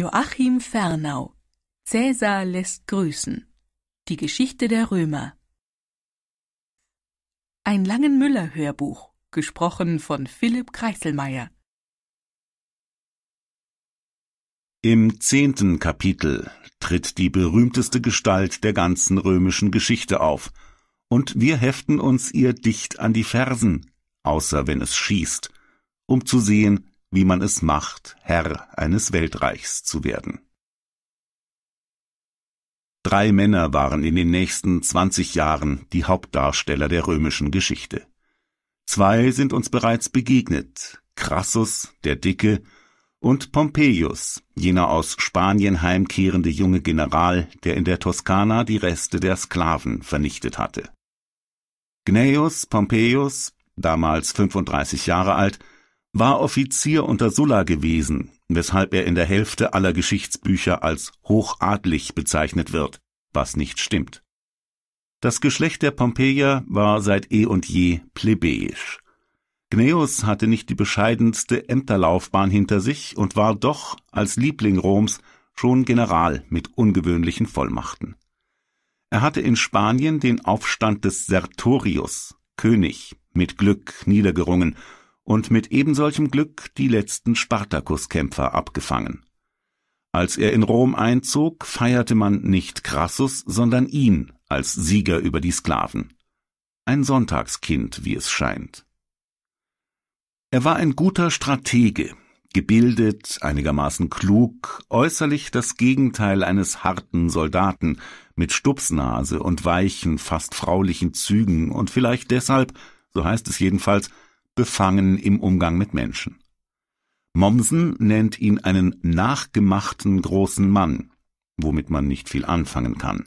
Joachim Fernau Cäsar lässt grüßen Die Geschichte der Römer Ein Langenmüller-Hörbuch, gesprochen von Philipp Kreiselmeier Im zehnten Kapitel tritt die berühmteste Gestalt der ganzen römischen Geschichte auf, und wir heften uns ihr dicht an die Fersen, außer wenn es schießt, um zu sehen, wie man es macht, Herr eines Weltreichs zu werden. Drei Männer waren in den nächsten zwanzig Jahren die Hauptdarsteller der römischen Geschichte. Zwei sind uns bereits begegnet, Crassus, der Dicke, und Pompeius, jener aus Spanien heimkehrende junge General, der in der Toskana die Reste der Sklaven vernichtet hatte. Gnaeus Pompeius, damals 35 Jahre alt, war Offizier unter Sulla gewesen, weshalb er in der Hälfte aller Geschichtsbücher als hochadlig bezeichnet wird, was nicht stimmt. Das Geschlecht der Pompeier war seit eh und je plebejisch. Gneus hatte nicht die bescheidenste Ämterlaufbahn hinter sich und war doch als Liebling Roms schon General mit ungewöhnlichen Vollmachten. Er hatte in Spanien den Aufstand des Sertorius, König, mit Glück niedergerungen und mit ebensolchem Glück die letzten spartacus abgefangen. Als er in Rom einzog, feierte man nicht Crassus, sondern ihn als Sieger über die Sklaven. Ein Sonntagskind, wie es scheint. Er war ein guter Stratege, gebildet, einigermaßen klug, äußerlich das Gegenteil eines harten Soldaten, mit Stupsnase und weichen, fast fraulichen Zügen und vielleicht deshalb, so heißt es jedenfalls, befangen im Umgang mit Menschen. Mommsen nennt ihn einen nachgemachten großen Mann, womit man nicht viel anfangen kann.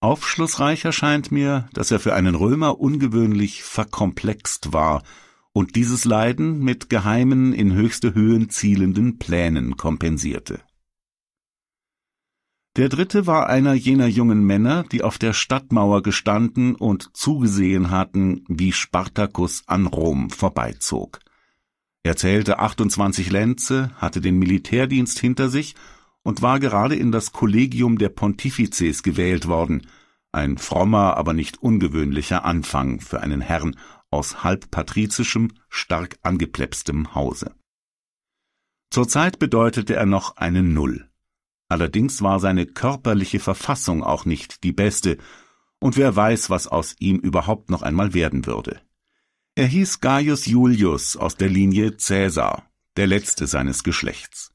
Aufschlussreich erscheint mir, dass er für einen Römer ungewöhnlich verkomplext war und dieses Leiden mit geheimen, in höchste Höhen zielenden Plänen kompensierte der dritte war einer jener jungen Männer, die auf der Stadtmauer gestanden und zugesehen hatten, wie Spartacus an Rom vorbeizog. Er zählte 28 Lenze, hatte den Militärdienst hinter sich und war gerade in das Kollegium der Pontifices gewählt worden, ein frommer, aber nicht ungewöhnlicher Anfang für einen Herrn aus halb patrizischem, stark angeplepstem Hause. Zurzeit bedeutete er noch eine Null. Allerdings war seine körperliche Verfassung auch nicht die beste, und wer weiß, was aus ihm überhaupt noch einmal werden würde. Er hieß Gaius Julius aus der Linie Caesar, der letzte seines Geschlechts.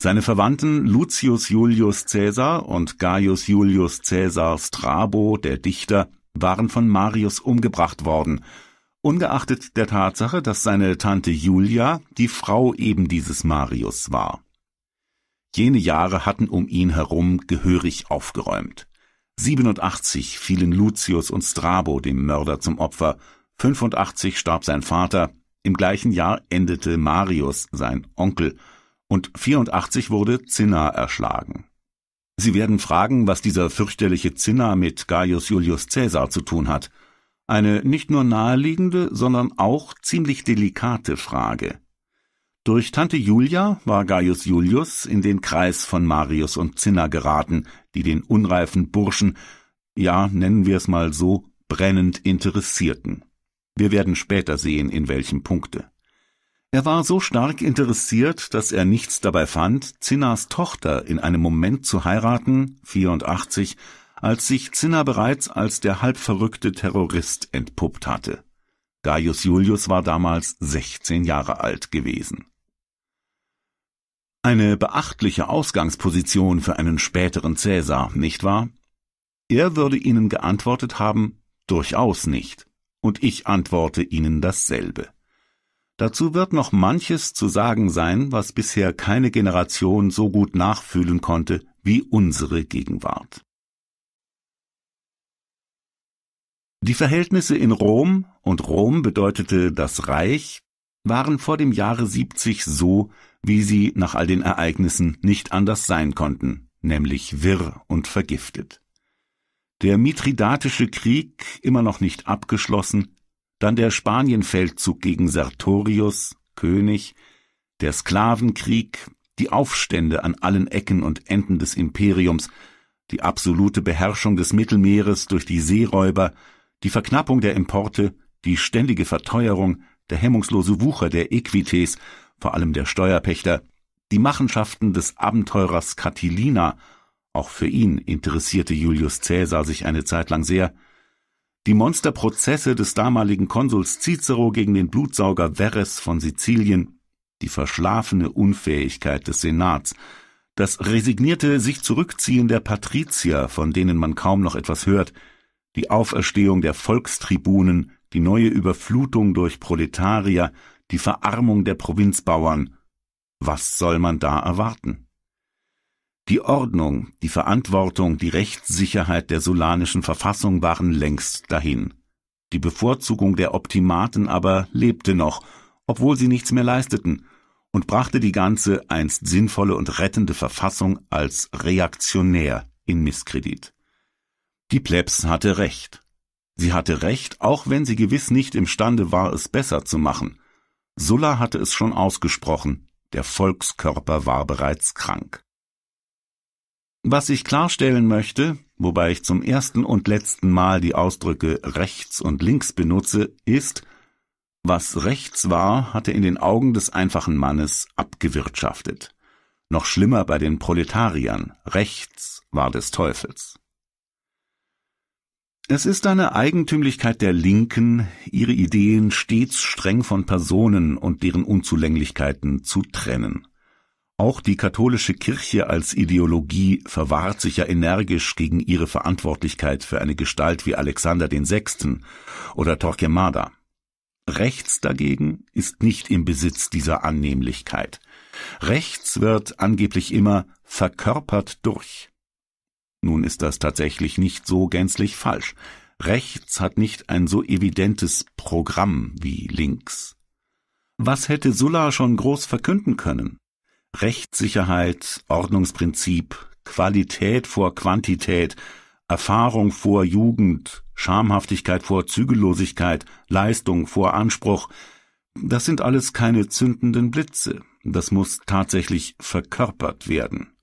Seine Verwandten Lucius Julius Caesar und Gaius Julius Caesar Strabo, der Dichter, waren von Marius umgebracht worden, ungeachtet der Tatsache, dass seine Tante Julia die Frau eben dieses Marius war. Jene Jahre hatten um ihn herum gehörig aufgeräumt. 87 fielen Lucius und Strabo dem Mörder zum Opfer, 85 starb sein Vater, im gleichen Jahr endete Marius, sein Onkel, und 84 wurde Cinna erschlagen. Sie werden fragen, was dieser fürchterliche Cinna mit Gaius Julius Caesar zu tun hat. Eine nicht nur naheliegende, sondern auch ziemlich delikate Frage. Durch Tante Julia war Gaius Julius in den Kreis von Marius und Cinna geraten, die den unreifen Burschen, ja, nennen wir es mal so, brennend interessierten. Wir werden später sehen, in welchem Punkte. Er war so stark interessiert, dass er nichts dabei fand, Zinnas Tochter in einem Moment zu heiraten, 84, als sich Zinna bereits als der halbverrückte Terrorist entpuppt hatte. Gaius Julius war damals 16 Jahre alt gewesen. Eine beachtliche Ausgangsposition für einen späteren Cäsar, nicht wahr? Er würde Ihnen geantwortet haben, durchaus nicht, und ich antworte Ihnen dasselbe. Dazu wird noch manches zu sagen sein, was bisher keine Generation so gut nachfühlen konnte wie unsere Gegenwart. Die Verhältnisse in Rom, und Rom bedeutete das Reich, waren vor dem Jahre 70 so, wie sie nach all den Ereignissen nicht anders sein konnten, nämlich wirr und vergiftet. Der Mithridatische Krieg immer noch nicht abgeschlossen, dann der Spanienfeldzug gegen Sertorius, König, der Sklavenkrieg, die Aufstände an allen Ecken und Enden des Imperiums, die absolute Beherrschung des Mittelmeeres durch die Seeräuber, die Verknappung der Importe, die ständige Verteuerung, der hemmungslose Wucher der Equites vor allem der Steuerpächter, die Machenschaften des Abenteurers Catilina, auch für ihn interessierte Julius Cäsar sich eine Zeit lang sehr, die Monsterprozesse des damaligen Konsuls Cicero gegen den Blutsauger Verres von Sizilien, die verschlafene Unfähigkeit des Senats, das resignierte sich zurückziehen der Patrizier, von denen man kaum noch etwas hört, die Auferstehung der Volkstribunen, die neue Überflutung durch Proletarier, die Verarmung der Provinzbauern. Was soll man da erwarten? Die Ordnung, die Verantwortung, die Rechtssicherheit der solanischen Verfassung waren längst dahin. Die Bevorzugung der Optimaten aber lebte noch, obwohl sie nichts mehr leisteten, und brachte die ganze einst sinnvolle und rettende Verfassung als reaktionär in Misskredit. Die Plebs hatte recht. Sie hatte recht, auch wenn sie gewiss nicht imstande war, es besser zu machen. Sulla hatte es schon ausgesprochen, der Volkskörper war bereits krank. Was ich klarstellen möchte, wobei ich zum ersten und letzten Mal die Ausdrücke rechts und links benutze, ist, was rechts war, hatte in den Augen des einfachen Mannes abgewirtschaftet. Noch schlimmer bei den Proletariern, rechts war des Teufels. Es ist eine Eigentümlichkeit der Linken, ihre Ideen stets streng von Personen und deren Unzulänglichkeiten zu trennen. Auch die katholische Kirche als Ideologie verwahrt sich ja energisch gegen ihre Verantwortlichkeit für eine Gestalt wie Alexander VI. oder Torquemada. Rechts dagegen ist nicht im Besitz dieser Annehmlichkeit. Rechts wird angeblich immer verkörpert durch. Nun ist das tatsächlich nicht so gänzlich falsch. Rechts hat nicht ein so evidentes Programm wie links. Was hätte Sulla schon groß verkünden können? Rechtssicherheit, Ordnungsprinzip, Qualität vor Quantität, Erfahrung vor Jugend, Schamhaftigkeit vor Zügellosigkeit, Leistung vor Anspruch, das sind alles keine zündenden Blitze, das muss tatsächlich verkörpert werden.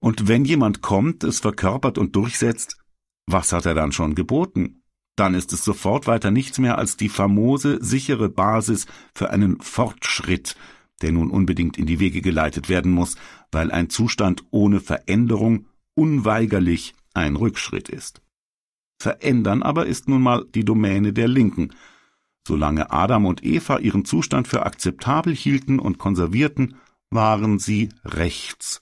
Und wenn jemand kommt, es verkörpert und durchsetzt, was hat er dann schon geboten? Dann ist es sofort weiter nichts mehr als die famose, sichere Basis für einen Fortschritt, der nun unbedingt in die Wege geleitet werden muss, weil ein Zustand ohne Veränderung unweigerlich ein Rückschritt ist. Verändern aber ist nun mal die Domäne der Linken. Solange Adam und Eva ihren Zustand für akzeptabel hielten und konservierten, waren sie rechts,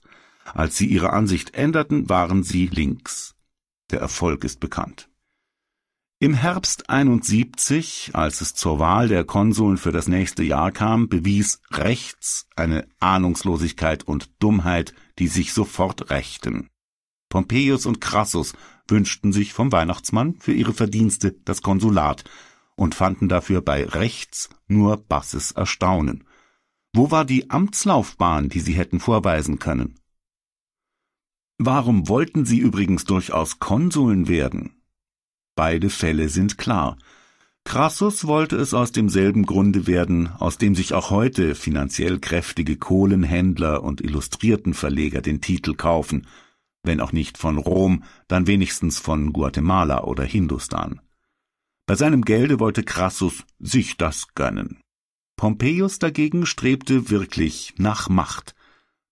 als sie ihre Ansicht änderten, waren sie links. Der Erfolg ist bekannt. Im Herbst 71, als es zur Wahl der Konsuln für das nächste Jahr kam, bewies rechts eine Ahnungslosigkeit und Dummheit, die sich sofort rächten. Pompeius und Crassus wünschten sich vom Weihnachtsmann für ihre Verdienste das Konsulat und fanden dafür bei rechts nur basses Erstaunen. Wo war die Amtslaufbahn, die sie hätten vorweisen können? Warum wollten sie übrigens durchaus Konsuln werden? Beide Fälle sind klar. Crassus wollte es aus demselben Grunde werden, aus dem sich auch heute finanziell kräftige Kohlenhändler und Illustriertenverleger den Titel kaufen, wenn auch nicht von Rom, dann wenigstens von Guatemala oder Hindustan. Bei seinem Gelde wollte Crassus sich das gönnen. Pompeius dagegen strebte wirklich nach Macht,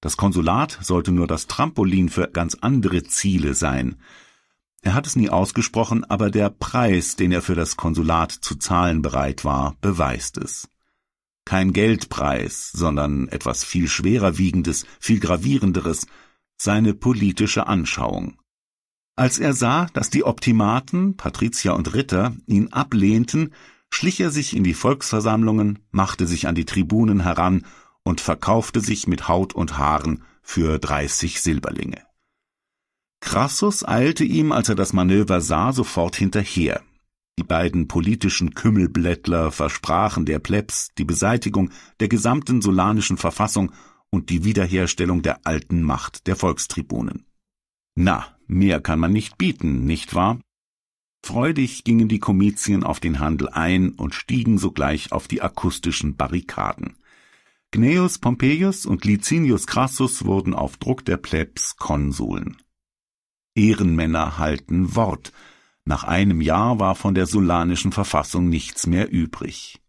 das Konsulat sollte nur das Trampolin für ganz andere Ziele sein. Er hat es nie ausgesprochen, aber der Preis, den er für das Konsulat zu zahlen bereit war, beweist es. Kein Geldpreis, sondern etwas viel schwererwiegendes, viel gravierenderes, seine politische Anschauung. Als er sah, dass die Optimaten, Patrizier und Ritter, ihn ablehnten, schlich er sich in die Volksversammlungen, machte sich an die Tribunen heran und verkaufte sich mit Haut und Haaren für dreißig Silberlinge. Crassus eilte ihm, als er das Manöver sah, sofort hinterher. Die beiden politischen Kümmelblättler versprachen der Plebs die Beseitigung der gesamten solanischen Verfassung und die Wiederherstellung der alten Macht der Volkstribunen. Na, mehr kann man nicht bieten, nicht wahr? Freudig gingen die Komizien auf den Handel ein und stiegen sogleich auf die akustischen Barrikaden. Gnaeus Pompeius und Licinius Crassus wurden auf Druck der Plebs Konsuln. Ehrenmänner halten Wort. Nach einem Jahr war von der sullanischen Verfassung nichts mehr übrig.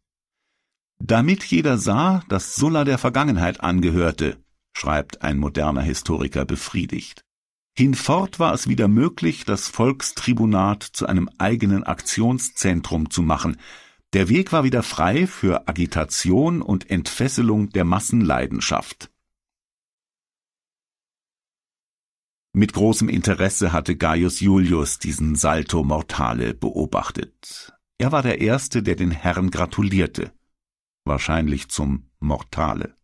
Damit jeder sah, dass Sulla der Vergangenheit angehörte, schreibt ein moderner Historiker befriedigt. Hinfort war es wieder möglich, das Volkstribunat zu einem eigenen Aktionszentrum zu machen, der Weg war wieder frei für Agitation und Entfesselung der Massenleidenschaft. Mit großem Interesse hatte Gaius Julius diesen Salto Mortale beobachtet. Er war der Erste, der den Herrn gratulierte, wahrscheinlich zum Mortale.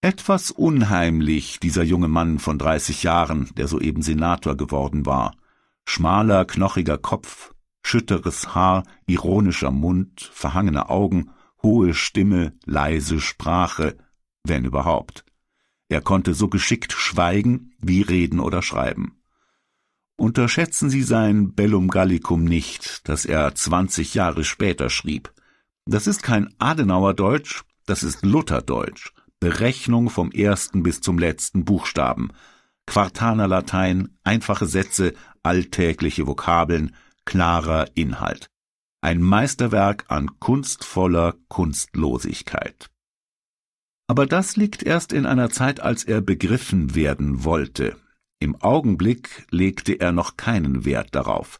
Etwas unheimlich dieser junge Mann von dreißig Jahren, der soeben Senator geworden war. Schmaler, knochiger Kopf, schütteres Haar, ironischer Mund, verhangene Augen, hohe Stimme, leise Sprache, wenn überhaupt. Er konnte so geschickt schweigen wie reden oder schreiben. Unterschätzen Sie sein Bellum Gallicum nicht, das er zwanzig Jahre später schrieb. Das ist kein Adenauerdeutsch, das ist Lutherdeutsch, Berechnung vom ersten bis zum letzten Buchstaben, Quartaner Latein, einfache Sätze, alltägliche Vokabeln, klarer Inhalt. Ein Meisterwerk an kunstvoller Kunstlosigkeit. Aber das liegt erst in einer Zeit, als er begriffen werden wollte. Im Augenblick legte er noch keinen Wert darauf.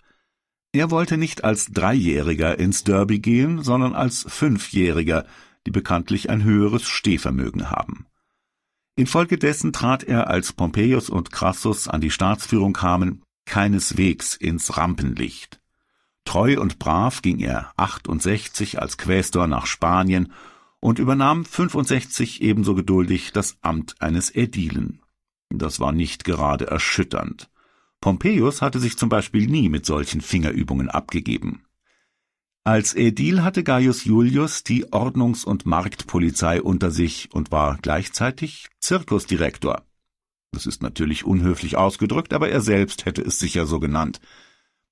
Er wollte nicht als Dreijähriger ins Derby gehen, sondern als Fünfjähriger, die bekanntlich ein höheres Stehvermögen haben. Infolgedessen trat er, als Pompeius und Crassus an die Staatsführung kamen, keineswegs ins Rampenlicht. Treu und brav ging er 68 als Quästor nach Spanien und übernahm 65 ebenso geduldig das Amt eines Ädilen. Das war nicht gerade erschütternd. Pompeius hatte sich zum Beispiel nie mit solchen Fingerübungen abgegeben. Als Ädil hatte Gaius Julius die Ordnungs- und Marktpolizei unter sich und war gleichzeitig Zirkusdirektor. Das ist natürlich unhöflich ausgedrückt, aber er selbst hätte es sicher so genannt.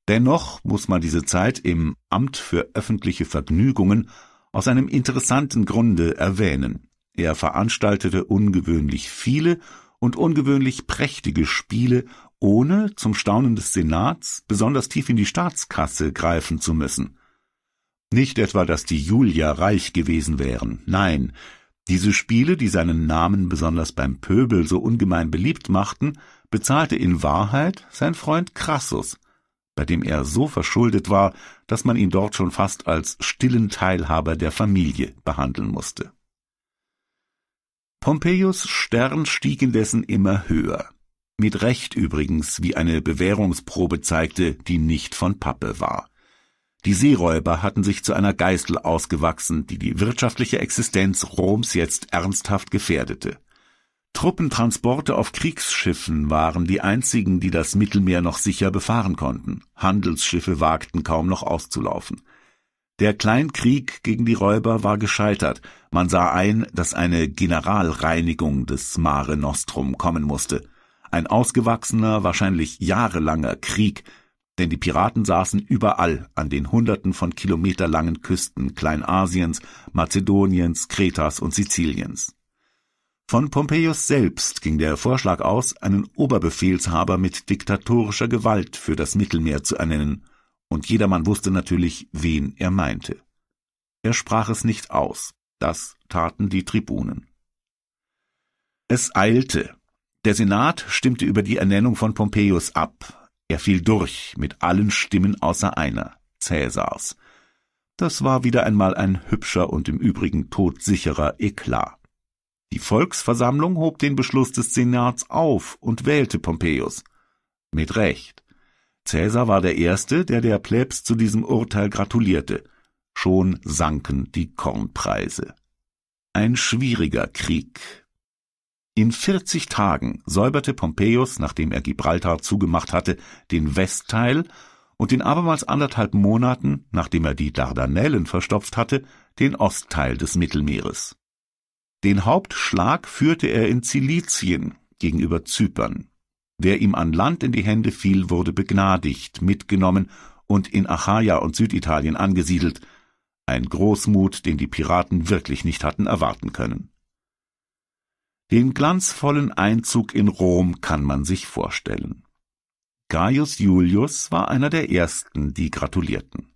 Dennoch muss man diese Zeit im Amt für öffentliche Vergnügungen aus einem interessanten Grunde erwähnen. Er veranstaltete ungewöhnlich viele und ungewöhnlich prächtige Spiele, ohne, zum Staunen des Senats, besonders tief in die Staatskasse greifen zu müssen. Nicht etwa, dass die Julier reich gewesen wären, nein, diese Spiele, die seinen Namen besonders beim Pöbel so ungemein beliebt machten, bezahlte in Wahrheit sein Freund Crassus, bei dem er so verschuldet war, dass man ihn dort schon fast als stillen Teilhaber der Familie behandeln musste. Pompeius Stern stieg indessen immer höher. Mit Recht übrigens, wie eine Bewährungsprobe zeigte, die nicht von Pappe war. Die Seeräuber hatten sich zu einer Geißel ausgewachsen, die die wirtschaftliche Existenz Roms jetzt ernsthaft gefährdete. Truppentransporte auf Kriegsschiffen waren die einzigen, die das Mittelmeer noch sicher befahren konnten. Handelsschiffe wagten kaum noch auszulaufen. Der Kleinkrieg gegen die Räuber war gescheitert. Man sah ein, dass eine Generalreinigung des Mare Nostrum kommen musste. Ein ausgewachsener, wahrscheinlich jahrelanger Krieg denn die Piraten saßen überall an den hunderten von kilometerlangen Küsten Kleinasiens, Mazedoniens, Kretas und Siziliens. Von Pompeius selbst ging der Vorschlag aus, einen Oberbefehlshaber mit diktatorischer Gewalt für das Mittelmeer zu ernennen, und jedermann wusste natürlich, wen er meinte. Er sprach es nicht aus, das taten die Tribunen. Es eilte. Der Senat stimmte über die Ernennung von Pompeius ab, er fiel durch mit allen Stimmen außer einer, Cäsars. Das war wieder einmal ein hübscher und im übrigen todsicherer Eklat. Die Volksversammlung hob den Beschluss des Senats auf und wählte Pompeius. Mit Recht. Cäsar war der Erste, der der Plebs zu diesem Urteil gratulierte. Schon sanken die Kornpreise. Ein schwieriger Krieg in 40 Tagen säuberte Pompeius, nachdem er Gibraltar zugemacht hatte, den Westteil und in abermals anderthalb Monaten, nachdem er die Dardanellen verstopft hatte, den Ostteil des Mittelmeeres. Den Hauptschlag führte er in Zilizien gegenüber Zypern. Wer ihm an Land in die Hände fiel, wurde begnadigt, mitgenommen und in Achaia und Süditalien angesiedelt, ein Großmut, den die Piraten wirklich nicht hatten erwarten können. Den glanzvollen Einzug in Rom kann man sich vorstellen. Gaius Julius war einer der ersten, die gratulierten.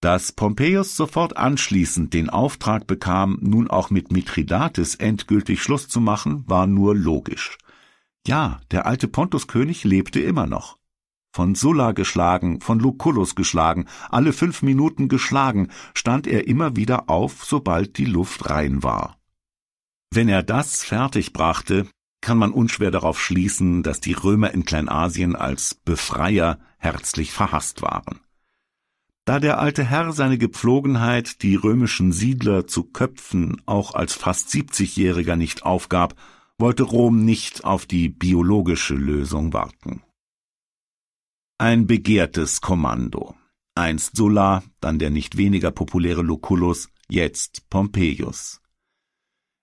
Dass Pompeius sofort anschließend den Auftrag bekam, nun auch mit Mithridates endgültig Schluss zu machen, war nur logisch. Ja, der alte Pontuskönig lebte immer noch. Von Sulla geschlagen, von Lucullus geschlagen, alle fünf Minuten geschlagen, stand er immer wieder auf, sobald die Luft rein war. Wenn er das fertig brachte, kann man unschwer darauf schließen, dass die Römer in Kleinasien als Befreier herzlich verhasst waren. Da der alte Herr seine Gepflogenheit, die römischen Siedler zu köpfen, auch als fast 70-Jähriger nicht aufgab, wollte Rom nicht auf die biologische Lösung warten. Ein begehrtes Kommando. Einst Sulla, dann der nicht weniger populäre Lucullus, jetzt Pompeius.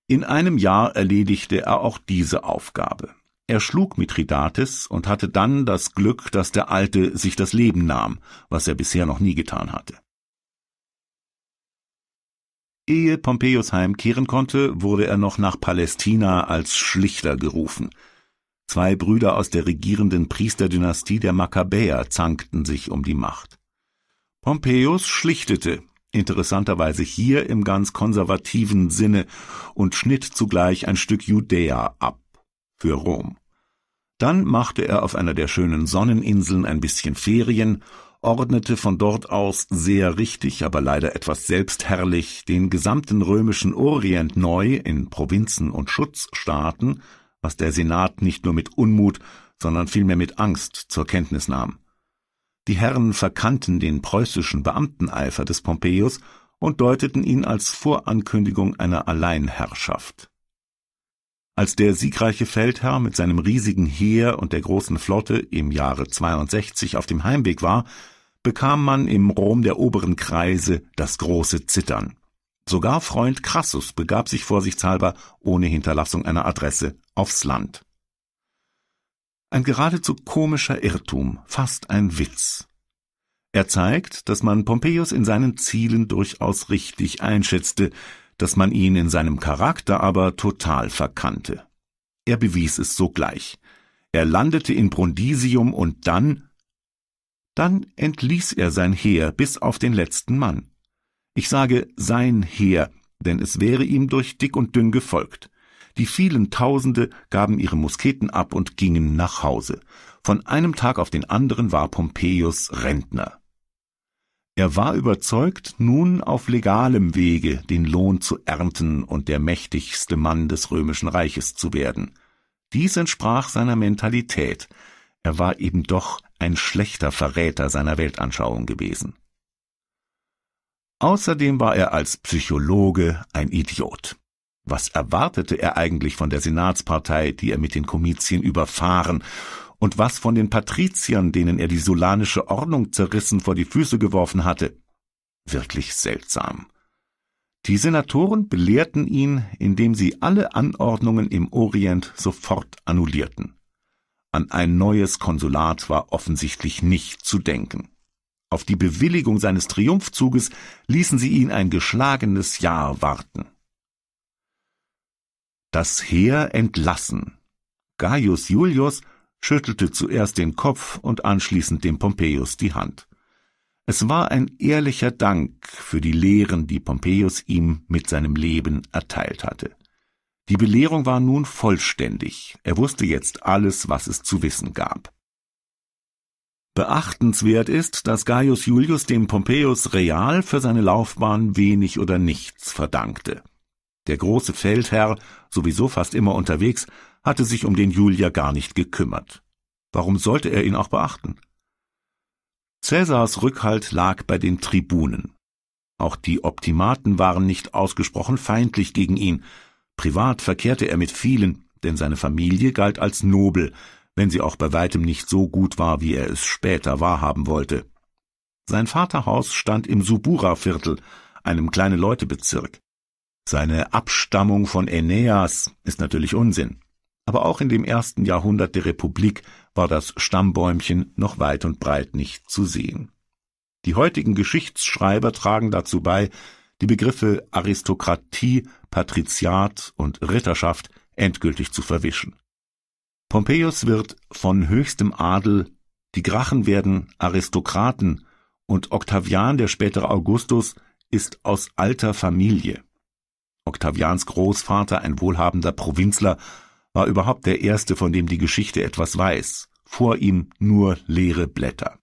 In einem Jahr erledigte er auch diese Aufgabe. Er schlug Mithridates und hatte dann das Glück, dass der Alte sich das Leben nahm, was er bisher noch nie getan hatte. Ehe Pompeius heimkehren konnte, wurde er noch nach Palästina als Schlichter gerufen. Zwei Brüder aus der regierenden Priesterdynastie der Makkabäer zankten sich um die Macht. Pompeius schlichtete, interessanterweise hier im ganz konservativen Sinne und schnitt zugleich ein Stück Judäa ab für Rom. Dann machte er auf einer der schönen Sonneninseln ein bisschen Ferien, ordnete von dort aus sehr richtig, aber leider etwas selbstherrlich den gesamten römischen Orient neu in Provinzen und Schutzstaaten, was der Senat nicht nur mit Unmut, sondern vielmehr mit Angst zur Kenntnis nahm. Die Herren verkannten den preußischen Beamteneifer des Pompeius und deuteten ihn als Vorankündigung einer Alleinherrschaft. Als der siegreiche Feldherr mit seinem riesigen Heer und der großen Flotte im Jahre 62 auf dem Heimweg war, bekam man im Rom der oberen Kreise das große Zittern. Sogar Freund Crassus begab sich vorsichtshalber ohne Hinterlassung einer Adresse aufs Land. Ein geradezu komischer Irrtum, fast ein Witz. Er zeigt, dass man Pompeius in seinen Zielen durchaus richtig einschätzte, dass man ihn in seinem Charakter aber total verkannte. Er bewies es sogleich. Er landete in Brundisium und dann dann entließ er sein Heer bis auf den letzten Mann. Ich sage sein Heer, denn es wäre ihm durch dick und dünn gefolgt. Die vielen Tausende gaben ihre Musketen ab und gingen nach Hause. Von einem Tag auf den anderen war Pompeius Rentner. Er war überzeugt, nun auf legalem Wege den Lohn zu ernten und der mächtigste Mann des römischen Reiches zu werden. Dies entsprach seiner Mentalität. Er war eben doch ein schlechter Verräter seiner Weltanschauung gewesen. Außerdem war er als Psychologe ein Idiot. Was erwartete er eigentlich von der Senatspartei, die er mit den Komizien überfahren, und was von den Patriziern, denen er die solanische Ordnung zerrissen vor die Füße geworfen hatte? Wirklich seltsam. Die Senatoren belehrten ihn, indem sie alle Anordnungen im Orient sofort annullierten. An ein neues Konsulat war offensichtlich nicht zu denken. Auf die Bewilligung seines Triumphzuges ließen sie ihn ein geschlagenes Jahr warten das Heer entlassen. Gaius Julius schüttelte zuerst den Kopf und anschließend dem Pompeius die Hand. Es war ein ehrlicher Dank für die Lehren, die Pompeius ihm mit seinem Leben erteilt hatte. Die Belehrung war nun vollständig. Er wusste jetzt alles, was es zu wissen gab. Beachtenswert ist, dass Gaius Julius dem Pompeius real für seine Laufbahn wenig oder nichts verdankte. Der große Feldherr, sowieso fast immer unterwegs, hatte sich um den Julia gar nicht gekümmert. Warum sollte er ihn auch beachten? Cäsars Rückhalt lag bei den Tribunen. Auch die Optimaten waren nicht ausgesprochen feindlich gegen ihn. Privat verkehrte er mit vielen, denn seine Familie galt als nobel, wenn sie auch bei weitem nicht so gut war, wie er es später wahrhaben wollte. Sein Vaterhaus stand im Subura-Viertel, einem kleinen Leutebezirk. Seine Abstammung von Aeneas ist natürlich Unsinn. Aber auch in dem ersten Jahrhundert der Republik war das Stammbäumchen noch weit und breit nicht zu sehen. Die heutigen Geschichtsschreiber tragen dazu bei, die Begriffe Aristokratie, Patriziat und Ritterschaft endgültig zu verwischen. Pompeius wird von höchstem Adel, die Grachen werden Aristokraten und Octavian, der spätere Augustus, ist aus alter Familie. Octavians Großvater, ein wohlhabender Provinzler, war überhaupt der erste, von dem die Geschichte etwas weiß, vor ihm nur leere Blätter.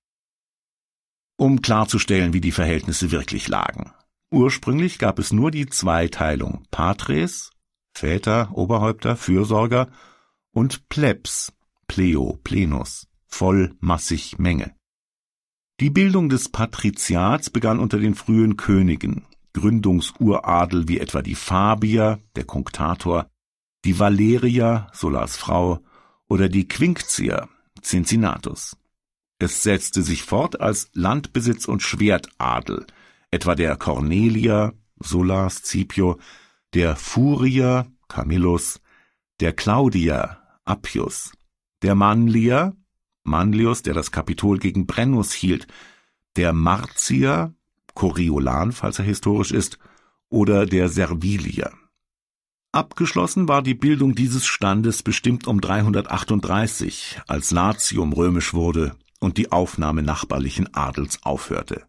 Um klarzustellen, wie die Verhältnisse wirklich lagen. Ursprünglich gab es nur die Zweiteilung Patres, Väter, Oberhäupter, Fürsorger und Plebs, Pleo, Plenus, voll, massig, Menge. Die Bildung des Patriziats begann unter den frühen Königen, Gründungsuradel wie etwa die Fabier, der Konktator, die Valeria, Solas Frau, oder die Quinctier, Cincinnatus. Es setzte sich fort als Landbesitz- und Schwertadel, etwa der Cornelia, Sulla, Scipio, der Furia, Camillus, der Claudia, Appius, der Manlia, Manlius, der das Kapitol gegen Brennus hielt, der Martia, Coriolan, falls er historisch ist, oder der Servilier. Abgeschlossen war die Bildung dieses Standes bestimmt um 338, als Latium römisch wurde und die Aufnahme nachbarlichen Adels aufhörte.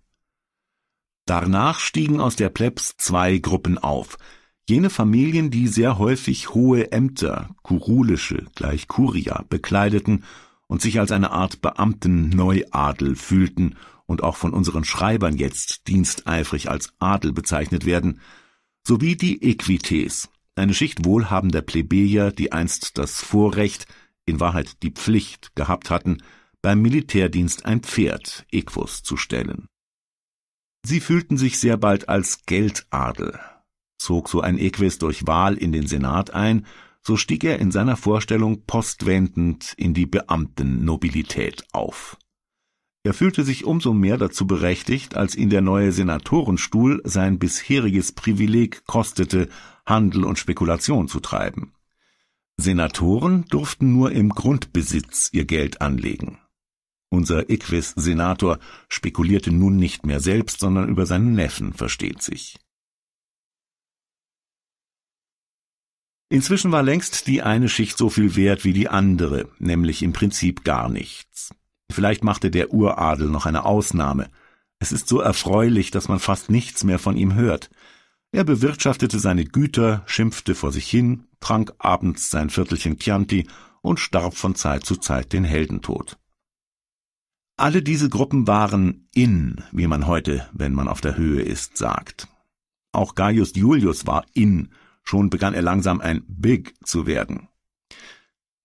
Danach stiegen aus der Plebs zwei Gruppen auf, jene Familien, die sehr häufig hohe Ämter, kurulische gleich Curia, bekleideten und sich als eine Art Beamten-Neuadel fühlten und auch von unseren Schreibern jetzt diensteifrig als Adel bezeichnet werden, sowie die Equites, eine Schicht wohlhabender Plebejer, die einst das Vorrecht, in Wahrheit die Pflicht gehabt hatten, beim Militärdienst ein Pferd, Equus, zu stellen. Sie fühlten sich sehr bald als Geldadel. Zog so ein Equis durch Wahl in den Senat ein, so stieg er in seiner Vorstellung postwendend in die Beamtennobilität auf. Er fühlte sich umso mehr dazu berechtigt, als ihn der neue Senatorenstuhl sein bisheriges Privileg kostete, Handel und Spekulation zu treiben. Senatoren durften nur im Grundbesitz ihr Geld anlegen. Unser Equis-Senator spekulierte nun nicht mehr selbst, sondern über seinen Neffen, versteht sich. Inzwischen war längst die eine Schicht so viel wert wie die andere, nämlich im Prinzip gar nichts. Vielleicht machte der Uradel noch eine Ausnahme. Es ist so erfreulich, dass man fast nichts mehr von ihm hört. Er bewirtschaftete seine Güter, schimpfte vor sich hin, trank abends sein Viertelchen Chianti und starb von Zeit zu Zeit den Heldentod. Alle diese Gruppen waren in, wie man heute, wenn man auf der Höhe ist, sagt. Auch Gaius Julius war in, schon begann er langsam ein Big zu werden.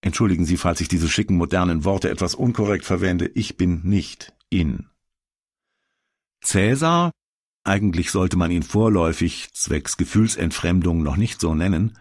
Entschuldigen Sie, falls ich diese schicken modernen Worte etwas unkorrekt verwende, ich bin nicht in. Cäsar, eigentlich sollte man ihn vorläufig, zwecks Gefühlsentfremdung noch nicht so nennen,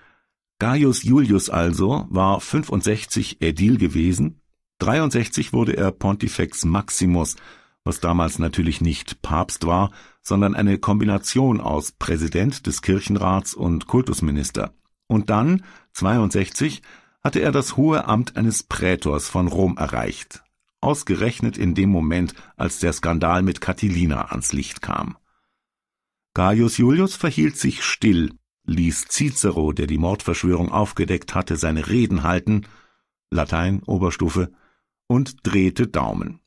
Gaius Julius also war 65 Ädil gewesen, 63 wurde er Pontifex Maximus, was damals natürlich nicht Papst war, sondern eine Kombination aus Präsident des Kirchenrats und Kultusminister. Und dann, 62, hatte er das hohe Amt eines Prätors von Rom erreicht, ausgerechnet in dem Moment, als der Skandal mit Catilina ans Licht kam. Gaius Julius verhielt sich still, ließ Cicero, der die Mordverschwörung aufgedeckt hatte, seine Reden halten, Latein Oberstufe, und drehte Daumen.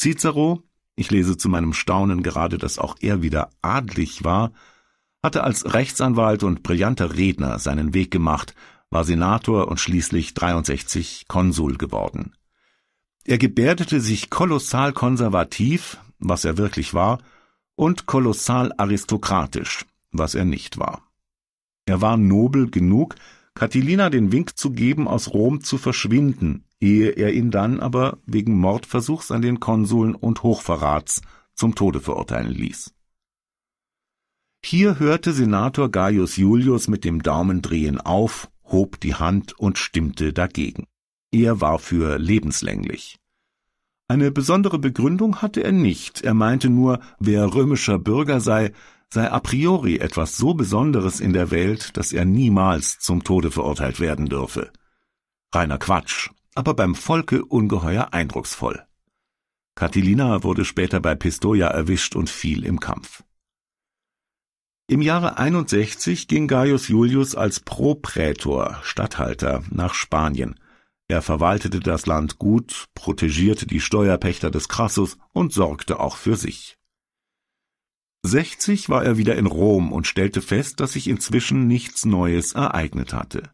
Cicero, ich lese zu meinem Staunen gerade, dass auch er wieder adlig war, hatte als Rechtsanwalt und brillanter Redner seinen Weg gemacht war Senator und schließlich 63 Konsul geworden. Er gebärdete sich kolossal konservativ, was er wirklich war, und kolossal aristokratisch, was er nicht war. Er war nobel genug, Catilina den Wink zu geben, aus Rom zu verschwinden, ehe er ihn dann aber wegen Mordversuchs an den Konsuln und Hochverrats zum Tode verurteilen ließ. Hier hörte Senator Gaius Julius mit dem Daumendrehen auf hob die Hand und stimmte dagegen. Er war für lebenslänglich. Eine besondere Begründung hatte er nicht, er meinte nur, wer römischer Bürger sei, sei a priori etwas so Besonderes in der Welt, dass er niemals zum Tode verurteilt werden dürfe. Reiner Quatsch, aber beim Volke ungeheuer eindrucksvoll. Catilina wurde später bei Pistoia erwischt und fiel im Kampf. Im Jahre 61 ging Gaius Julius als Proprätor (Statthalter) nach Spanien. Er verwaltete das Land gut, protegierte die Steuerpächter des Crassus und sorgte auch für sich. 60 war er wieder in Rom und stellte fest, dass sich inzwischen nichts Neues ereignet hatte.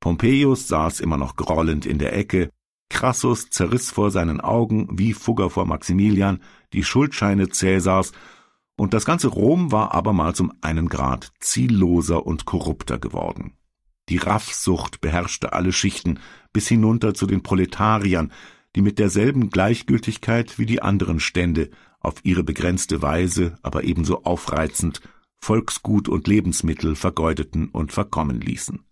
Pompeius saß immer noch grollend in der Ecke, Crassus zerriss vor seinen Augen, wie Fugger vor Maximilian, die Schuldscheine Cäsars und das ganze Rom war abermals um einen Grad zielloser und korrupter geworden. Die Raffsucht beherrschte alle Schichten, bis hinunter zu den Proletariern, die mit derselben Gleichgültigkeit wie die anderen Stände auf ihre begrenzte Weise, aber ebenso aufreizend, Volksgut und Lebensmittel vergeudeten und verkommen ließen.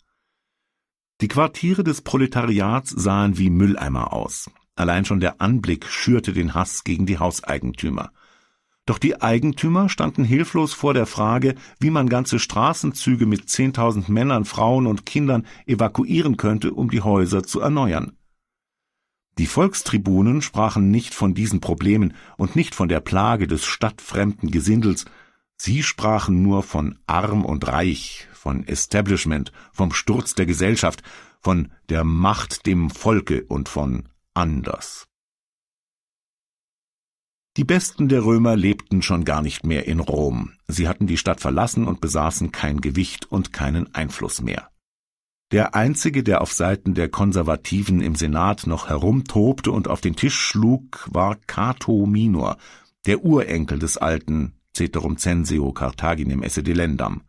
Die Quartiere des Proletariats sahen wie Mülleimer aus. Allein schon der Anblick schürte den Hass gegen die Hauseigentümer. Doch die Eigentümer standen hilflos vor der Frage, wie man ganze Straßenzüge mit 10.000 Männern, Frauen und Kindern evakuieren könnte, um die Häuser zu erneuern. Die Volkstribunen sprachen nicht von diesen Problemen und nicht von der Plage des stadtfremden Gesindels, sie sprachen nur von arm und reich, von Establishment, vom Sturz der Gesellschaft, von der Macht dem Volke und von anders. Die Besten der Römer lebten schon gar nicht mehr in Rom, sie hatten die Stadt verlassen und besaßen kein Gewicht und keinen Einfluss mehr. Der einzige, der auf Seiten der Konservativen im Senat noch herumtobte und auf den Tisch schlug, war Cato Minor, der Urenkel des alten Ceterum censeo Carthaginem esse delendam.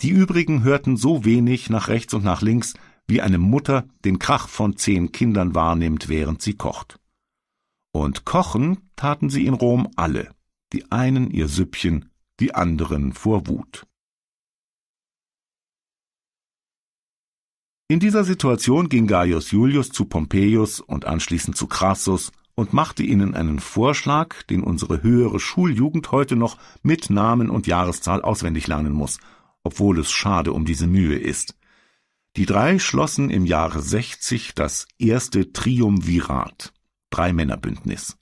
Die übrigen hörten so wenig nach rechts und nach links, wie eine Mutter den Krach von zehn Kindern wahrnimmt, während sie kocht. Und kochen taten sie in Rom alle, die einen ihr Süppchen, die anderen vor Wut. In dieser Situation ging Gaius Julius zu Pompeius und anschließend zu Crassus und machte ihnen einen Vorschlag, den unsere höhere Schuljugend heute noch mit Namen und Jahreszahl auswendig lernen muss, obwohl es schade um diese Mühe ist. Die drei schlossen im Jahre 60 das erste Triumvirat. Dreimännerbündnis.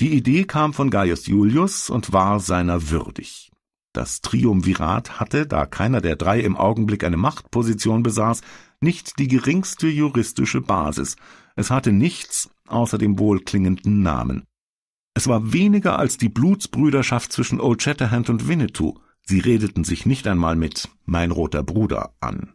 Die Idee kam von Gaius Julius und war seiner würdig. Das Triumvirat hatte, da keiner der drei im Augenblick eine Machtposition besaß, nicht die geringste juristische Basis. Es hatte nichts außer dem wohlklingenden Namen. Es war weniger als die Blutsbrüderschaft zwischen Old Shatterhand und Winnetou. Sie redeten sich nicht einmal mit mein roter Bruder an.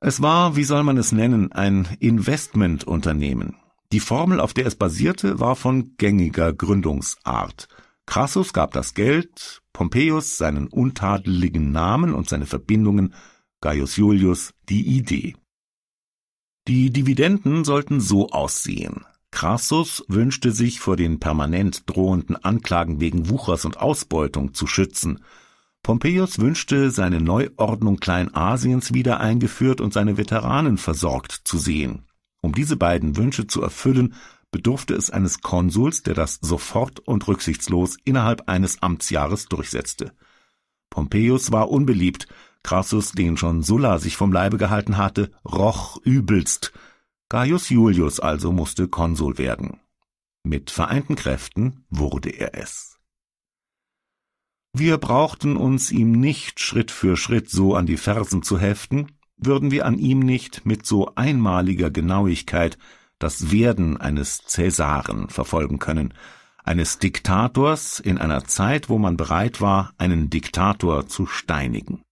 Es war, wie soll man es nennen, ein Investmentunternehmen. Die Formel, auf der es basierte, war von gängiger Gründungsart. Crassus gab das Geld, Pompeius seinen untadeligen Namen und seine Verbindungen, Gaius Julius die Idee. Die Dividenden sollten so aussehen. Crassus wünschte sich vor den permanent drohenden Anklagen wegen Wuchers und Ausbeutung zu schützen. Pompeius wünschte, seine Neuordnung Kleinasiens wieder eingeführt und seine Veteranen versorgt zu sehen. Um diese beiden Wünsche zu erfüllen, bedurfte es eines Konsuls, der das sofort und rücksichtslos innerhalb eines Amtsjahres durchsetzte. Pompeius war unbeliebt, Crassus, den schon Sulla sich vom Leibe gehalten hatte, roch übelst. Gaius Julius also musste Konsul werden. Mit vereinten Kräften wurde er es. Wir brauchten uns ihm nicht Schritt für Schritt so an die Fersen zu heften, würden wir an ihm nicht mit so einmaliger Genauigkeit das Werden eines Cäsaren verfolgen können, eines Diktators in einer Zeit, wo man bereit war, einen Diktator zu steinigen.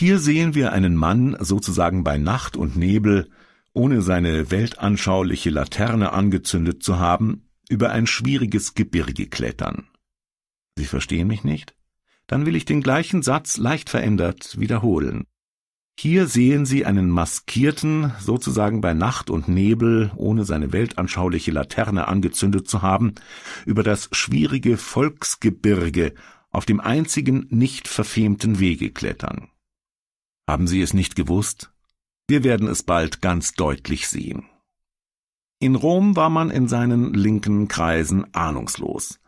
Hier sehen wir einen Mann sozusagen bei Nacht und Nebel, ohne seine weltanschauliche Laterne angezündet zu haben, über ein schwieriges Gebirge klettern. Sie verstehen mich nicht? Dann will ich den gleichen Satz leicht verändert wiederholen. Hier sehen Sie einen maskierten, sozusagen bei Nacht und Nebel, ohne seine weltanschauliche Laterne angezündet zu haben, über das schwierige Volksgebirge auf dem einzigen nicht verfemten Wege klettern. Haben Sie es nicht gewusst? Wir werden es bald ganz deutlich sehen. In Rom war man in seinen linken Kreisen ahnungslos.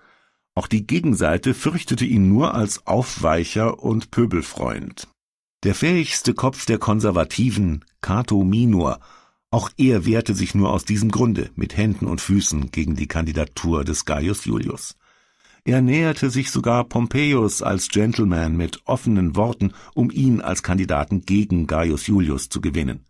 Auch die Gegenseite fürchtete ihn nur als Aufweicher und Pöbelfreund. Der fähigste Kopf der Konservativen, Cato Minor, auch er wehrte sich nur aus diesem Grunde mit Händen und Füßen gegen die Kandidatur des Gaius Julius. Er näherte sich sogar Pompeius als Gentleman mit offenen Worten, um ihn als Kandidaten gegen Gaius Julius zu gewinnen.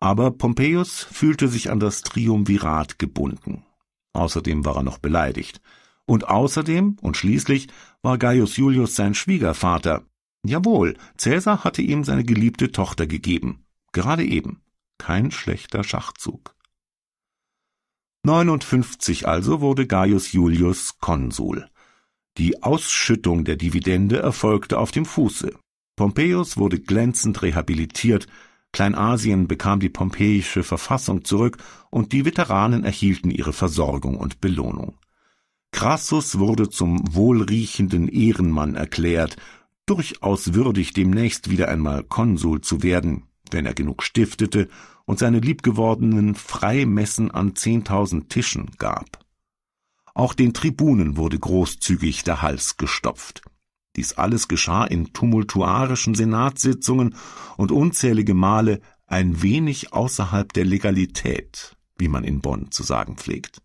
Aber Pompeius fühlte sich an das Triumvirat gebunden. Außerdem war er noch beleidigt. Und außerdem und schließlich war Gaius Julius sein Schwiegervater, Jawohl, Cäsar hatte ihm seine geliebte Tochter gegeben. Gerade eben. Kein schlechter Schachzug. 59 also wurde Gaius Julius Konsul. Die Ausschüttung der Dividende erfolgte auf dem Fuße. Pompeius wurde glänzend rehabilitiert, Kleinasien bekam die pompeische Verfassung zurück und die Veteranen erhielten ihre Versorgung und Belohnung. Crassus wurde zum wohlriechenden Ehrenmann erklärt, durchaus würdig, demnächst wieder einmal Konsul zu werden, wenn er genug stiftete und seine liebgewordenen Freimessen an zehntausend Tischen gab. Auch den Tribunen wurde großzügig der Hals gestopft. Dies alles geschah in tumultuarischen Senatssitzungen und unzählige Male ein wenig außerhalb der Legalität, wie man in Bonn zu sagen pflegt.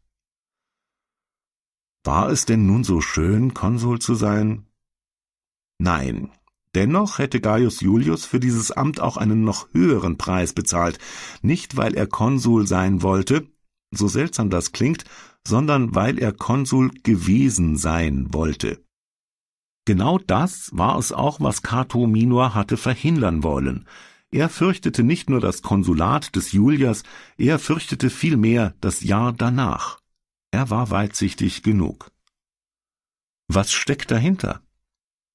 War es denn nun so schön, Konsul zu sein? Nein. Dennoch hätte Gaius Julius für dieses Amt auch einen noch höheren Preis bezahlt, nicht weil er Konsul sein wollte, so seltsam das klingt, sondern weil er Konsul gewesen sein wollte. Genau das war es auch, was Cato Minor hatte verhindern wollen. Er fürchtete nicht nur das Konsulat des Julias, er fürchtete vielmehr das Jahr danach. Er war weitsichtig genug. Was steckt dahinter?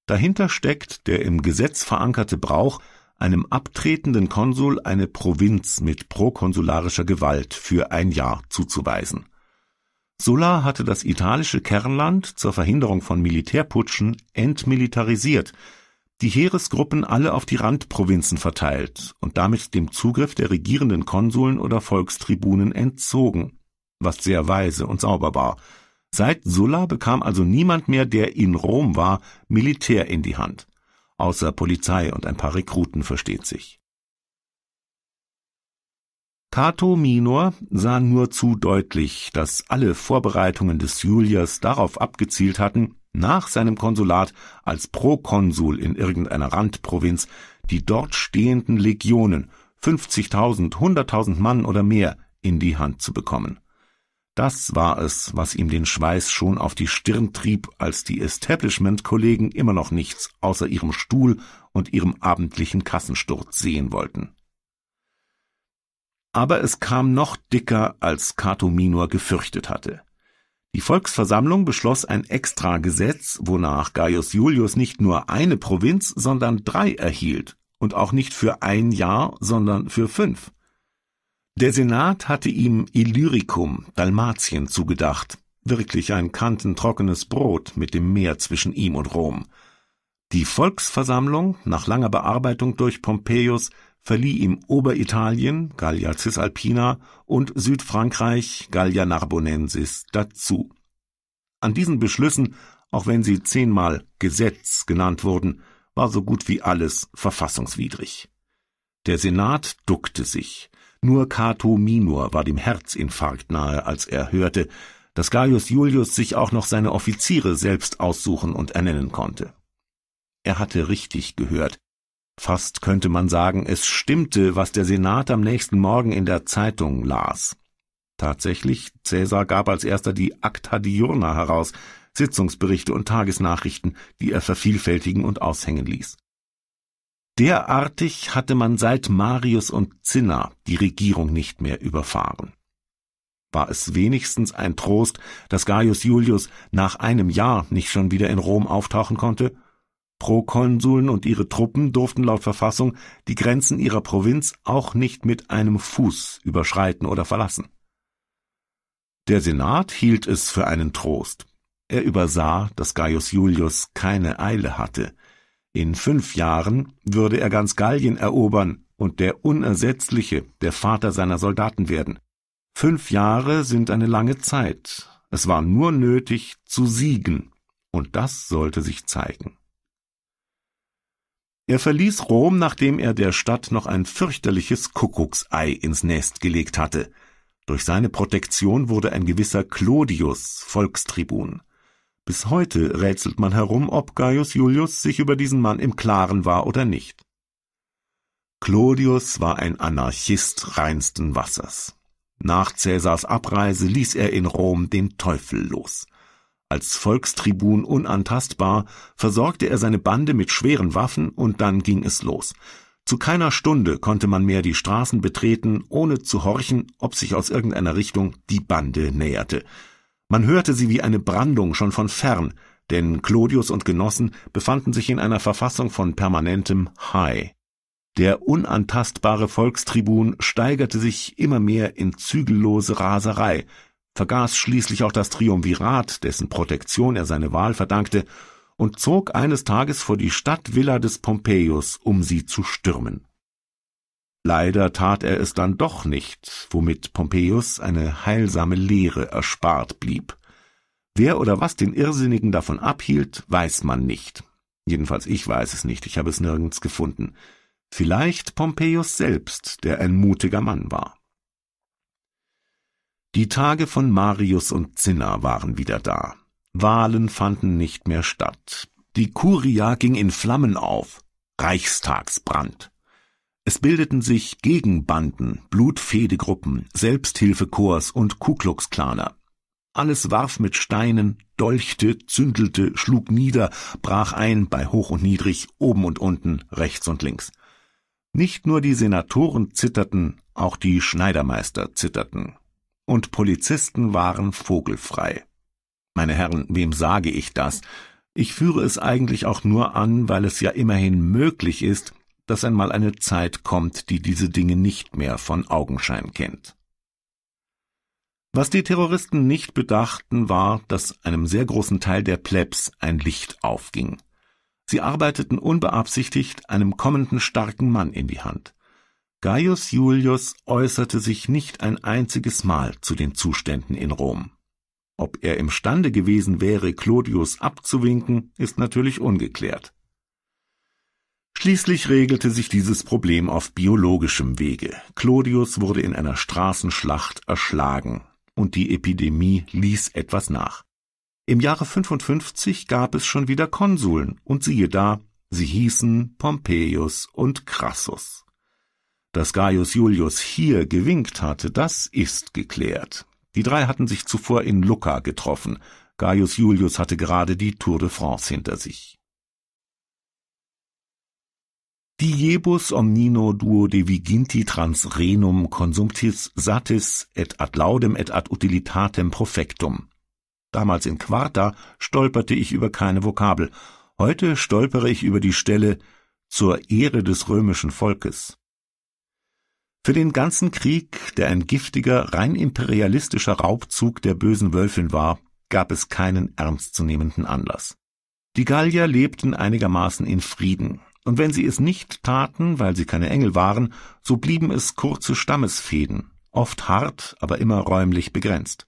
Dahinter steckt der im Gesetz verankerte Brauch, einem abtretenden Konsul eine Provinz mit prokonsularischer Gewalt für ein Jahr zuzuweisen. Sulla hatte das italische Kernland zur Verhinderung von Militärputschen entmilitarisiert, die Heeresgruppen alle auf die Randprovinzen verteilt und damit dem Zugriff der regierenden Konsuln oder Volkstribunen entzogen, was sehr weise und sauber war, Seit Sulla bekam also niemand mehr, der in Rom war, Militär in die Hand. Außer Polizei und ein paar Rekruten versteht sich. Cato Minor sah nur zu deutlich, dass alle Vorbereitungen des Julius darauf abgezielt hatten, nach seinem Konsulat als Prokonsul in irgendeiner Randprovinz die dort stehenden Legionen, 50.000, 100.000 Mann oder mehr, in die Hand zu bekommen. Das war es, was ihm den Schweiß schon auf die Stirn trieb, als die Establishment-Kollegen immer noch nichts außer ihrem Stuhl und ihrem abendlichen Kassensturz sehen wollten. Aber es kam noch dicker, als Cato Minor gefürchtet hatte. Die Volksversammlung beschloss ein Extragesetz, wonach Gaius Julius nicht nur eine Provinz, sondern drei erhielt und auch nicht für ein Jahr, sondern für fünf. Der Senat hatte ihm Illyricum, Dalmatien, zugedacht, wirklich ein kantentrockenes Brot mit dem Meer zwischen ihm und Rom. Die Volksversammlung, nach langer Bearbeitung durch Pompeius, verlieh ihm Oberitalien, Gallia Cisalpina, und Südfrankreich, Gallia Narbonensis, dazu. An diesen Beschlüssen, auch wenn sie zehnmal Gesetz genannt wurden, war so gut wie alles verfassungswidrig. Der Senat duckte sich. Nur Cato Minor war dem Herzinfarkt nahe, als er hörte, dass Gaius Julius sich auch noch seine Offiziere selbst aussuchen und ernennen konnte. Er hatte richtig gehört. Fast könnte man sagen, es stimmte, was der Senat am nächsten Morgen in der Zeitung las. Tatsächlich, Cäsar gab als erster die Acta Diurna heraus, Sitzungsberichte und Tagesnachrichten, die er vervielfältigen und aushängen ließ. Derartig hatte man seit Marius und Zinna die Regierung nicht mehr überfahren. War es wenigstens ein Trost, dass Gaius Julius nach einem Jahr nicht schon wieder in Rom auftauchen konnte? Prokonsuln und ihre Truppen durften laut Verfassung die Grenzen ihrer Provinz auch nicht mit einem Fuß überschreiten oder verlassen. Der Senat hielt es für einen Trost. Er übersah, dass Gaius Julius keine Eile hatte, in fünf Jahren würde er ganz Gallien erobern und der Unersetzliche, der Vater seiner Soldaten werden. Fünf Jahre sind eine lange Zeit. Es war nur nötig, zu siegen, und das sollte sich zeigen. Er verließ Rom, nachdem er der Stadt noch ein fürchterliches Kuckucksei ins Nest gelegt hatte. Durch seine Protektion wurde ein gewisser Clodius Volkstribun. Bis heute rätselt man herum, ob Gaius Julius sich über diesen Mann im Klaren war oder nicht. Clodius war ein Anarchist reinsten Wassers. Nach Cäsars Abreise ließ er in Rom den Teufel los. Als Volkstribun unantastbar versorgte er seine Bande mit schweren Waffen und dann ging es los. Zu keiner Stunde konnte man mehr die Straßen betreten, ohne zu horchen, ob sich aus irgendeiner Richtung die Bande näherte. Man hörte sie wie eine Brandung schon von fern, denn Clodius und Genossen befanden sich in einer Verfassung von permanentem High. Der unantastbare Volkstribun steigerte sich immer mehr in zügellose Raserei, vergaß schließlich auch das Triumvirat, dessen Protektion er seine Wahl verdankte, und zog eines Tages vor die Stadtvilla des Pompeius, um sie zu stürmen. Leider tat er es dann doch nicht, womit Pompeius eine heilsame Lehre erspart blieb. Wer oder was den Irrsinnigen davon abhielt, weiß man nicht. Jedenfalls ich weiß es nicht, ich habe es nirgends gefunden. Vielleicht Pompeius selbst, der ein mutiger Mann war. Die Tage von Marius und Cinna waren wieder da. Wahlen fanden nicht mehr statt. Die Kuria ging in Flammen auf. Reichstagsbrand. Es bildeten sich Gegenbanden, Blutfehdegruppen, Selbsthilfekorps und Ku Klux Klaner. Alles warf mit Steinen, dolchte, zündelte, schlug nieder, brach ein bei hoch und niedrig, oben und unten, rechts und links. Nicht nur die Senatoren zitterten, auch die Schneidermeister zitterten. Und Polizisten waren vogelfrei. Meine Herren, wem sage ich das? Ich führe es eigentlich auch nur an, weil es ja immerhin möglich ist, dass einmal eine Zeit kommt, die diese Dinge nicht mehr von Augenschein kennt. Was die Terroristen nicht bedachten, war, dass einem sehr großen Teil der Plebs ein Licht aufging. Sie arbeiteten unbeabsichtigt einem kommenden starken Mann in die Hand. Gaius Julius äußerte sich nicht ein einziges Mal zu den Zuständen in Rom. Ob er imstande gewesen wäre, Clodius abzuwinken, ist natürlich ungeklärt. Schließlich regelte sich dieses Problem auf biologischem Wege. Clodius wurde in einer Straßenschlacht erschlagen und die Epidemie ließ etwas nach. Im Jahre 55 gab es schon wieder Konsuln und siehe da, sie hießen Pompeius und Crassus. Dass Gaius Julius hier gewinkt hatte, das ist geklärt. Die drei hatten sich zuvor in Lucca getroffen. Gaius Julius hatte gerade die Tour de France hinter sich. Diebus omnino duo de viginti trans renum consumptis satis et ad laudem et ad utilitatem profectum. Damals in Quarta stolperte ich über keine Vokabel. Heute stolpere ich über die Stelle zur Ehre des römischen Volkes. Für den ganzen Krieg, der ein giftiger, rein imperialistischer Raubzug der bösen Wölfin war, gab es keinen ernstzunehmenden Anlass. Die Gallier lebten einigermaßen in Frieden, und wenn sie es nicht taten, weil sie keine Engel waren, so blieben es kurze Stammesfäden, oft hart, aber immer räumlich begrenzt.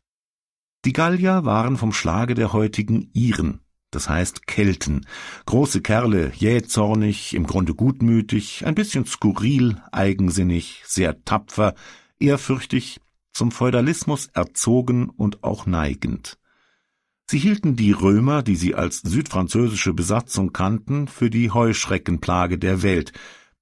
Die Gallier waren vom Schlage der heutigen Iren, das heißt Kelten, große Kerle, jähzornig, im Grunde gutmütig, ein bisschen skurril, eigensinnig, sehr tapfer, ehrfürchtig, zum Feudalismus erzogen und auch neigend. Sie hielten die Römer, die sie als südfranzösische Besatzung kannten, für die Heuschreckenplage der Welt,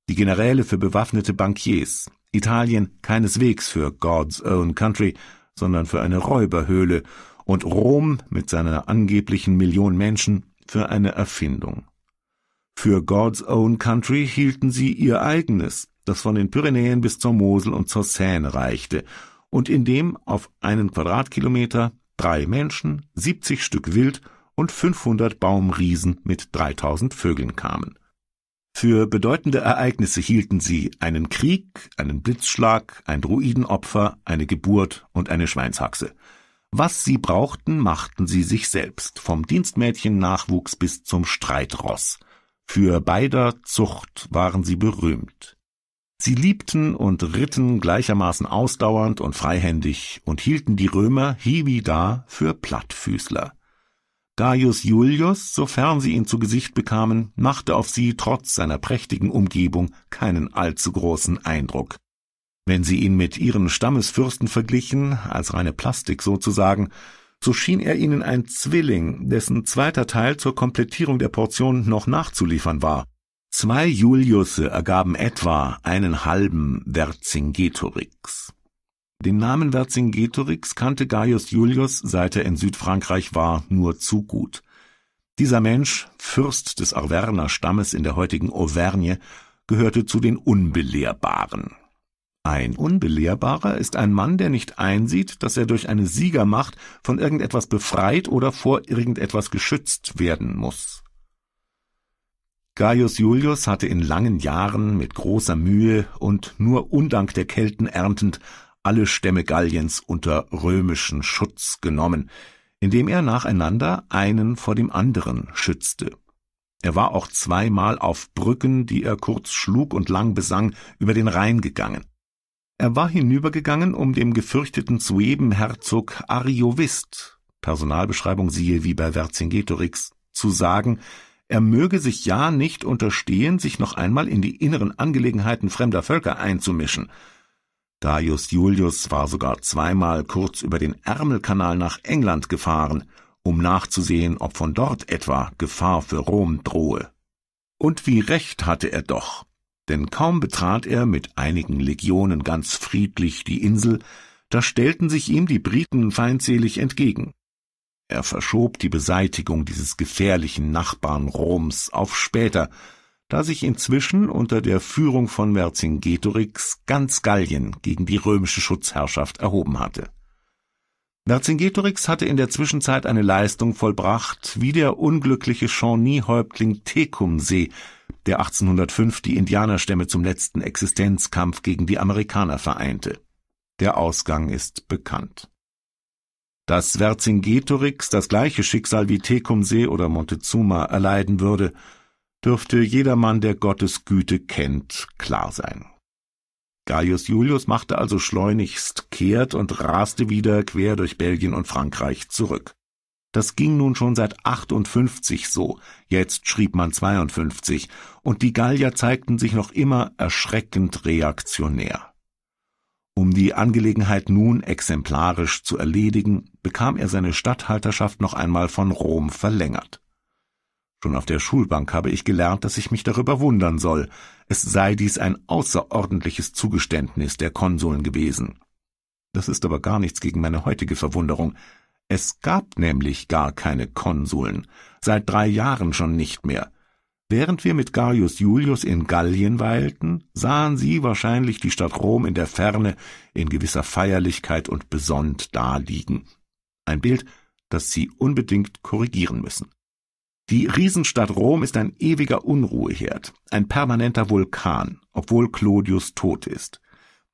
die Generäle für bewaffnete Bankiers, Italien keineswegs für God's Own Country, sondern für eine Räuberhöhle und Rom mit seiner angeblichen Million Menschen für eine Erfindung. Für God's Own Country hielten sie ihr eigenes, das von den Pyrenäen bis zur Mosel und zur Seine reichte und in dem auf einen Quadratkilometer drei Menschen, 70 Stück Wild und 500 Baumriesen mit 3000 Vögeln kamen. Für bedeutende Ereignisse hielten sie einen Krieg, einen Blitzschlag, ein Druidenopfer, eine Geburt und eine Schweinshaxe. Was sie brauchten, machten sie sich selbst, vom Dienstmädchennachwuchs bis zum Streitross. Für beider Zucht waren sie berühmt. Sie liebten und ritten gleichermaßen ausdauernd und freihändig und hielten die Römer hie da für Plattfüßler. Gaius Julius, sofern sie ihn zu Gesicht bekamen, machte auf sie trotz seiner prächtigen Umgebung keinen allzu großen Eindruck. Wenn sie ihn mit ihren Stammesfürsten verglichen, als reine Plastik sozusagen, so schien er ihnen ein Zwilling, dessen zweiter Teil zur Komplettierung der Portion noch nachzuliefern war. Zwei Juliusse ergaben etwa einen halben Vercingetorix. Den Namen Vercingetorix kannte Gaius Julius, seit er in Südfrankreich war, nur zu gut. Dieser Mensch, Fürst des Arverner Stammes in der heutigen Auvergne, gehörte zu den Unbelehrbaren. Ein Unbelehrbarer ist ein Mann, der nicht einsieht, dass er durch eine Siegermacht von irgendetwas befreit oder vor irgendetwas geschützt werden muss. Gaius Julius hatte in langen Jahren mit großer Mühe und nur Undank der Kelten erntend alle Stämme Galliens unter römischen Schutz genommen, indem er nacheinander einen vor dem anderen schützte. Er war auch zweimal auf Brücken, die er kurz schlug und lang besang, über den Rhein gegangen. Er war hinübergegangen, um dem gefürchteten Suebenherzog Ariovist, Personalbeschreibung siehe wie bei Vercingetorix, zu sagen, er möge sich ja nicht unterstehen, sich noch einmal in die inneren Angelegenheiten fremder Völker einzumischen. Gaius Julius war sogar zweimal kurz über den Ärmelkanal nach England gefahren, um nachzusehen, ob von dort etwa Gefahr für Rom drohe. Und wie recht hatte er doch, denn kaum betrat er mit einigen Legionen ganz friedlich die Insel, da stellten sich ihm die Briten feindselig entgegen. Er verschob die Beseitigung dieses gefährlichen Nachbarn Roms auf später, da sich inzwischen unter der Führung von Vercingetorix ganz Gallien gegen die römische Schutzherrschaft erhoben hatte. Vercingetorix hatte in der Zwischenzeit eine Leistung vollbracht, wie der unglückliche Shawnee-Häuptling Tecumseh, der 1805 die Indianerstämme zum letzten Existenzkampf gegen die Amerikaner vereinte. Der Ausgang ist bekannt dass Vercingetorix das gleiche Schicksal wie Tecumseh oder Montezuma erleiden würde, dürfte jedermann, der Gottes Güte kennt, klar sein. Gaius Julius machte also schleunigst kehrt und raste wieder quer durch Belgien und Frankreich zurück. Das ging nun schon seit 58 so, jetzt schrieb man 52, und die Gallier zeigten sich noch immer erschreckend reaktionär. Um die Angelegenheit nun exemplarisch zu erledigen, bekam er seine Statthalterschaft noch einmal von Rom verlängert. Schon auf der Schulbank habe ich gelernt, dass ich mich darüber wundern soll. Es sei dies ein außerordentliches Zugeständnis der Konsuln gewesen. Das ist aber gar nichts gegen meine heutige Verwunderung. Es gab nämlich gar keine Konsuln, seit drei Jahren schon nicht mehr. Während wir mit Gaius Julius in Gallien weilten, sahen sie wahrscheinlich die Stadt Rom in der Ferne in gewisser Feierlichkeit und besonnt daliegen. Ein Bild, das sie unbedingt korrigieren müssen. Die Riesenstadt Rom ist ein ewiger Unruheherd, ein permanenter Vulkan, obwohl Clodius tot ist.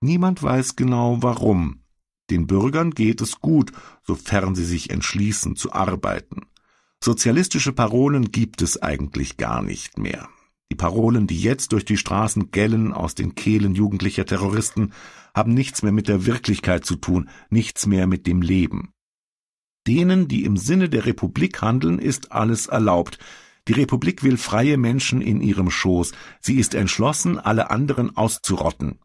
Niemand weiß genau warum. Den Bürgern geht es gut, sofern sie sich entschließen zu arbeiten. Sozialistische Parolen gibt es eigentlich gar nicht mehr. Die Parolen, die jetzt durch die Straßen gellen aus den Kehlen jugendlicher Terroristen, haben nichts mehr mit der Wirklichkeit zu tun, nichts mehr mit dem Leben. Denen, die im Sinne der Republik handeln, ist alles erlaubt. Die Republik will freie Menschen in ihrem Schoß, sie ist entschlossen, alle anderen auszurotten.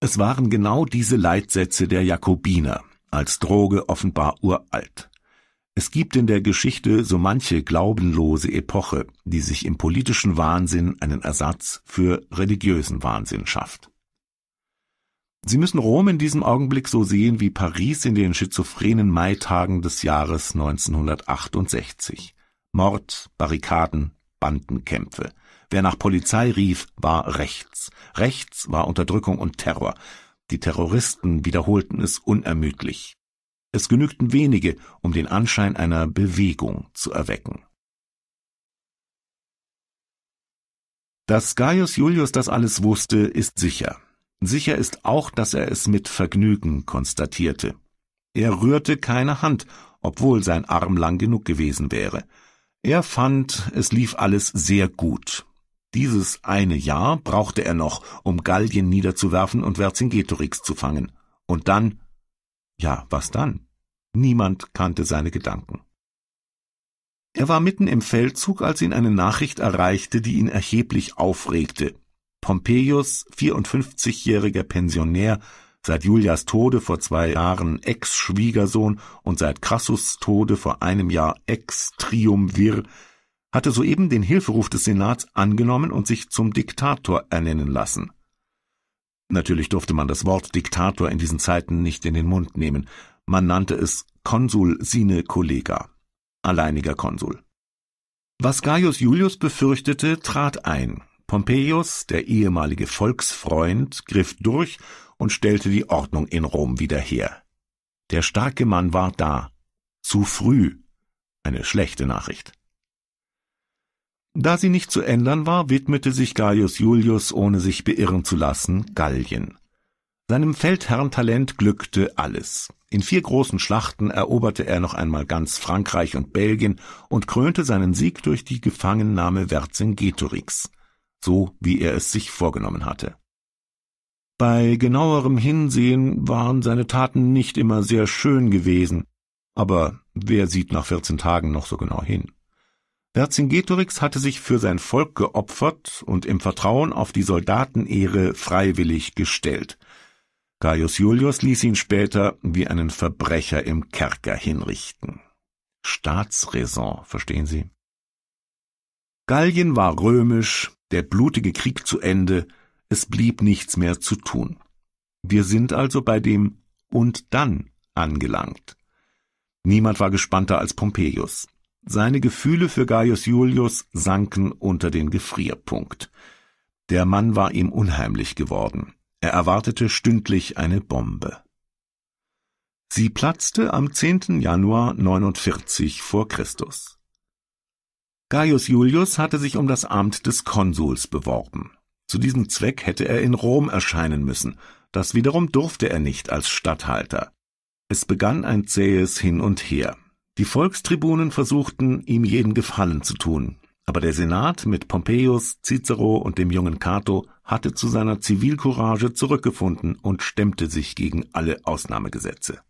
Es waren genau diese Leitsätze der Jakobiner, als Droge offenbar uralt. Es gibt in der Geschichte so manche glaubenlose Epoche, die sich im politischen Wahnsinn einen Ersatz für religiösen Wahnsinn schafft. Sie müssen Rom in diesem Augenblick so sehen wie Paris in den schizophrenen Maitagen des Jahres 1968. Mord, Barrikaden, Bandenkämpfe. Wer nach Polizei rief, war rechts. Rechts war Unterdrückung und Terror. Die Terroristen wiederholten es unermüdlich. Es genügten wenige, um den Anschein einer Bewegung zu erwecken. Dass Gaius Julius das alles wusste, ist sicher. Sicher ist auch, dass er es mit Vergnügen konstatierte. Er rührte keine Hand, obwohl sein Arm lang genug gewesen wäre. Er fand, es lief alles sehr gut. Dieses eine Jahr brauchte er noch, um Gallien niederzuwerfen und Vercingetorix zu fangen. Und dann, ja, was dann? Niemand kannte seine Gedanken. Er war mitten im Feldzug, als ihn eine Nachricht erreichte, die ihn erheblich aufregte. Pompeius, 54-jähriger Pensionär, seit Julias Tode vor zwei Jahren Ex-Schwiegersohn und seit Crassus Tode vor einem Jahr Ex-Triumvir, hatte soeben den Hilferuf des Senats angenommen und sich zum Diktator ernennen lassen. Natürlich durfte man das Wort Diktator in diesen Zeiten nicht in den Mund nehmen, man nannte es Konsul sine collega, alleiniger Konsul. Was Gaius Julius befürchtete, trat ein. Pompeius, der ehemalige Volksfreund, griff durch und stellte die Ordnung in Rom wieder her. Der starke Mann war da. Zu früh. Eine schlechte Nachricht. Da sie nicht zu ändern war, widmete sich Gaius Julius, ohne sich beirren zu lassen, Gallien. Seinem Feldherrntalent glückte alles. In vier großen Schlachten eroberte er noch einmal ganz Frankreich und Belgien und krönte seinen Sieg durch die Gefangennahme Vercingetorix, so wie er es sich vorgenommen hatte. Bei genauerem Hinsehen waren seine Taten nicht immer sehr schön gewesen, aber wer sieht nach vierzehn Tagen noch so genau hin? Vercingetorix hatte sich für sein Volk geopfert und im Vertrauen auf die Soldatenehre freiwillig gestellt. Gaius Julius ließ ihn später wie einen Verbrecher im Kerker hinrichten. Staatsräson, verstehen Sie? Gallien war römisch, der blutige Krieg zu Ende, es blieb nichts mehr zu tun. Wir sind also bei dem und dann angelangt. Niemand war gespannter als Pompeius. Seine Gefühle für Gaius Julius sanken unter den Gefrierpunkt. Der Mann war ihm unheimlich geworden. Er erwartete stündlich eine Bombe. Sie platzte am 10. Januar 49 vor Christus. Gaius Julius hatte sich um das Amt des Konsuls beworben. Zu diesem Zweck hätte er in Rom erscheinen müssen, das wiederum durfte er nicht als Statthalter. Es begann ein zähes Hin und Her. Die Volkstribunen versuchten, ihm jeden Gefallen zu tun. Aber der Senat mit Pompeius, Cicero und dem jungen Cato hatte zu seiner Zivilcourage zurückgefunden und stemmte sich gegen alle Ausnahmegesetze.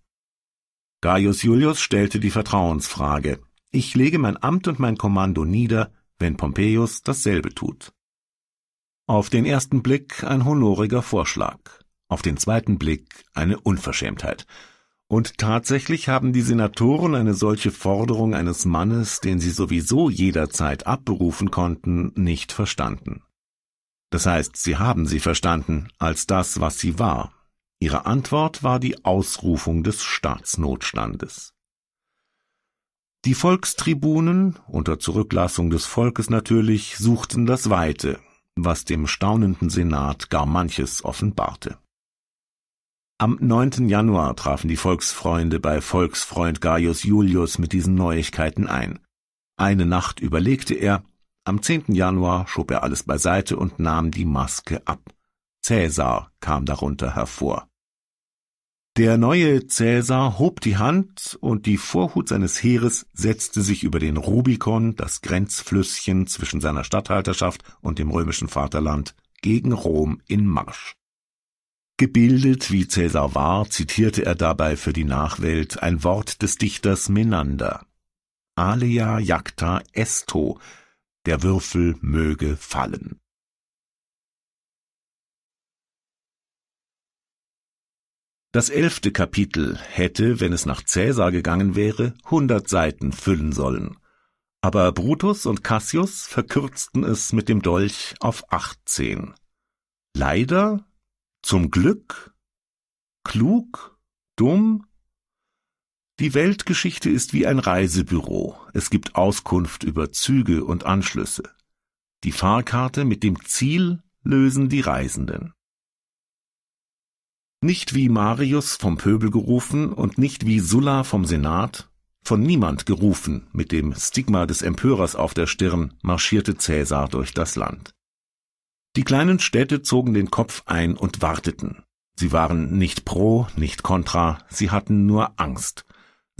Gaius Julius stellte die Vertrauensfrage. Ich lege mein Amt und mein Kommando nieder, wenn Pompeius dasselbe tut. Auf den ersten Blick ein honoriger Vorschlag, auf den zweiten Blick eine Unverschämtheit. Und tatsächlich haben die Senatoren eine solche Forderung eines Mannes, den sie sowieso jederzeit abberufen konnten, nicht verstanden. Das heißt, sie haben sie verstanden als das, was sie war. Ihre Antwort war die Ausrufung des Staatsnotstandes. Die Volkstribunen, unter Zurücklassung des Volkes natürlich, suchten das Weite, was dem staunenden Senat gar manches offenbarte. Am 9. Januar trafen die Volksfreunde bei Volksfreund Gaius Julius mit diesen Neuigkeiten ein. Eine Nacht überlegte er, am 10. Januar schob er alles beiseite und nahm die Maske ab. Cäsar kam darunter hervor. Der neue Cäsar hob die Hand und die Vorhut seines Heeres setzte sich über den Rubikon, das Grenzflüsschen zwischen seiner Statthalterschaft und dem römischen Vaterland, gegen Rom in Marsch. Gebildet wie Cäsar war, zitierte er dabei für die Nachwelt ein Wort des Dichters Menander. Alea jacta esto, der Würfel möge fallen. Das elfte Kapitel hätte, wenn es nach Cäsar gegangen wäre, hundert Seiten füllen sollen. Aber Brutus und Cassius verkürzten es mit dem Dolch auf achtzehn. Leider zum Glück? Klug? Dumm? Die Weltgeschichte ist wie ein Reisebüro. Es gibt Auskunft über Züge und Anschlüsse. Die Fahrkarte mit dem Ziel lösen die Reisenden. Nicht wie Marius vom Pöbel gerufen und nicht wie Sulla vom Senat, von niemand gerufen, mit dem Stigma des Empörers auf der Stirn marschierte Cäsar durch das Land. Die kleinen Städte zogen den Kopf ein und warteten. Sie waren nicht pro, nicht contra, sie hatten nur Angst.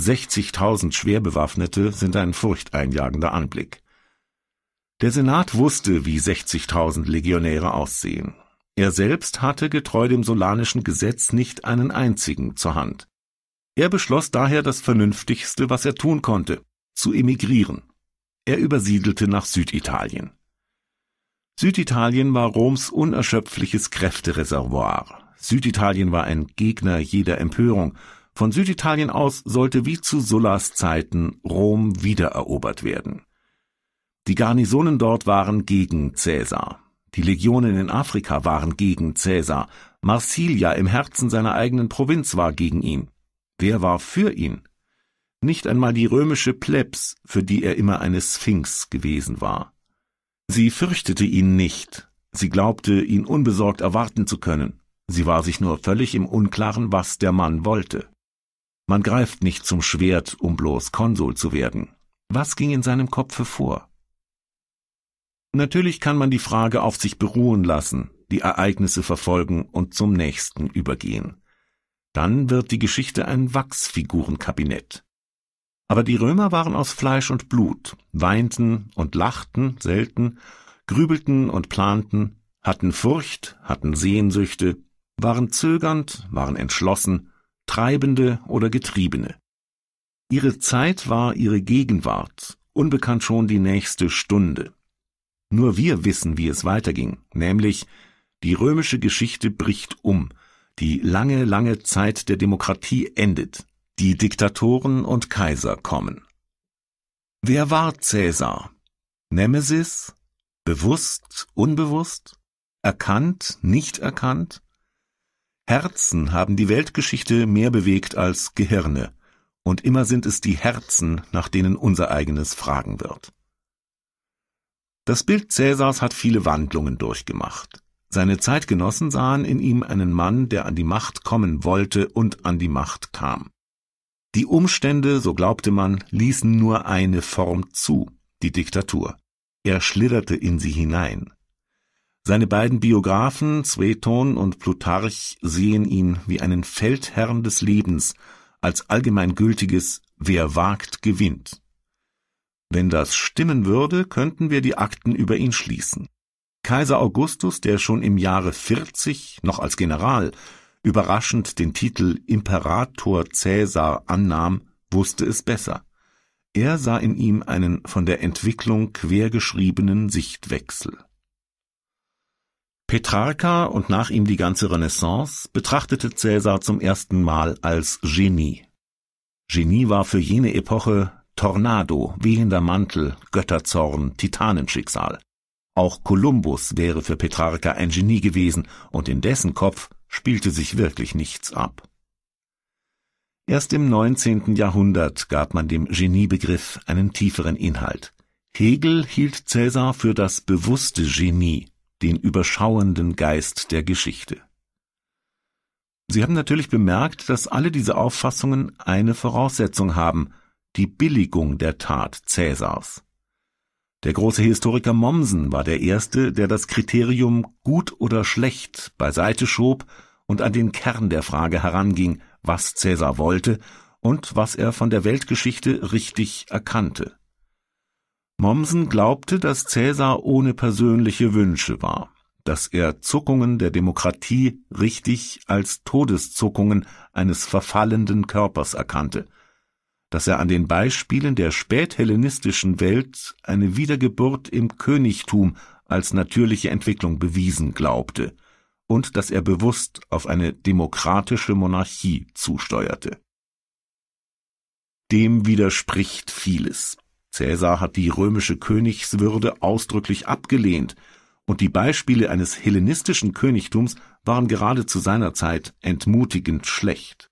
60.000 Schwerbewaffnete sind ein furchteinjagender Anblick. Der Senat wusste, wie 60.000 Legionäre aussehen. Er selbst hatte getreu dem solanischen Gesetz nicht einen einzigen zur Hand. Er beschloss daher das Vernünftigste, was er tun konnte, zu emigrieren. Er übersiedelte nach Süditalien. Süditalien war Roms unerschöpfliches Kräftereservoir. Süditalien war ein Gegner jeder Empörung. Von Süditalien aus sollte wie zu Sullas Zeiten Rom wiedererobert werden. Die Garnisonen dort waren gegen Caesar. Die Legionen in Afrika waren gegen Caesar. Marsilia im Herzen seiner eigenen Provinz war gegen ihn. Wer war für ihn? Nicht einmal die römische Plebs, für die er immer eine Sphinx gewesen war. Sie fürchtete ihn nicht, sie glaubte, ihn unbesorgt erwarten zu können, sie war sich nur völlig im Unklaren, was der Mann wollte. Man greift nicht zum Schwert, um bloß Konsul zu werden. Was ging in seinem Kopfe vor? Natürlich kann man die Frage auf sich beruhen lassen, die Ereignisse verfolgen und zum nächsten übergehen. Dann wird die Geschichte ein Wachsfigurenkabinett. Aber die Römer waren aus Fleisch und Blut, weinten und lachten selten, grübelten und planten, hatten Furcht, hatten Sehnsüchte, waren zögernd, waren entschlossen, Treibende oder Getriebene. Ihre Zeit war ihre Gegenwart, unbekannt schon die nächste Stunde. Nur wir wissen, wie es weiterging, nämlich die römische Geschichte bricht um, die lange, lange Zeit der Demokratie endet, die Diktatoren und Kaiser kommen. Wer war Cäsar? Nemesis? Bewusst, unbewusst? Erkannt, nicht erkannt? Herzen haben die Weltgeschichte mehr bewegt als Gehirne, und immer sind es die Herzen, nach denen unser eigenes fragen wird. Das Bild Cäsars hat viele Wandlungen durchgemacht. Seine Zeitgenossen sahen in ihm einen Mann, der an die Macht kommen wollte und an die Macht kam. Die Umstände, so glaubte man, ließen nur eine Form zu, die Diktatur. Er schlitterte in sie hinein. Seine beiden Biographen Sueton und Plutarch sehen ihn wie einen Feldherrn des Lebens, als allgemeingültiges Wer wagt, gewinnt. Wenn das stimmen würde, könnten wir die Akten über ihn schließen. Kaiser Augustus, der schon im Jahre 40 noch als General überraschend den Titel Imperator Cäsar annahm, wusste es besser. Er sah in ihm einen von der Entwicklung quergeschriebenen Sichtwechsel. Petrarca und nach ihm die ganze Renaissance betrachtete Cäsar zum ersten Mal als Genie. Genie war für jene Epoche Tornado, wehender Mantel, Götterzorn, Titanenschicksal. Auch Kolumbus wäre für Petrarca ein Genie gewesen, und in dessen Kopf spielte sich wirklich nichts ab. Erst im 19. Jahrhundert gab man dem Geniebegriff einen tieferen Inhalt. Hegel hielt Cäsar für das bewusste Genie, den überschauenden Geist der Geschichte. Sie haben natürlich bemerkt, dass alle diese Auffassungen eine Voraussetzung haben, die Billigung der Tat Cäsars. Der große Historiker Mommsen war der Erste, der das Kriterium gut oder schlecht beiseite schob und an den Kern der Frage heranging, was Cäsar wollte und was er von der Weltgeschichte richtig erkannte. Mommsen glaubte, dass Cäsar ohne persönliche Wünsche war, dass er Zuckungen der Demokratie richtig als Todeszuckungen eines verfallenden Körpers erkannte dass er an den Beispielen der späthellenistischen Welt eine Wiedergeburt im Königtum als natürliche Entwicklung bewiesen glaubte und dass er bewusst auf eine demokratische Monarchie zusteuerte. Dem widerspricht vieles. Cäsar hat die römische Königswürde ausdrücklich abgelehnt, und die Beispiele eines hellenistischen Königtums waren gerade zu seiner Zeit entmutigend schlecht.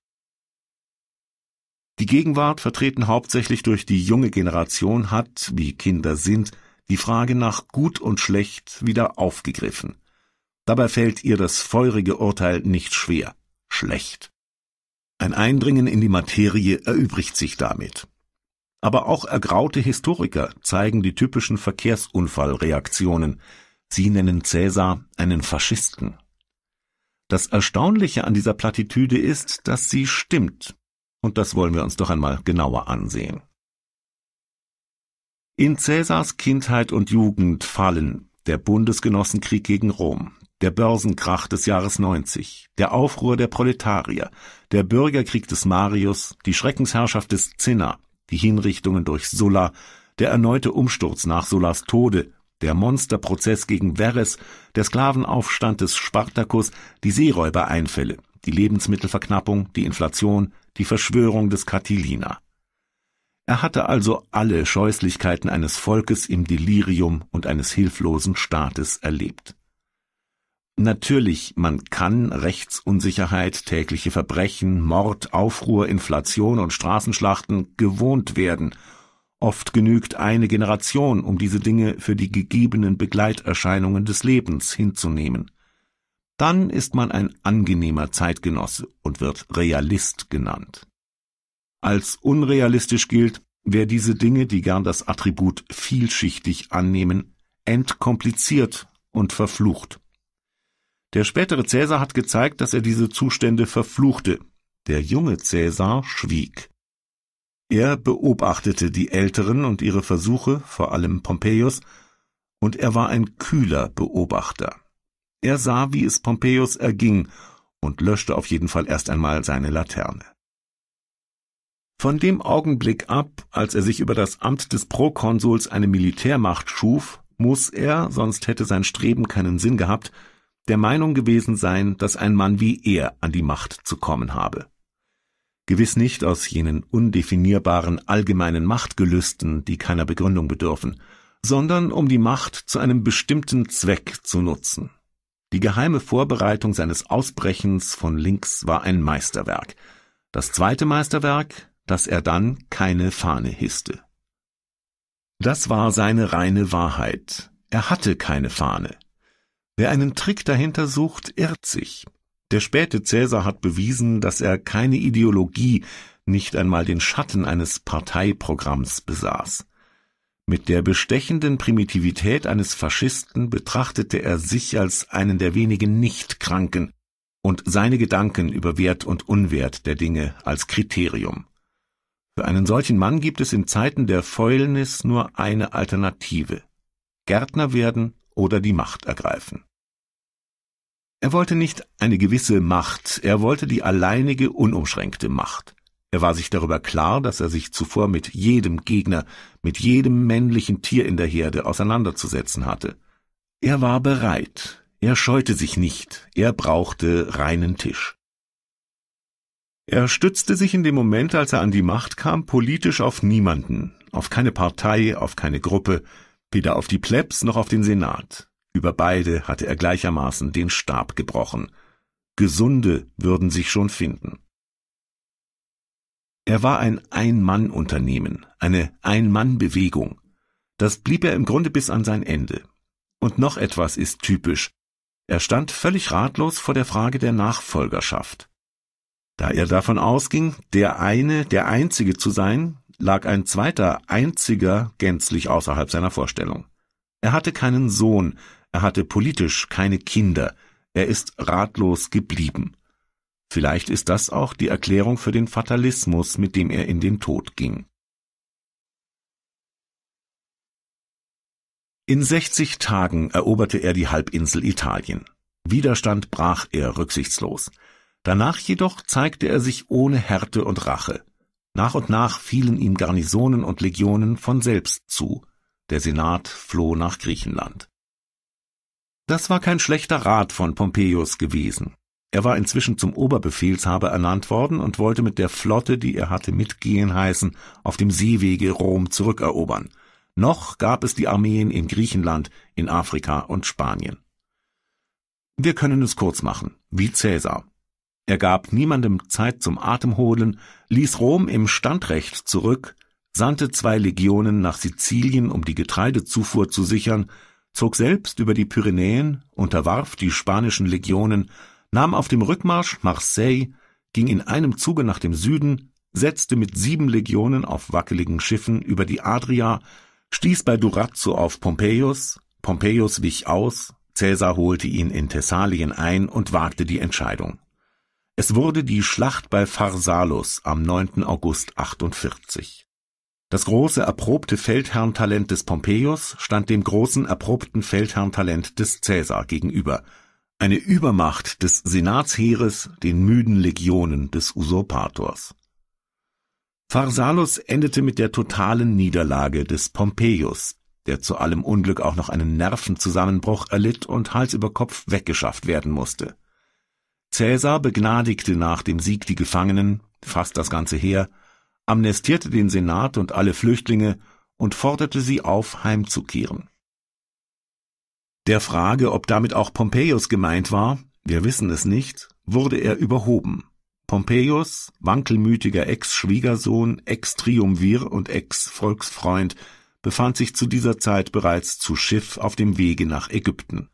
Die Gegenwart, vertreten hauptsächlich durch die junge Generation, hat, wie Kinder sind, die Frage nach Gut und Schlecht wieder aufgegriffen. Dabei fällt ihr das feurige Urteil nicht schwer. Schlecht. Ein Eindringen in die Materie erübrigt sich damit. Aber auch ergraute Historiker zeigen die typischen Verkehrsunfallreaktionen. Sie nennen Cäsar einen Faschisten. Das Erstaunliche an dieser Plattitüde ist, dass sie stimmt. Und das wollen wir uns doch einmal genauer ansehen. In Cäsars Kindheit und Jugend fallen der Bundesgenossenkrieg gegen Rom, der Börsenkrach des Jahres 90, der Aufruhr der Proletarier, der Bürgerkrieg des Marius, die Schreckensherrschaft des Zinner, die Hinrichtungen durch Sulla, der erneute Umsturz nach Sullas Tode, der Monsterprozess gegen Verres, der Sklavenaufstand des Spartacus, die Seeräubereinfälle, die Lebensmittelverknappung, die Inflation, die Verschwörung des Catilina. Er hatte also alle Scheußlichkeiten eines Volkes im Delirium und eines hilflosen Staates erlebt. Natürlich, man kann Rechtsunsicherheit, tägliche Verbrechen, Mord, Aufruhr, Inflation und Straßenschlachten gewohnt werden. Oft genügt eine Generation, um diese Dinge für die gegebenen Begleiterscheinungen des Lebens hinzunehmen. Dann ist man ein angenehmer Zeitgenosse und wird Realist genannt. Als unrealistisch gilt, wer diese Dinge, die gern das Attribut vielschichtig annehmen, entkompliziert und verflucht. Der spätere Cäsar hat gezeigt, dass er diese Zustände verfluchte. Der junge Cäsar schwieg. Er beobachtete die Älteren und ihre Versuche, vor allem Pompeius, und er war ein kühler Beobachter. Er sah, wie es Pompeius erging und löschte auf jeden Fall erst einmal seine Laterne. Von dem Augenblick ab, als er sich über das Amt des Prokonsuls eine Militärmacht schuf, muss er, sonst hätte sein Streben keinen Sinn gehabt, der Meinung gewesen sein, dass ein Mann wie er an die Macht zu kommen habe. Gewiss nicht aus jenen undefinierbaren allgemeinen Machtgelüsten, die keiner Begründung bedürfen, sondern um die Macht zu einem bestimmten Zweck zu nutzen. Die geheime Vorbereitung seines Ausbrechens von links war ein Meisterwerk. Das zweite Meisterwerk, dass er dann keine Fahne hisste. Das war seine reine Wahrheit. Er hatte keine Fahne. Wer einen Trick dahinter sucht, irrt sich. Der späte Cäsar hat bewiesen, dass er keine Ideologie, nicht einmal den Schatten eines Parteiprogramms besaß. Mit der bestechenden Primitivität eines Faschisten betrachtete er sich als einen der wenigen Nichtkranken und seine Gedanken über Wert und Unwert der Dinge als Kriterium. Für einen solchen Mann gibt es in Zeiten der Fäulnis nur eine Alternative Gärtner werden oder die Macht ergreifen. Er wollte nicht eine gewisse Macht, er wollte die alleinige, unumschränkte Macht. Er war sich darüber klar, dass er sich zuvor mit jedem Gegner, mit jedem männlichen Tier in der Herde auseinanderzusetzen hatte. Er war bereit, er scheute sich nicht, er brauchte reinen Tisch. Er stützte sich in dem Moment, als er an die Macht kam, politisch auf niemanden, auf keine Partei, auf keine Gruppe, weder auf die Plebs noch auf den Senat. Über beide hatte er gleichermaßen den Stab gebrochen. Gesunde würden sich schon finden. Er war ein Ein-Mann-Unternehmen, eine Ein-Mann-Bewegung. Das blieb er im Grunde bis an sein Ende. Und noch etwas ist typisch. Er stand völlig ratlos vor der Frage der Nachfolgerschaft. Da er davon ausging, der eine, der einzige zu sein, lag ein zweiter einziger gänzlich außerhalb seiner Vorstellung. Er hatte keinen Sohn, er hatte politisch keine Kinder, er ist ratlos geblieben. Vielleicht ist das auch die Erklärung für den Fatalismus, mit dem er in den Tod ging. In 60 Tagen eroberte er die Halbinsel Italien. Widerstand brach er rücksichtslos. Danach jedoch zeigte er sich ohne Härte und Rache. Nach und nach fielen ihm Garnisonen und Legionen von selbst zu. Der Senat floh nach Griechenland. Das war kein schlechter Rat von Pompeius gewesen. Er war inzwischen zum Oberbefehlshaber ernannt worden und wollte mit der Flotte, die er hatte mitgehen heißen, auf dem Seewege Rom zurückerobern. Noch gab es die Armeen in Griechenland, in Afrika und Spanien. Wir können es kurz machen, wie Cäsar. Er gab niemandem Zeit zum Atemholen, ließ Rom im Standrecht zurück, sandte zwei Legionen nach Sizilien, um die Getreidezufuhr zu sichern, zog selbst über die Pyrenäen, unterwarf die spanischen Legionen, nahm auf dem Rückmarsch Marseille, ging in einem Zuge nach dem Süden, setzte mit sieben Legionen auf wackeligen Schiffen über die Adria, stieß bei Durazzo auf Pompeius, Pompeius wich aus, Caesar holte ihn in Thessalien ein und wagte die Entscheidung. Es wurde die Schlacht bei Pharsalus am 9. August 48. Das große erprobte Feldherrntalent des Pompeius stand dem großen erprobten Feldherrntalent des Caesar gegenüber – eine Übermacht des Senatsheeres den müden Legionen des Usurpators. Pharsalus endete mit der totalen Niederlage des Pompeius, der zu allem Unglück auch noch einen Nervenzusammenbruch erlitt und Hals über Kopf weggeschafft werden musste. Cäsar begnadigte nach dem Sieg die Gefangenen, fast das ganze Heer, amnestierte den Senat und alle Flüchtlinge und forderte sie auf, heimzukehren. Der Frage, ob damit auch Pompeius gemeint war, wir wissen es nicht, wurde er überhoben. Pompeius, wankelmütiger Ex-Schwiegersohn, Ex-Triumvir und Ex-Volksfreund, befand sich zu dieser Zeit bereits zu Schiff auf dem Wege nach Ägypten.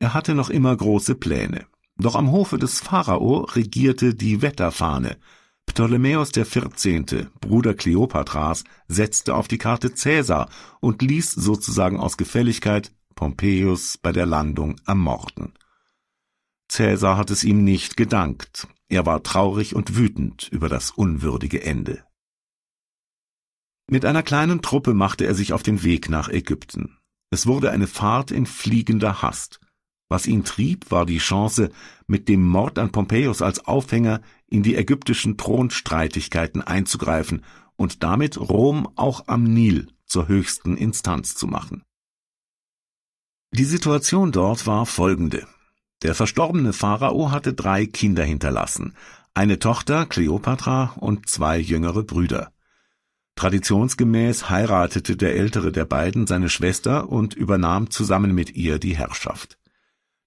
Er hatte noch immer große Pläne. Doch am Hofe des Pharao regierte die Wetterfahne. Ptolemäus XIV., Bruder Kleopatras, setzte auf die Karte Cäsar und ließ sozusagen aus Gefälligkeit Pompeius bei der Landung ermorden. Cäsar hat es ihm nicht gedankt. Er war traurig und wütend über das unwürdige Ende. Mit einer kleinen Truppe machte er sich auf den Weg nach Ägypten. Es wurde eine Fahrt in fliegender Hast. Was ihn trieb, war die Chance, mit dem Mord an Pompeius als Aufhänger in die ägyptischen Thronstreitigkeiten einzugreifen und damit Rom auch am Nil zur höchsten Instanz zu machen. Die Situation dort war folgende. Der verstorbene Pharao hatte drei Kinder hinterlassen, eine Tochter, Kleopatra, und zwei jüngere Brüder. Traditionsgemäß heiratete der ältere der beiden seine Schwester und übernahm zusammen mit ihr die Herrschaft.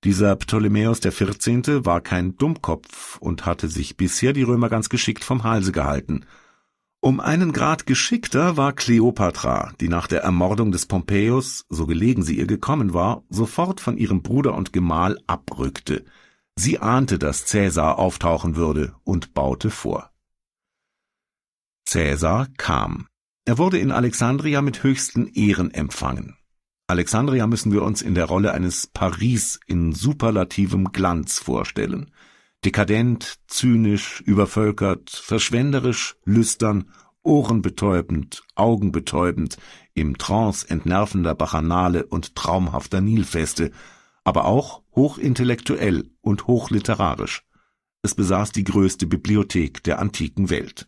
Dieser Ptolemäus XIV. war kein Dummkopf und hatte sich bisher die Römer ganz geschickt vom Halse gehalten – um einen Grad geschickter war Kleopatra, die nach der Ermordung des Pompeius, so gelegen sie ihr gekommen war, sofort von ihrem Bruder und Gemahl abrückte. Sie ahnte, dass Cäsar auftauchen würde und baute vor. Cäsar kam. Er wurde in Alexandria mit höchsten Ehren empfangen. Alexandria müssen wir uns in der Rolle eines Paris in superlativem Glanz vorstellen. Dekadent, zynisch, übervölkert, verschwenderisch, lüstern, ohrenbetäubend, augenbetäubend, im Trance entnervender Bacchanale und traumhafter Nilfeste, aber auch hochintellektuell und hochliterarisch. Es besaß die größte Bibliothek der antiken Welt.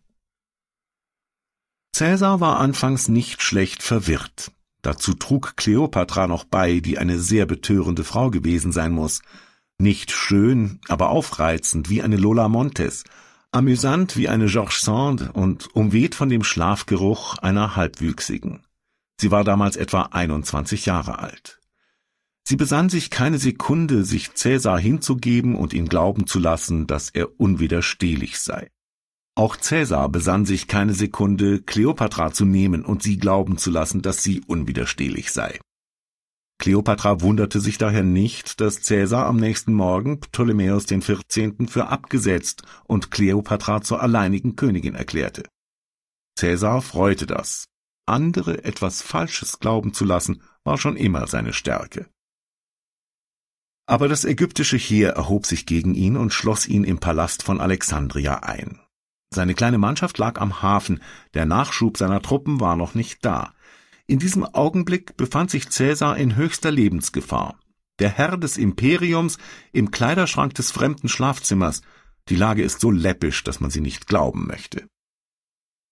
Cäsar war anfangs nicht schlecht verwirrt. Dazu trug Kleopatra noch bei, die eine sehr betörende Frau gewesen sein muss – nicht schön, aber aufreizend wie eine Lola Montes, amüsant wie eine Georges Sand und umweht von dem Schlafgeruch einer Halbwüchsigen. Sie war damals etwa 21 Jahre alt. Sie besann sich keine Sekunde, sich Cäsar hinzugeben und ihn glauben zu lassen, dass er unwiderstehlich sei. Auch Cäsar besann sich keine Sekunde, Kleopatra zu nehmen und sie glauben zu lassen, dass sie unwiderstehlich sei. Kleopatra wunderte sich daher nicht, dass Cäsar am nächsten Morgen Ptolemäus XIV. für abgesetzt und Kleopatra zur alleinigen Königin erklärte. Cäsar freute das. Andere etwas Falsches glauben zu lassen, war schon immer seine Stärke. Aber das ägyptische Heer erhob sich gegen ihn und schloss ihn im Palast von Alexandria ein. Seine kleine Mannschaft lag am Hafen, der Nachschub seiner Truppen war noch nicht da. In diesem Augenblick befand sich Cäsar in höchster Lebensgefahr. Der Herr des Imperiums im Kleiderschrank des fremden Schlafzimmers. Die Lage ist so läppisch, dass man sie nicht glauben möchte.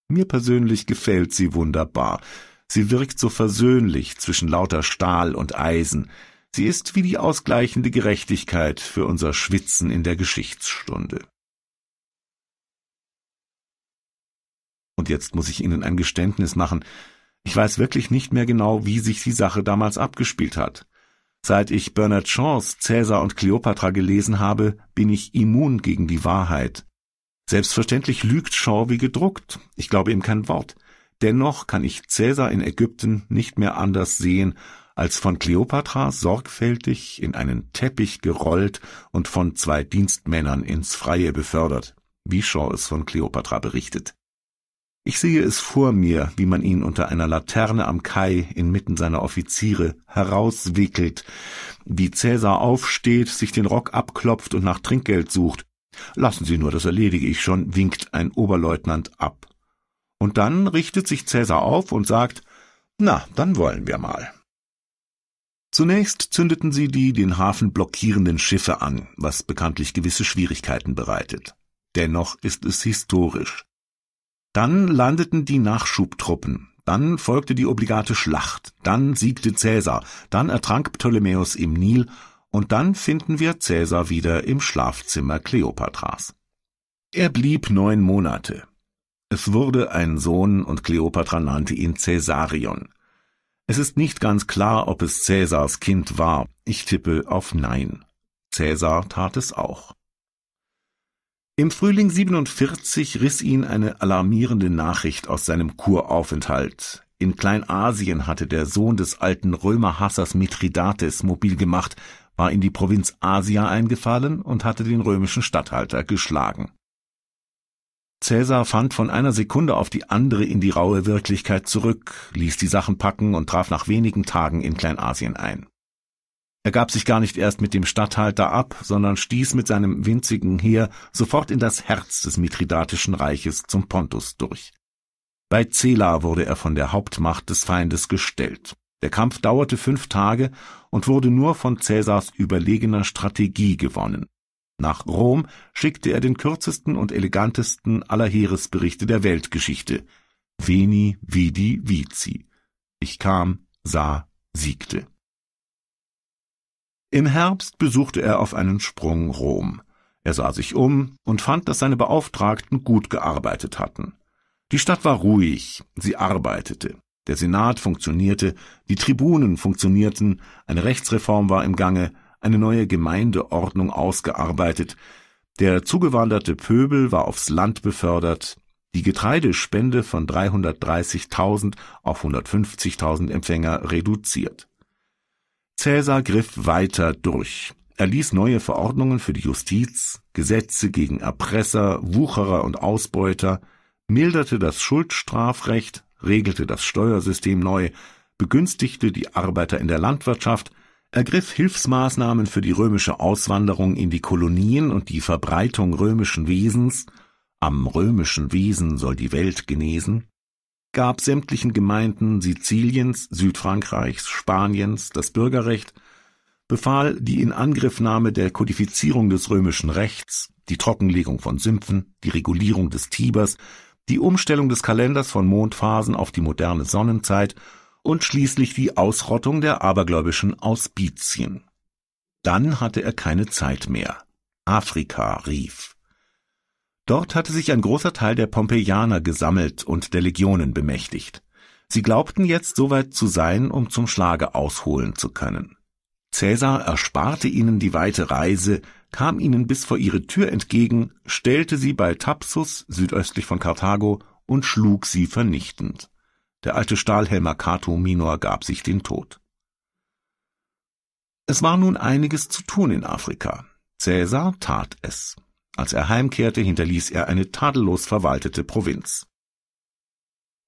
Mir persönlich gefällt sie wunderbar. Sie wirkt so versöhnlich zwischen lauter Stahl und Eisen. Sie ist wie die ausgleichende Gerechtigkeit für unser Schwitzen in der Geschichtsstunde. Und jetzt muss ich Ihnen ein Geständnis machen, ich weiß wirklich nicht mehr genau, wie sich die Sache damals abgespielt hat. Seit ich Bernard Shaws Cäsar und Kleopatra gelesen habe, bin ich immun gegen die Wahrheit. Selbstverständlich lügt Shaw wie gedruckt. Ich glaube ihm kein Wort. Dennoch kann ich Cäsar in Ägypten nicht mehr anders sehen, als von Kleopatra sorgfältig in einen Teppich gerollt und von zwei Dienstmännern ins Freie befördert, wie Shaw es von Kleopatra berichtet. Ich sehe es vor mir, wie man ihn unter einer Laterne am Kai inmitten seiner Offiziere herauswickelt, wie Cäsar aufsteht, sich den Rock abklopft und nach Trinkgeld sucht. Lassen Sie nur, das erledige ich schon, winkt ein Oberleutnant ab. Und dann richtet sich Cäsar auf und sagt, na, dann wollen wir mal. Zunächst zündeten sie die den Hafen blockierenden Schiffe an, was bekanntlich gewisse Schwierigkeiten bereitet. Dennoch ist es historisch. Dann landeten die Nachschubtruppen, dann folgte die obligate Schlacht, dann siegte Cäsar, dann ertrank Ptolemäus im Nil, und dann finden wir Cäsar wieder im Schlafzimmer Kleopatras. Er blieb neun Monate. Es wurde ein Sohn und Kleopatra nannte ihn Cäsarion. Es ist nicht ganz klar, ob es Cäsars Kind war. Ich tippe auf Nein. Cäsar tat es auch. Im Frühling 47 riss ihn eine alarmierende Nachricht aus seinem Kuraufenthalt. In Kleinasien hatte der Sohn des alten Römerhassers Mithridates mobil gemacht, war in die Provinz Asia eingefallen und hatte den römischen Statthalter geschlagen. Cäsar fand von einer Sekunde auf die andere in die raue Wirklichkeit zurück, ließ die Sachen packen und traf nach wenigen Tagen in Kleinasien ein. Er gab sich gar nicht erst mit dem Statthalter ab, sondern stieß mit seinem winzigen Heer sofort in das Herz des Mithridatischen Reiches zum Pontus durch. Bei Zela wurde er von der Hauptmacht des Feindes gestellt. Der Kampf dauerte fünf Tage und wurde nur von Cäsars überlegener Strategie gewonnen. Nach Rom schickte er den kürzesten und elegantesten aller Heeresberichte der Weltgeschichte. Veni, vidi, vici. Ich kam, sah, siegte. Im Herbst besuchte er auf einen Sprung Rom. Er sah sich um und fand, dass seine Beauftragten gut gearbeitet hatten. Die Stadt war ruhig, sie arbeitete. Der Senat funktionierte, die Tribunen funktionierten, eine Rechtsreform war im Gange, eine neue Gemeindeordnung ausgearbeitet, der zugewanderte Pöbel war aufs Land befördert, die Getreidespende von 330.000 auf 150.000 Empfänger reduziert. Cäsar griff weiter durch. Er ließ neue Verordnungen für die Justiz, Gesetze gegen Erpresser, Wucherer und Ausbeuter, milderte das Schuldstrafrecht, regelte das Steuersystem neu, begünstigte die Arbeiter in der Landwirtschaft, ergriff Hilfsmaßnahmen für die römische Auswanderung in die Kolonien und die Verbreitung römischen Wesens, am römischen Wesen soll die Welt genesen, gab sämtlichen Gemeinden Siziliens, Südfrankreichs, Spaniens das Bürgerrecht, befahl die Inangriffnahme der Kodifizierung des römischen Rechts, die Trockenlegung von Sümpfen, die Regulierung des Tibers, die Umstellung des Kalenders von Mondphasen auf die moderne Sonnenzeit und schließlich die Ausrottung der abergläubischen Ausbizien. Dann hatte er keine Zeit mehr. Afrika rief. Dort hatte sich ein großer Teil der Pompeianer gesammelt und der Legionen bemächtigt. Sie glaubten jetzt soweit zu sein, um zum Schlage ausholen zu können. Cäsar ersparte ihnen die weite Reise, kam ihnen bis vor ihre Tür entgegen, stellte sie bei Thapsus, südöstlich von Karthago, und schlug sie vernichtend. Der alte Stahlhelmer Cato Minor gab sich den Tod. Es war nun einiges zu tun in Afrika. Cäsar tat es. Als er heimkehrte, hinterließ er eine tadellos verwaltete Provinz.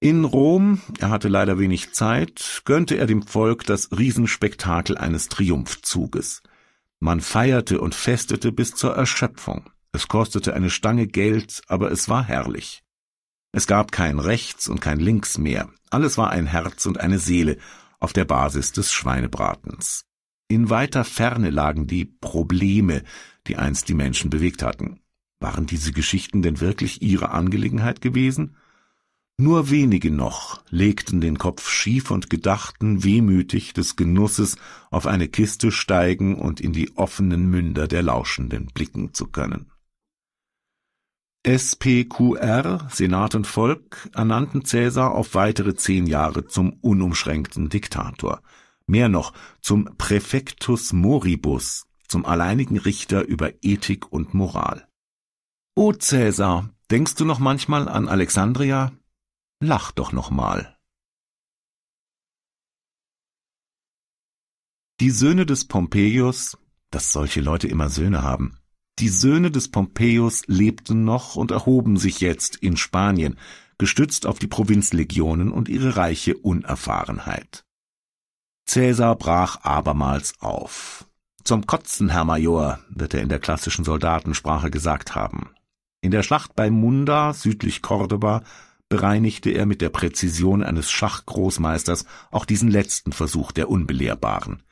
In Rom, er hatte leider wenig Zeit, gönnte er dem Volk das Riesenspektakel eines Triumphzuges. Man feierte und festete bis zur Erschöpfung. Es kostete eine Stange Geld, aber es war herrlich. Es gab kein Rechts und kein Links mehr. Alles war ein Herz und eine Seele auf der Basis des Schweinebratens. In weiter Ferne lagen die Probleme, die einst die Menschen bewegt hatten. Waren diese Geschichten denn wirklich ihre Angelegenheit gewesen? Nur wenige noch legten den Kopf schief und gedachten wehmütig des Genusses auf eine Kiste steigen und in die offenen Münder der Lauschenden blicken zu können. SPQR, Senat und Volk, ernannten Cäsar auf weitere zehn Jahre zum unumschränkten Diktator. Mehr noch, zum Präfectus Moribus, zum alleinigen Richter über Ethik und Moral. O Cäsar, denkst du noch manchmal an Alexandria? Lach doch noch mal. Die Söhne des Pompeius, dass solche Leute immer Söhne haben, die Söhne des Pompeius lebten noch und erhoben sich jetzt in Spanien, gestützt auf die Provinzlegionen und ihre reiche Unerfahrenheit. Cäsar brach abermals auf. Zum Kotzen, Herr Major, wird er in der klassischen Soldatensprache gesagt haben. In der Schlacht bei Munda, südlich Cordoba, bereinigte er mit der Präzision eines Schachgroßmeisters auch diesen letzten Versuch der Unbelehrbaren.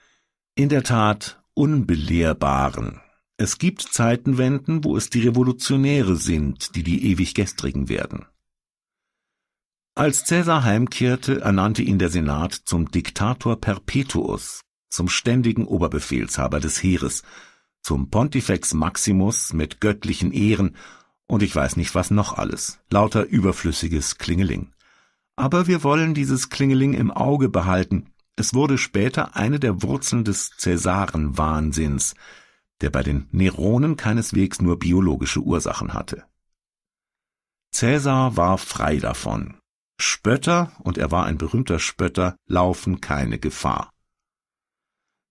In der Tat Unbelehrbaren. Es gibt Zeitenwenden, wo es die Revolutionäre sind, die die Ewiggestrigen werden. Als Cäsar heimkehrte, ernannte ihn der Senat zum Diktator Perpetuus, zum ständigen Oberbefehlshaber des Heeres, zum Pontifex Maximus mit göttlichen Ehren und ich weiß nicht was noch alles, lauter überflüssiges Klingeling. Aber wir wollen dieses Klingeling im Auge behalten. Es wurde später eine der Wurzeln des Cäsarenwahnsinns, der bei den Neronen keineswegs nur biologische Ursachen hatte. Cäsar war frei davon. Spötter, und er war ein berühmter Spötter, laufen keine Gefahr.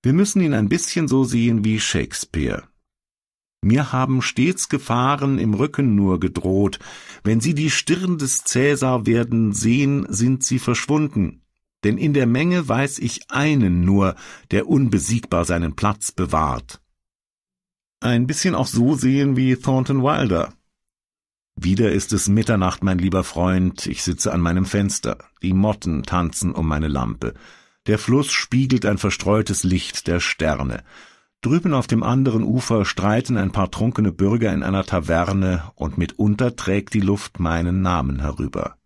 Wir müssen ihn ein bisschen so sehen wie Shakespeare. Mir haben stets Gefahren im Rücken nur gedroht. Wenn sie die Stirn des Cäsar werden sehen, sind sie verschwunden. Denn in der Menge weiß ich einen nur, der unbesiegbar seinen Platz bewahrt. Ein bisschen auch so sehen wie Thornton Wilder. Wieder ist es Mitternacht, mein lieber Freund, ich sitze an meinem Fenster. Die Motten tanzen um meine Lampe. Der Fluss spiegelt ein verstreutes Licht der Sterne. Drüben auf dem anderen Ufer streiten ein paar trunkene Bürger in einer Taverne und mitunter trägt die Luft meinen Namen herüber.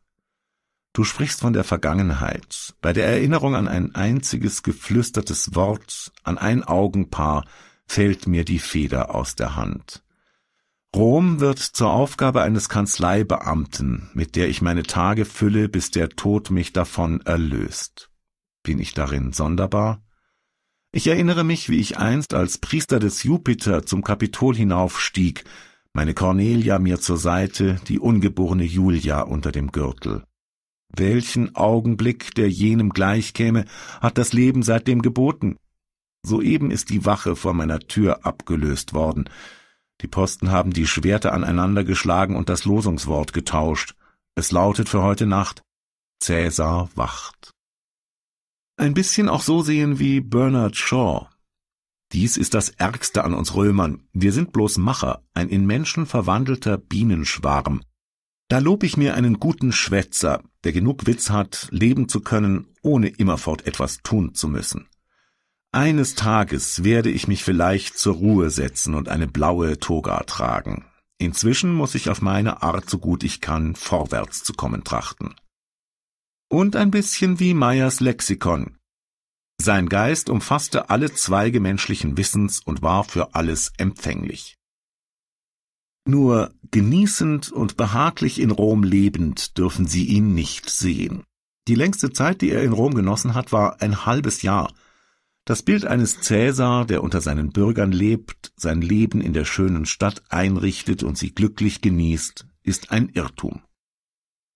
Du sprichst von der Vergangenheit, bei der Erinnerung an ein einziges geflüstertes Wort, an ein Augenpaar, fällt mir die Feder aus der Hand. Rom wird zur Aufgabe eines Kanzleibeamten, mit der ich meine Tage fülle, bis der Tod mich davon erlöst. Bin ich darin sonderbar? Ich erinnere mich, wie ich einst als Priester des Jupiter zum Kapitol hinaufstieg, meine Cornelia mir zur Seite, die ungeborene Julia unter dem Gürtel. Welchen Augenblick, der jenem gleichkäme, hat das Leben seitdem geboten? Soeben ist die Wache vor meiner Tür abgelöst worden. Die Posten haben die Schwerter aneinander geschlagen und das Losungswort getauscht. Es lautet für heute Nacht Cäsar wacht ein bisschen auch so sehen wie Bernard Shaw. Dies ist das Ärgste an uns Römern. Wir sind bloß Macher, ein in Menschen verwandelter Bienenschwarm. Da lob ich mir einen guten Schwätzer, der genug Witz hat, leben zu können, ohne immerfort etwas tun zu müssen. Eines Tages werde ich mich vielleicht zur Ruhe setzen und eine blaue Toga tragen. Inzwischen muss ich auf meine Art, so gut ich kann, vorwärts zu kommen trachten und ein bisschen wie Meyers Lexikon. Sein Geist umfasste alle Zweige menschlichen Wissens und war für alles empfänglich. Nur genießend und behaglich in Rom lebend dürfen Sie ihn nicht sehen. Die längste Zeit, die er in Rom genossen hat, war ein halbes Jahr. Das Bild eines Cäsar, der unter seinen Bürgern lebt, sein Leben in der schönen Stadt einrichtet und sie glücklich genießt, ist ein Irrtum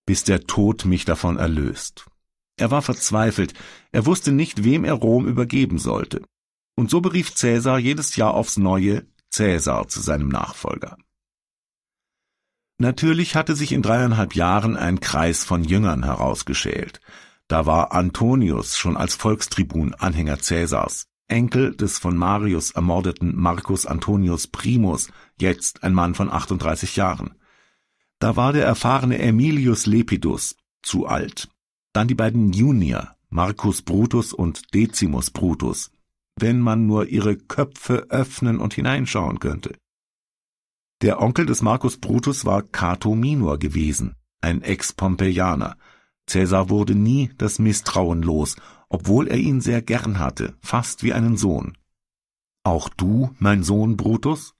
bis der Tod mich davon erlöst. Er war verzweifelt, er wusste nicht, wem er Rom übergeben sollte. Und so berief Cäsar jedes Jahr aufs Neue Cäsar zu seinem Nachfolger. Natürlich hatte sich in dreieinhalb Jahren ein Kreis von Jüngern herausgeschält. Da war Antonius schon als Volkstribun Anhänger Cäsars, Enkel des von Marius ermordeten Marcus Antonius Primus, jetzt ein Mann von 38 Jahren. Da war der erfahrene Aemilius Lepidus zu alt. Dann die beiden Junior, Marcus Brutus und Decimus Brutus, wenn man nur ihre Köpfe öffnen und hineinschauen könnte. Der Onkel des Marcus Brutus war Cato Minor gewesen, ein Ex-Pompeianer. Cäsar wurde nie das Misstrauen los, obwohl er ihn sehr gern hatte, fast wie einen Sohn. Auch du, mein Sohn Brutus?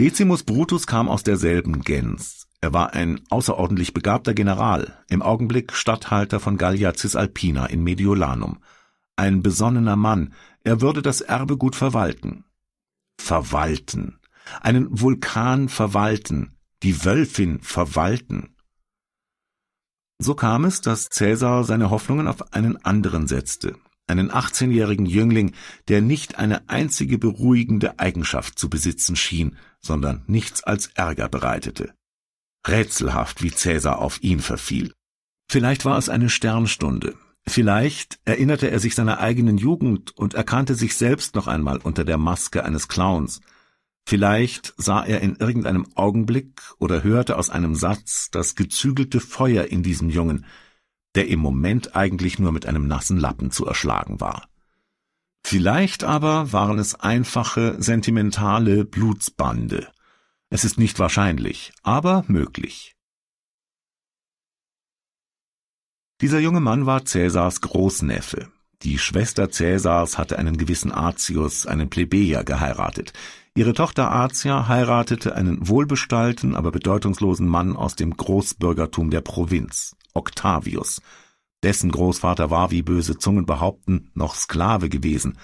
Decimus Brutus kam aus derselben Gens. Er war ein außerordentlich begabter General, im Augenblick Statthalter von Gallia Cisalpina in Mediolanum. Ein besonnener Mann, er würde das Erbe gut verwalten. Verwalten. Einen Vulkan verwalten, die Wölfin verwalten. So kam es, dass Cäsar seine Hoffnungen auf einen anderen setzte, einen 18-jährigen Jüngling, der nicht eine einzige beruhigende Eigenschaft zu besitzen schien, sondern nichts als Ärger bereitete. Rätselhaft, wie Cäsar auf ihn verfiel. Vielleicht war es eine Sternstunde, vielleicht erinnerte er sich seiner eigenen Jugend und erkannte sich selbst noch einmal unter der Maske eines Clowns, Vielleicht sah er in irgendeinem Augenblick oder hörte aus einem Satz das gezügelte Feuer in diesem Jungen, der im Moment eigentlich nur mit einem nassen Lappen zu erschlagen war. Vielleicht aber waren es einfache, sentimentale Blutsbande. Es ist nicht wahrscheinlich, aber möglich. Dieser junge Mann war Cäsars Großneffe. Die Schwester Cäsars hatte einen gewissen Artius, einen Plebejer, geheiratet. Ihre Tochter Atia heiratete einen wohlbestallten, aber bedeutungslosen Mann aus dem Großbürgertum der Provinz. Octavius. Dessen Großvater war, wie böse Zungen behaupten, noch Sklave gewesen.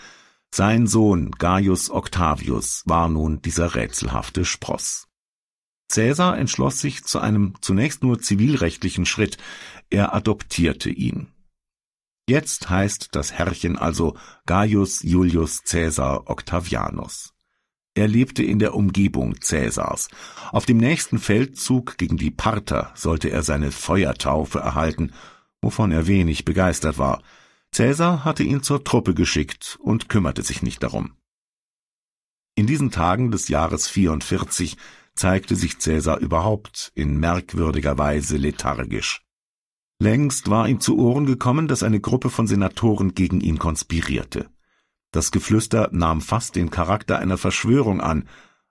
Sein Sohn Gaius Octavius war nun dieser rätselhafte Spross. Cäsar entschloss sich zu einem zunächst nur zivilrechtlichen Schritt. Er adoptierte ihn. Jetzt heißt das Herrchen also Gaius Julius Caesar Octavianus. Er lebte in der Umgebung Cäsars. Auf dem nächsten Feldzug gegen die Parther sollte er seine Feuertaufe erhalten, wovon er wenig begeistert war. Cäsar hatte ihn zur Truppe geschickt und kümmerte sich nicht darum. In diesen Tagen des Jahres 44 zeigte sich Cäsar überhaupt in merkwürdiger Weise lethargisch. Längst war ihm zu Ohren gekommen, dass eine Gruppe von Senatoren gegen ihn konspirierte. Das Geflüster nahm fast den Charakter einer Verschwörung an,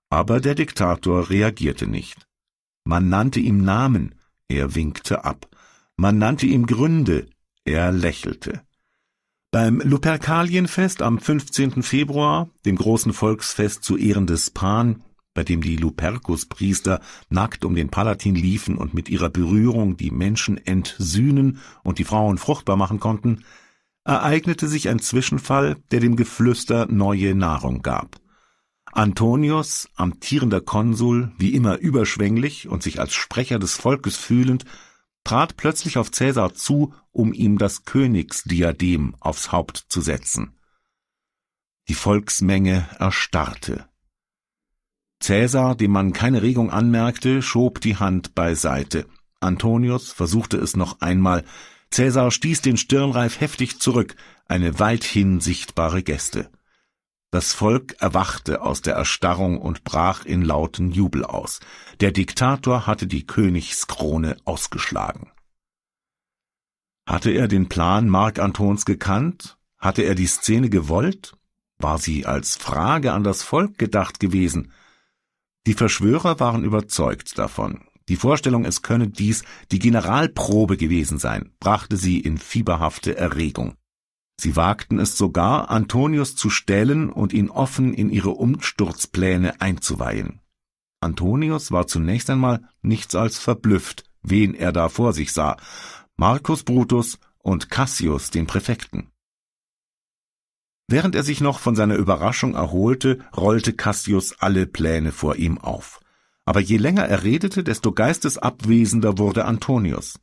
aber der Diktator reagierte nicht. Man nannte ihm Namen, er winkte ab. Man nannte ihm Gründe, er lächelte. Beim Luperkalienfest am 15. Februar, dem großen Volksfest zu Ehren des Pan, bei dem die Lupercuspriester nackt um den Palatin liefen und mit ihrer Berührung die Menschen entsühnen und die Frauen fruchtbar machen konnten, ereignete sich ein Zwischenfall, der dem Geflüster neue Nahrung gab. Antonius, amtierender Konsul, wie immer überschwänglich und sich als Sprecher des Volkes fühlend, trat plötzlich auf Cäsar zu, um ihm das Königsdiadem aufs Haupt zu setzen. Die Volksmenge erstarrte. Cäsar, dem man keine Regung anmerkte, schob die Hand beiseite. Antonius versuchte es noch einmal, Cäsar stieß den Stirnreif heftig zurück, eine weithin sichtbare Geste. Das Volk erwachte aus der Erstarrung und brach in lauten Jubel aus. Der Diktator hatte die Königskrone ausgeschlagen. Hatte er den Plan Mark Antons gekannt? Hatte er die Szene gewollt? War sie als Frage an das Volk gedacht gewesen? Die Verschwörer waren überzeugt davon. Die Vorstellung, es könne dies die Generalprobe gewesen sein, brachte sie in fieberhafte Erregung. Sie wagten es sogar, Antonius zu stellen und ihn offen in ihre Umsturzpläne einzuweihen. Antonius war zunächst einmal nichts als verblüfft, wen er da vor sich sah, Marcus Brutus und Cassius den Präfekten. Während er sich noch von seiner Überraschung erholte, rollte Cassius alle Pläne vor ihm auf aber je länger er redete, desto geistesabwesender wurde Antonius.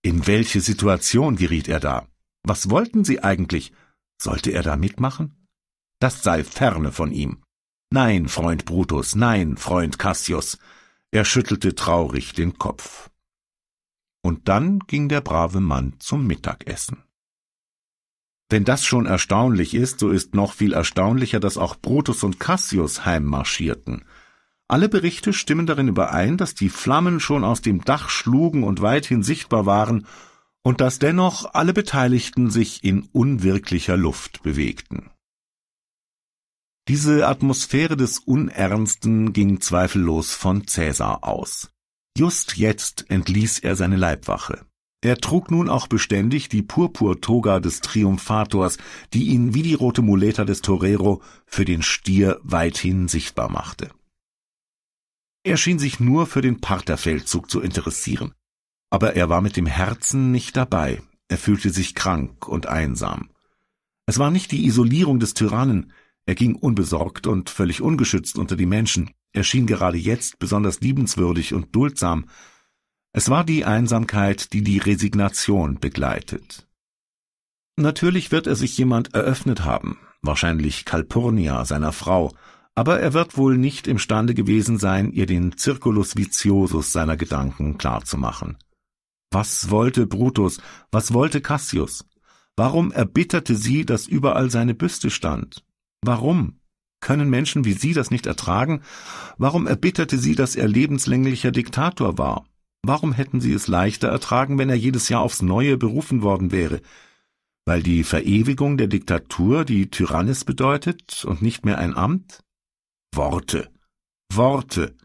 In welche Situation geriet er da? Was wollten sie eigentlich? Sollte er da mitmachen? Das sei ferne von ihm. Nein, Freund Brutus, nein, Freund Cassius. Er schüttelte traurig den Kopf. Und dann ging der brave Mann zum Mittagessen. Wenn das schon erstaunlich ist, so ist noch viel erstaunlicher, dass auch Brutus und Cassius heimmarschierten – alle Berichte stimmen darin überein, dass die Flammen schon aus dem Dach schlugen und weithin sichtbar waren und dass dennoch alle Beteiligten sich in unwirklicher Luft bewegten. Diese Atmosphäre des Unernsten ging zweifellos von Cäsar aus. Just jetzt entließ er seine Leibwache. Er trug nun auch beständig die Purpurtoga des Triumphators, die ihn wie die rote Muleta des Torero für den Stier weithin sichtbar machte. Er schien sich nur für den Partherfeldzug zu interessieren. Aber er war mit dem Herzen nicht dabei. Er fühlte sich krank und einsam. Es war nicht die Isolierung des Tyrannen. Er ging unbesorgt und völlig ungeschützt unter die Menschen. Er schien gerade jetzt besonders liebenswürdig und duldsam. Es war die Einsamkeit, die die Resignation begleitet. Natürlich wird er sich jemand eröffnet haben, wahrscheinlich Kalpurnia, seiner Frau, aber er wird wohl nicht imstande gewesen sein, ihr den Circulus viciosus seiner Gedanken klarzumachen. Was wollte Brutus? Was wollte Cassius? Warum erbitterte sie, dass überall seine Büste stand? Warum? Können Menschen wie sie das nicht ertragen? Warum erbitterte sie, dass er lebenslänglicher Diktator war? Warum hätten sie es leichter ertragen, wenn er jedes Jahr aufs Neue berufen worden wäre? Weil die Verewigung der Diktatur die Tyrannis bedeutet und nicht mehr ein Amt? Worte. Worte.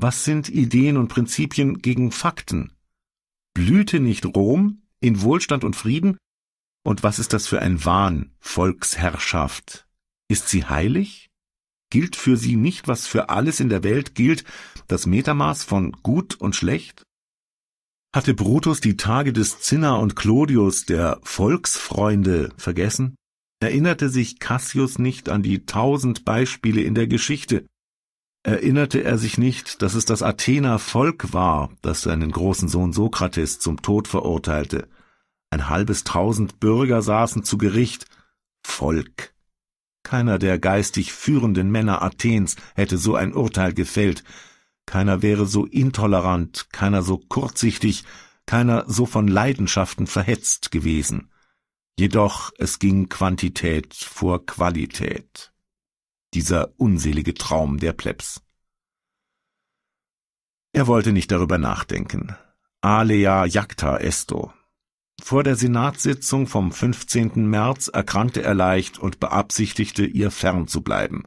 Was sind Ideen und Prinzipien gegen Fakten? Blühte nicht Rom in Wohlstand und Frieden? Und was ist das für ein Wahn, Volksherrschaft? Ist sie heilig? Gilt für sie nicht, was für alles in der Welt gilt, das Metermaß von gut und schlecht? Hatte Brutus die Tage des Cinna und Clodius, der Volksfreunde, vergessen? Erinnerte sich Cassius nicht an die tausend Beispiele in der Geschichte? Erinnerte er sich nicht, dass es das Athener Volk war, das seinen großen Sohn Sokrates zum Tod verurteilte? Ein halbes tausend Bürger saßen zu Gericht. Volk. Keiner der geistig führenden Männer Athens hätte so ein Urteil gefällt. Keiner wäre so intolerant, keiner so kurzsichtig, keiner so von Leidenschaften verhetzt gewesen. Jedoch es ging Quantität vor Qualität. Dieser unselige Traum der Plebs. Er wollte nicht darüber nachdenken. Alea jacta esto. Vor der Senatssitzung vom 15. März erkrankte er leicht und beabsichtigte, ihr fern zu bleiben.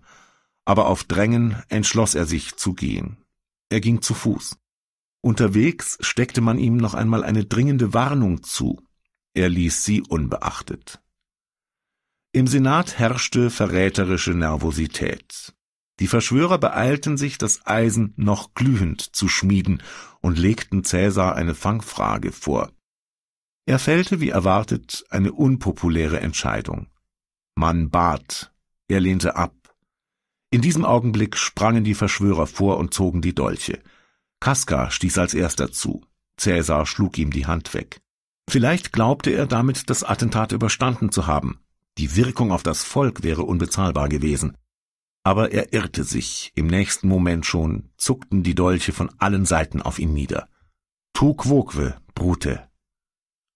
Aber auf Drängen entschloss er sich zu gehen. Er ging zu Fuß. Unterwegs steckte man ihm noch einmal eine dringende Warnung zu er ließ sie unbeachtet. Im Senat herrschte verräterische Nervosität. Die Verschwörer beeilten sich, das Eisen noch glühend zu schmieden und legten Cäsar eine Fangfrage vor. Er fällte, wie erwartet, eine unpopuläre Entscheidung. Man bat, er lehnte ab. In diesem Augenblick sprangen die Verschwörer vor und zogen die Dolche. Kaska stieß als erster zu. Cäsar schlug ihm die Hand weg. Vielleicht glaubte er damit, das Attentat überstanden zu haben. Die Wirkung auf das Volk wäre unbezahlbar gewesen. Aber er irrte sich. Im nächsten Moment schon zuckten die Dolche von allen Seiten auf ihn nieder. Tu quoque, Brute.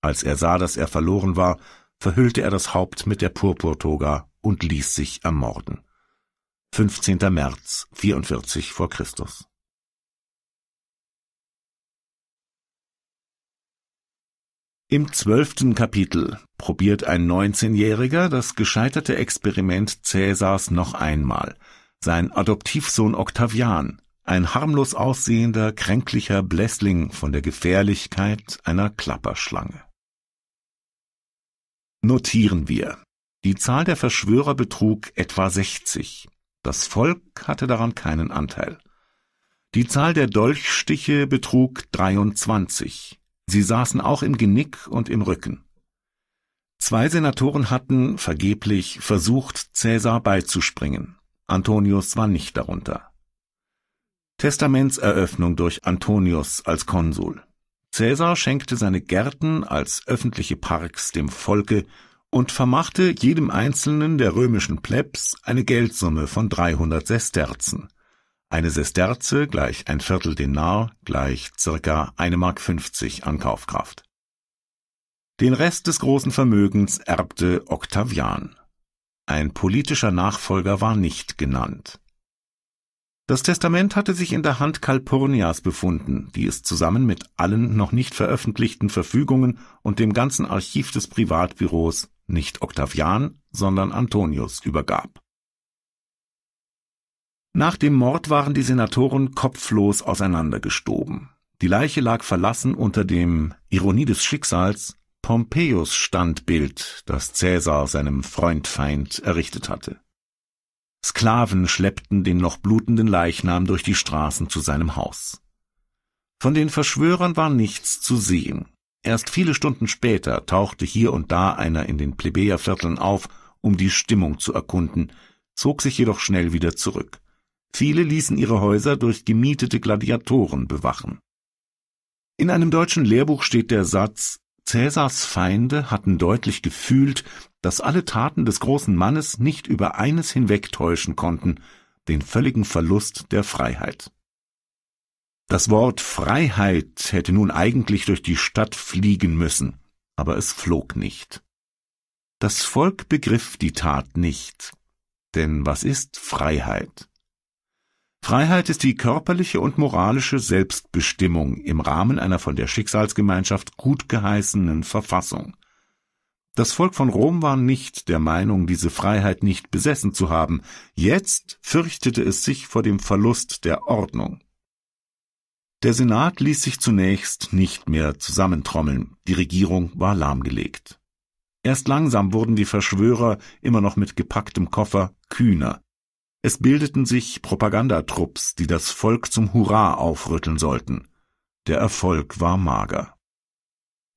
Als er sah, dass er verloren war, verhüllte er das Haupt mit der Purpurtoga und ließ sich ermorden. 15. März 44 vor Christus. Im zwölften Kapitel probiert ein 19-Jähriger das gescheiterte Experiment Cäsars noch einmal. Sein Adoptivsohn Octavian, ein harmlos aussehender, kränklicher Blässling von der Gefährlichkeit einer Klapperschlange. Notieren wir. Die Zahl der Verschwörer betrug etwa 60. Das Volk hatte daran keinen Anteil. Die Zahl der Dolchstiche betrug 23. Sie saßen auch im Genick und im Rücken. Zwei Senatoren hatten, vergeblich, versucht, Cäsar beizuspringen. Antonius war nicht darunter. Testamentseröffnung durch Antonius als Konsul. Cäsar schenkte seine Gärten als öffentliche Parks dem Volke und vermachte jedem einzelnen der römischen Plebs eine Geldsumme von 300 Sesterzen. Eine Sesterze gleich ein Viertel Denar gleich circa 1,50 Mark an Kaufkraft. Den Rest des großen Vermögens erbte Octavian. Ein politischer Nachfolger war nicht genannt. Das Testament hatte sich in der Hand Kalpurnias befunden, die es zusammen mit allen noch nicht veröffentlichten Verfügungen und dem ganzen Archiv des Privatbüros nicht Octavian, sondern Antonius übergab. Nach dem Mord waren die Senatoren kopflos auseinandergestoben. Die Leiche lag verlassen unter dem, Ironie des Schicksals, Pompeius Standbild, das Cäsar seinem Freundfeind errichtet hatte. Sklaven schleppten den noch blutenden Leichnam durch die Straßen zu seinem Haus. Von den Verschwörern war nichts zu sehen. Erst viele Stunden später tauchte hier und da einer in den Plebejervierteln auf, um die Stimmung zu erkunden, zog sich jedoch schnell wieder zurück. Viele ließen ihre Häuser durch gemietete Gladiatoren bewachen. In einem deutschen Lehrbuch steht der Satz, Cäsars Feinde hatten deutlich gefühlt, dass alle Taten des großen Mannes nicht über eines hinwegtäuschen konnten, den völligen Verlust der Freiheit. Das Wort Freiheit hätte nun eigentlich durch die Stadt fliegen müssen, aber es flog nicht. Das Volk begriff die Tat nicht, denn was ist Freiheit? Freiheit ist die körperliche und moralische Selbstbestimmung im Rahmen einer von der Schicksalsgemeinschaft gut geheißenen Verfassung. Das Volk von Rom war nicht der Meinung, diese Freiheit nicht besessen zu haben. Jetzt fürchtete es sich vor dem Verlust der Ordnung. Der Senat ließ sich zunächst nicht mehr zusammentrommeln. Die Regierung war lahmgelegt. Erst langsam wurden die Verschwörer, immer noch mit gepacktem Koffer, kühner. Es bildeten sich Propagandatrupps, die das Volk zum Hurra aufrütteln sollten. Der Erfolg war mager.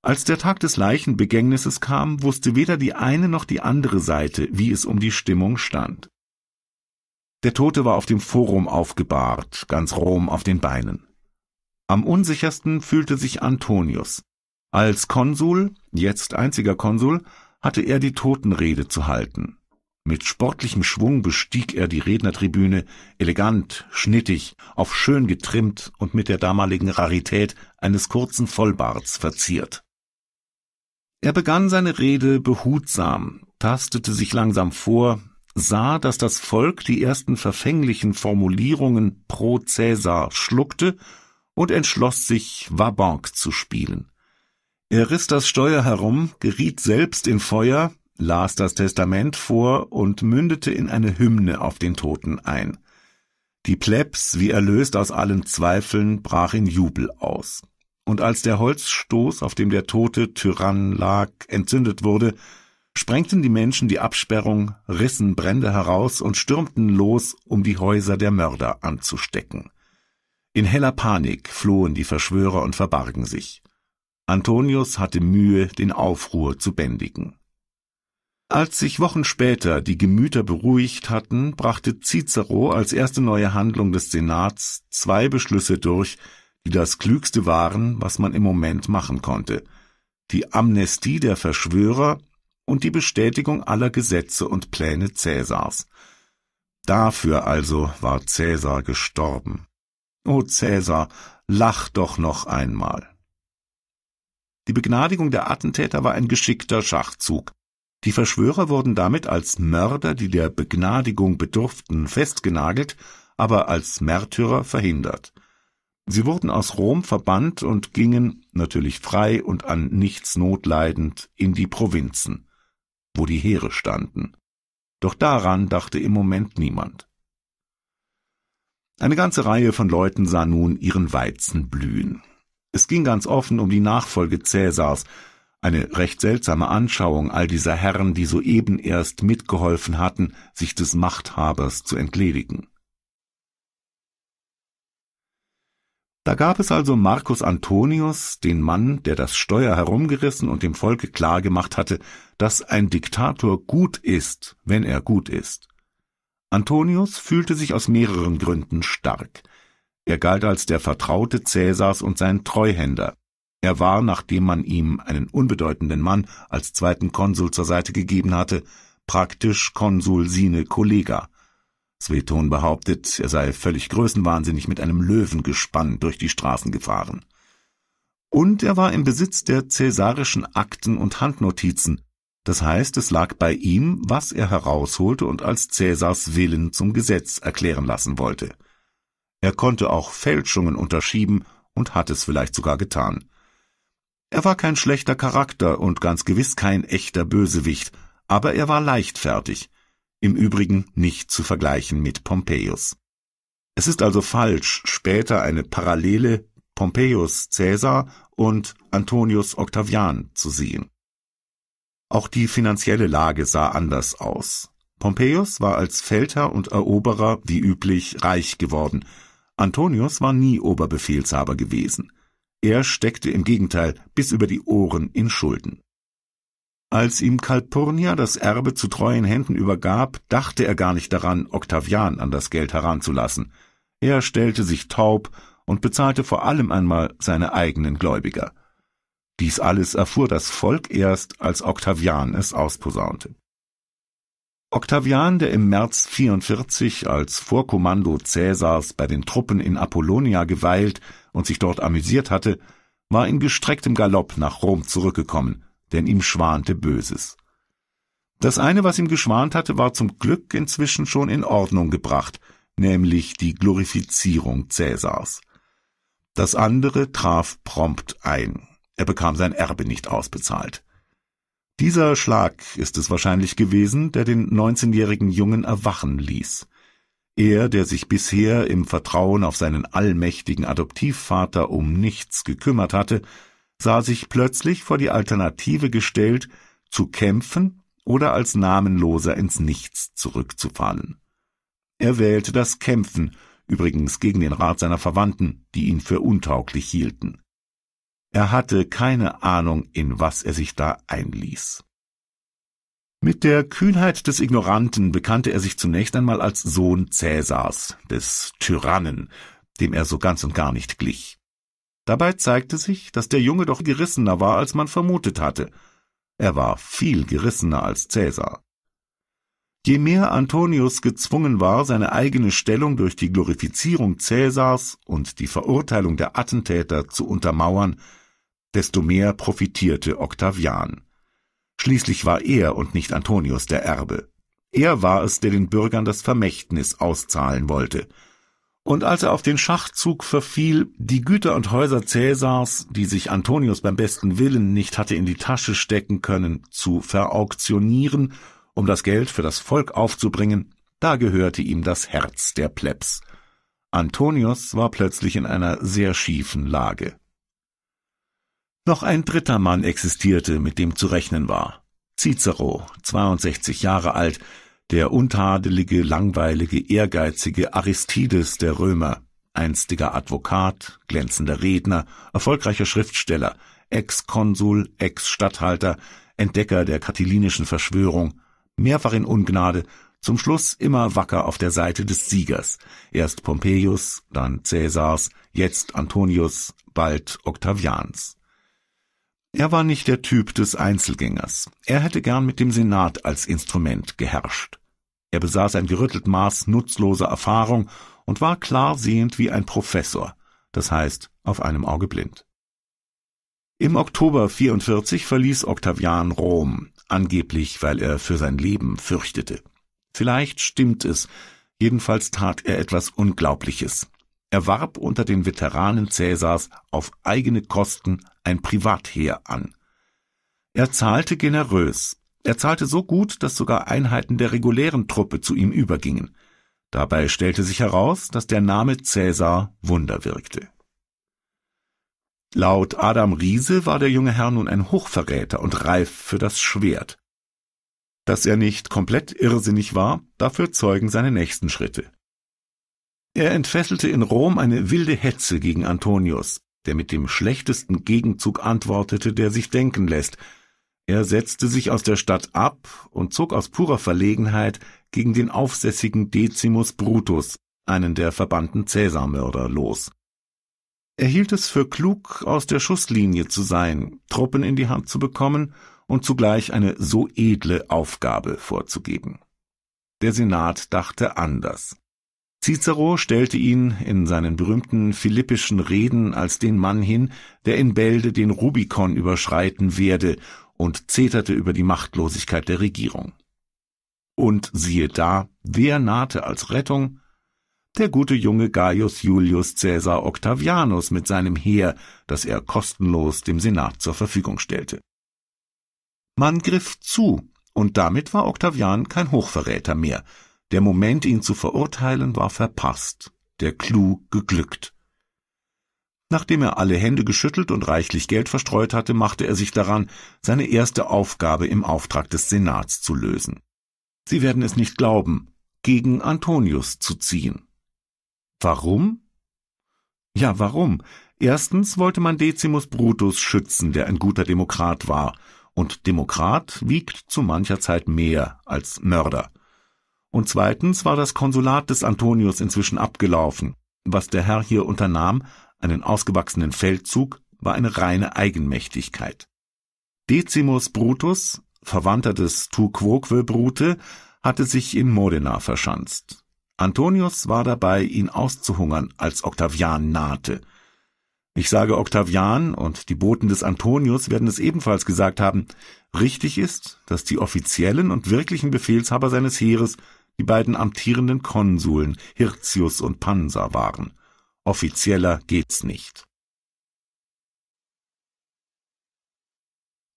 Als der Tag des Leichenbegängnisses kam, wusste weder die eine noch die andere Seite, wie es um die Stimmung stand. Der Tote war auf dem Forum aufgebahrt, ganz Rom auf den Beinen. Am unsichersten fühlte sich Antonius. Als Konsul, jetzt einziger Konsul, hatte er die Totenrede zu halten. Mit sportlichem Schwung bestieg er die Rednertribüne, elegant, schnittig, auf schön getrimmt und mit der damaligen Rarität eines kurzen Vollbarts verziert. Er begann seine Rede behutsam, tastete sich langsam vor, sah, dass das Volk die ersten verfänglichen Formulierungen pro Cäsar schluckte und entschloss sich, Vabank zu spielen. Er riss das Steuer herum, geriet selbst in Feuer, las das Testament vor und mündete in eine Hymne auf den Toten ein. Die Plebs, wie erlöst aus allen Zweifeln, brach in Jubel aus. Und als der Holzstoß, auf dem der tote Tyrann lag, entzündet wurde, sprengten die Menschen die Absperrung, rissen Brände heraus und stürmten los, um die Häuser der Mörder anzustecken. In heller Panik flohen die Verschwörer und verbargen sich. Antonius hatte Mühe, den Aufruhr zu bändigen. Als sich Wochen später die Gemüter beruhigt hatten, brachte Cicero als erste neue Handlung des Senats zwei Beschlüsse durch, die das Klügste waren, was man im Moment machen konnte. Die Amnestie der Verschwörer und die Bestätigung aller Gesetze und Pläne Cäsars. Dafür also war Cäsar gestorben. O Cäsar, lach doch noch einmal. Die Begnadigung der Attentäter war ein geschickter Schachzug. Die Verschwörer wurden damit als Mörder, die der Begnadigung bedurften, festgenagelt, aber als Märtyrer verhindert. Sie wurden aus Rom verbannt und gingen, natürlich frei und an nichts notleidend, in die Provinzen, wo die Heere standen. Doch daran dachte im Moment niemand. Eine ganze Reihe von Leuten sah nun ihren Weizen blühen. Es ging ganz offen um die Nachfolge Cäsars, eine recht seltsame Anschauung all dieser Herren, die soeben erst mitgeholfen hatten, sich des Machthabers zu entledigen. Da gab es also Marcus Antonius, den Mann, der das Steuer herumgerissen und dem Volke klargemacht hatte, dass ein Diktator gut ist, wenn er gut ist. Antonius fühlte sich aus mehreren Gründen stark. Er galt als der Vertraute Cäsars und sein Treuhänder. Er war, nachdem man ihm einen unbedeutenden Mann als zweiten Konsul zur Seite gegeben hatte, praktisch Konsul sine collega. Sveton behauptet, er sei völlig größenwahnsinnig mit einem Löwengespann durch die Straßen gefahren. Und er war im Besitz der cäsarischen Akten und Handnotizen, das heißt, es lag bei ihm, was er herausholte und als Cäsars Willen zum Gesetz erklären lassen wollte. Er konnte auch Fälschungen unterschieben und hat es vielleicht sogar getan. Er war kein schlechter Charakter und ganz gewiss kein echter Bösewicht, aber er war leichtfertig, im Übrigen nicht zu vergleichen mit Pompeius. Es ist also falsch, später eine Parallele Pompeius Caesar und Antonius Octavian zu sehen. Auch die finanzielle Lage sah anders aus. Pompeius war als Feldherr und Eroberer wie üblich reich geworden. Antonius war nie Oberbefehlshaber gewesen. Er steckte im Gegenteil bis über die Ohren in Schulden. Als ihm Kalpurnia das Erbe zu treuen Händen übergab, dachte er gar nicht daran, Octavian an das Geld heranzulassen. Er stellte sich taub und bezahlte vor allem einmal seine eigenen Gläubiger. Dies alles erfuhr das Volk erst, als Octavian es ausposaunte. Octavian, der im März 44 als Vorkommando Cäsars bei den Truppen in Apollonia geweilt, und sich dort amüsiert hatte, war in gestrecktem Galopp nach Rom zurückgekommen, denn ihm schwante Böses. Das eine, was ihm geschwant hatte, war zum Glück inzwischen schon in Ordnung gebracht, nämlich die Glorifizierung Cäsars. Das andere traf prompt ein. Er bekam sein Erbe nicht ausbezahlt. Dieser Schlag ist es wahrscheinlich gewesen, der den 19-jährigen Jungen erwachen ließ. Er, der sich bisher im Vertrauen auf seinen allmächtigen Adoptivvater um nichts gekümmert hatte, sah sich plötzlich vor die Alternative gestellt, zu kämpfen oder als Namenloser ins Nichts zurückzufallen. Er wählte das Kämpfen, übrigens gegen den Rat seiner Verwandten, die ihn für untauglich hielten. Er hatte keine Ahnung, in was er sich da einließ. Mit der Kühnheit des Ignoranten bekannte er sich zunächst einmal als Sohn Cäsars, des Tyrannen, dem er so ganz und gar nicht glich. Dabei zeigte sich, dass der Junge doch gerissener war, als man vermutet hatte. Er war viel gerissener als Cäsar. Je mehr Antonius gezwungen war, seine eigene Stellung durch die Glorifizierung Cäsars und die Verurteilung der Attentäter zu untermauern, desto mehr profitierte Octavian. Schließlich war er und nicht Antonius der Erbe. Er war es, der den Bürgern das Vermächtnis auszahlen wollte. Und als er auf den Schachzug verfiel, die Güter und Häuser Cäsars, die sich Antonius beim besten Willen nicht hatte in die Tasche stecken können, zu verauktionieren, um das Geld für das Volk aufzubringen, da gehörte ihm das Herz der Plebs. Antonius war plötzlich in einer sehr schiefen Lage. Noch ein dritter Mann existierte, mit dem zu rechnen war. Cicero, 62 Jahre alt, der untadelige, langweilige, ehrgeizige Aristides der Römer, einstiger Advokat, glänzender Redner, erfolgreicher Schriftsteller, Ex-Konsul, Ex-Statthalter, Entdecker der katilinischen Verschwörung, mehrfach in Ungnade, zum Schluss immer wacker auf der Seite des Siegers, erst Pompeius, dann Cäsars, jetzt Antonius, bald Octavians. Er war nicht der Typ des Einzelgängers. Er hätte gern mit dem Senat als Instrument geherrscht. Er besaß ein gerüttelt Maß nutzloser Erfahrung und war klar sehend wie ein Professor, das heißt auf einem Auge blind. Im Oktober 44 verließ Octavian Rom, angeblich weil er für sein Leben fürchtete. Vielleicht stimmt es, jedenfalls tat er etwas Unglaubliches. Er warb unter den Veteranen Cäsars auf eigene Kosten ein Privatheer an. Er zahlte generös. Er zahlte so gut, dass sogar Einheiten der regulären Truppe zu ihm übergingen. Dabei stellte sich heraus, dass der Name Cäsar Wunder wirkte. Laut Adam Riese war der junge Herr nun ein Hochverräter und reif für das Schwert. Dass er nicht komplett irrsinnig war, dafür zeugen seine nächsten Schritte. Er entfesselte in Rom eine wilde Hetze gegen Antonius, der mit dem schlechtesten Gegenzug antwortete, der sich denken lässt. Er setzte sich aus der Stadt ab und zog aus purer Verlegenheit gegen den aufsässigen Decimus Brutus, einen der verbannten Cäsarmörder, los. Er hielt es für klug, aus der Schusslinie zu sein, Truppen in die Hand zu bekommen und zugleich eine so edle Aufgabe vorzugeben. Der Senat dachte anders. Cicero stellte ihn in seinen berühmten philippischen Reden als den Mann hin, der in Bälde den Rubikon überschreiten werde, und zeterte über die Machtlosigkeit der Regierung. Und siehe da, wer nahte als Rettung? Der gute junge Gaius Julius Caesar Octavianus mit seinem Heer, das er kostenlos dem Senat zur Verfügung stellte. Man griff zu, und damit war Octavian kein Hochverräter mehr, der Moment, ihn zu verurteilen, war verpasst, der Clou geglückt. Nachdem er alle Hände geschüttelt und reichlich Geld verstreut hatte, machte er sich daran, seine erste Aufgabe im Auftrag des Senats zu lösen. Sie werden es nicht glauben, gegen Antonius zu ziehen. Warum? Ja, warum? Erstens wollte man Decimus Brutus schützen, der ein guter Demokrat war, und Demokrat wiegt zu mancher Zeit mehr als Mörder und zweitens war das Konsulat des Antonius inzwischen abgelaufen. Was der Herr hier unternahm, einen ausgewachsenen Feldzug, war eine reine Eigenmächtigkeit. Decimus Brutus, Verwandter des Tu Quoque Brute, hatte sich in Modena verschanzt. Antonius war dabei, ihn auszuhungern, als Octavian nahte. Ich sage Octavian, und die Boten des Antonius werden es ebenfalls gesagt haben, richtig ist, dass die offiziellen und wirklichen Befehlshaber seines Heeres die beiden amtierenden Konsuln Hirtius und Pansa waren. Offizieller geht's nicht.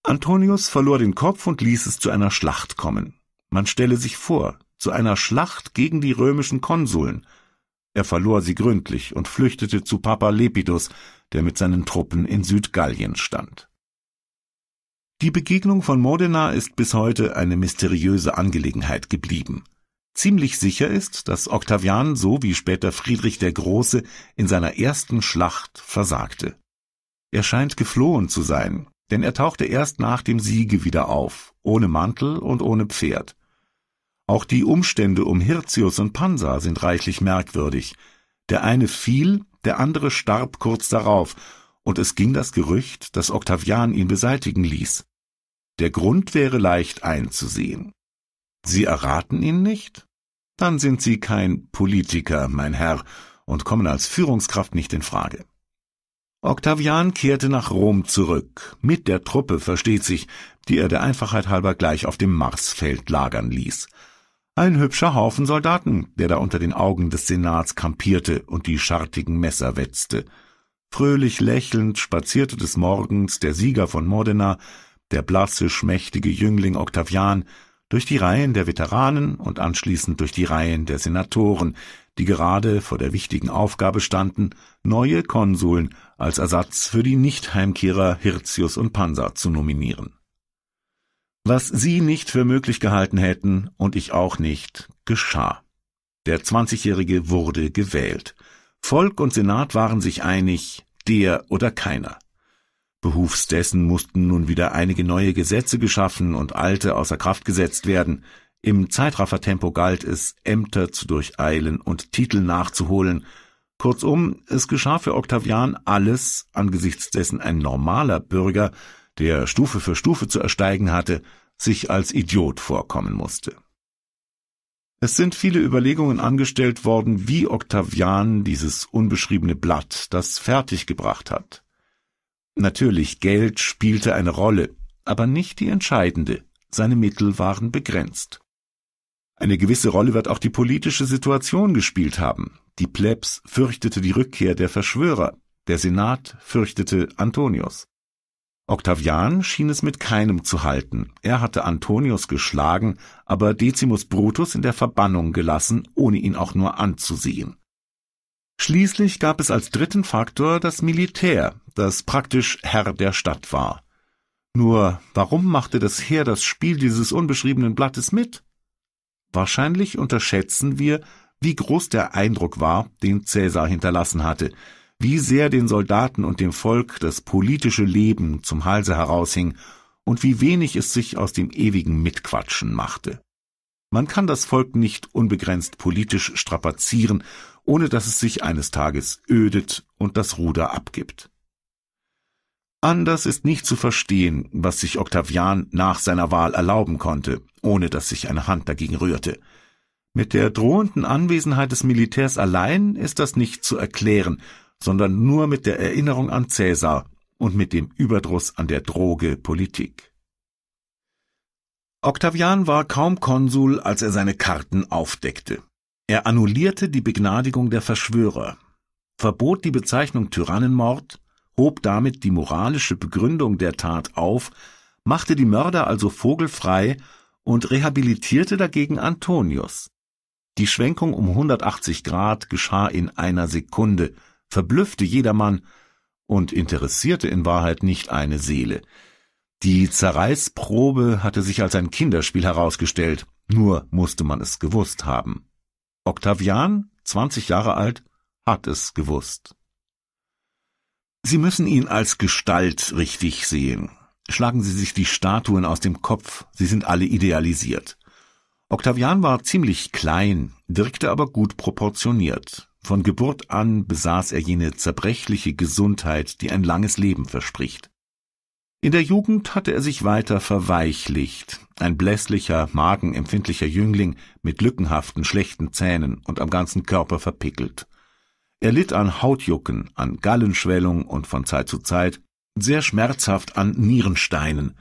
Antonius verlor den Kopf und ließ es zu einer Schlacht kommen. Man stelle sich vor, zu einer Schlacht gegen die römischen Konsuln. Er verlor sie gründlich und flüchtete zu Papa Lepidus, der mit seinen Truppen in Südgallien stand. Die Begegnung von Modena ist bis heute eine mysteriöse Angelegenheit geblieben. Ziemlich sicher ist, dass Octavian so wie später Friedrich der Große in seiner ersten Schlacht versagte. Er scheint geflohen zu sein, denn er tauchte erst nach dem Siege wieder auf, ohne Mantel und ohne Pferd. Auch die Umstände um Hirtius und Pansa sind reichlich merkwürdig. Der eine fiel, der andere starb kurz darauf, und es ging das Gerücht, dass Octavian ihn beseitigen ließ. Der Grund wäre leicht einzusehen. Sie erraten ihn nicht? dann sind Sie kein Politiker, mein Herr, und kommen als Führungskraft nicht in Frage. Octavian kehrte nach Rom zurück, mit der Truppe, versteht sich, die er der Einfachheit halber gleich auf dem Marsfeld lagern ließ. Ein hübscher Haufen Soldaten, der da unter den Augen des Senats kampierte und die schartigen Messer wetzte. Fröhlich lächelnd spazierte des Morgens der Sieger von Modena, der blasse, schmächtige Jüngling Octavian, durch die Reihen der Veteranen und anschließend durch die Reihen der Senatoren, die gerade vor der wichtigen Aufgabe standen, neue Konsuln als Ersatz für die Nichtheimkehrer Hirtius und Pansa zu nominieren. Was sie nicht für möglich gehalten hätten und ich auch nicht, geschah. Der 20-Jährige wurde gewählt. Volk und Senat waren sich einig, der oder keiner. Behufs dessen mussten nun wieder einige neue Gesetze geschaffen und alte außer Kraft gesetzt werden. Im Zeitraffertempo galt es, Ämter zu durcheilen und Titel nachzuholen. Kurzum, es geschah für Octavian alles, angesichts dessen ein normaler Bürger, der Stufe für Stufe zu ersteigen hatte, sich als Idiot vorkommen musste. Es sind viele Überlegungen angestellt worden, wie Octavian dieses unbeschriebene Blatt das fertig gebracht hat. Natürlich, Geld spielte eine Rolle, aber nicht die entscheidende. Seine Mittel waren begrenzt. Eine gewisse Rolle wird auch die politische Situation gespielt haben. Die Plebs fürchtete die Rückkehr der Verschwörer, der Senat fürchtete Antonius. Octavian schien es mit keinem zu halten. Er hatte Antonius geschlagen, aber Decimus Brutus in der Verbannung gelassen, ohne ihn auch nur anzusehen. Schließlich gab es als dritten Faktor das Militär, das praktisch Herr der Stadt war. Nur warum machte das Heer das Spiel dieses unbeschriebenen Blattes mit? Wahrscheinlich unterschätzen wir, wie groß der Eindruck war, den Cäsar hinterlassen hatte, wie sehr den Soldaten und dem Volk das politische Leben zum Halse heraushing und wie wenig es sich aus dem ewigen Mitquatschen machte. Man kann das Volk nicht unbegrenzt politisch strapazieren ohne dass es sich eines Tages ödet und das Ruder abgibt. Anders ist nicht zu verstehen, was sich Octavian nach seiner Wahl erlauben konnte, ohne dass sich eine Hand dagegen rührte. Mit der drohenden Anwesenheit des Militärs allein ist das nicht zu erklären, sondern nur mit der Erinnerung an Cäsar und mit dem Überdruss an der Droge Politik. Octavian war kaum Konsul, als er seine Karten aufdeckte. Er annullierte die Begnadigung der Verschwörer, verbot die Bezeichnung Tyrannenmord, hob damit die moralische Begründung der Tat auf, machte die Mörder also vogelfrei und rehabilitierte dagegen Antonius. Die Schwenkung um 180 Grad geschah in einer Sekunde, verblüffte jedermann und interessierte in Wahrheit nicht eine Seele. Die Zerreißprobe hatte sich als ein Kinderspiel herausgestellt, nur musste man es gewusst haben. Octavian, 20 Jahre alt, hat es gewusst. Sie müssen ihn als Gestalt richtig sehen. Schlagen Sie sich die Statuen aus dem Kopf, sie sind alle idealisiert. Octavian war ziemlich klein, wirkte aber gut proportioniert. Von Geburt an besaß er jene zerbrechliche Gesundheit, die ein langes Leben verspricht. In der Jugend hatte er sich weiter verweichlicht, ein blässlicher, magenempfindlicher Jüngling mit lückenhaften, schlechten Zähnen und am ganzen Körper verpickelt. Er litt an Hautjucken, an Gallenschwellung und von Zeit zu Zeit sehr schmerzhaft an Nierensteinen.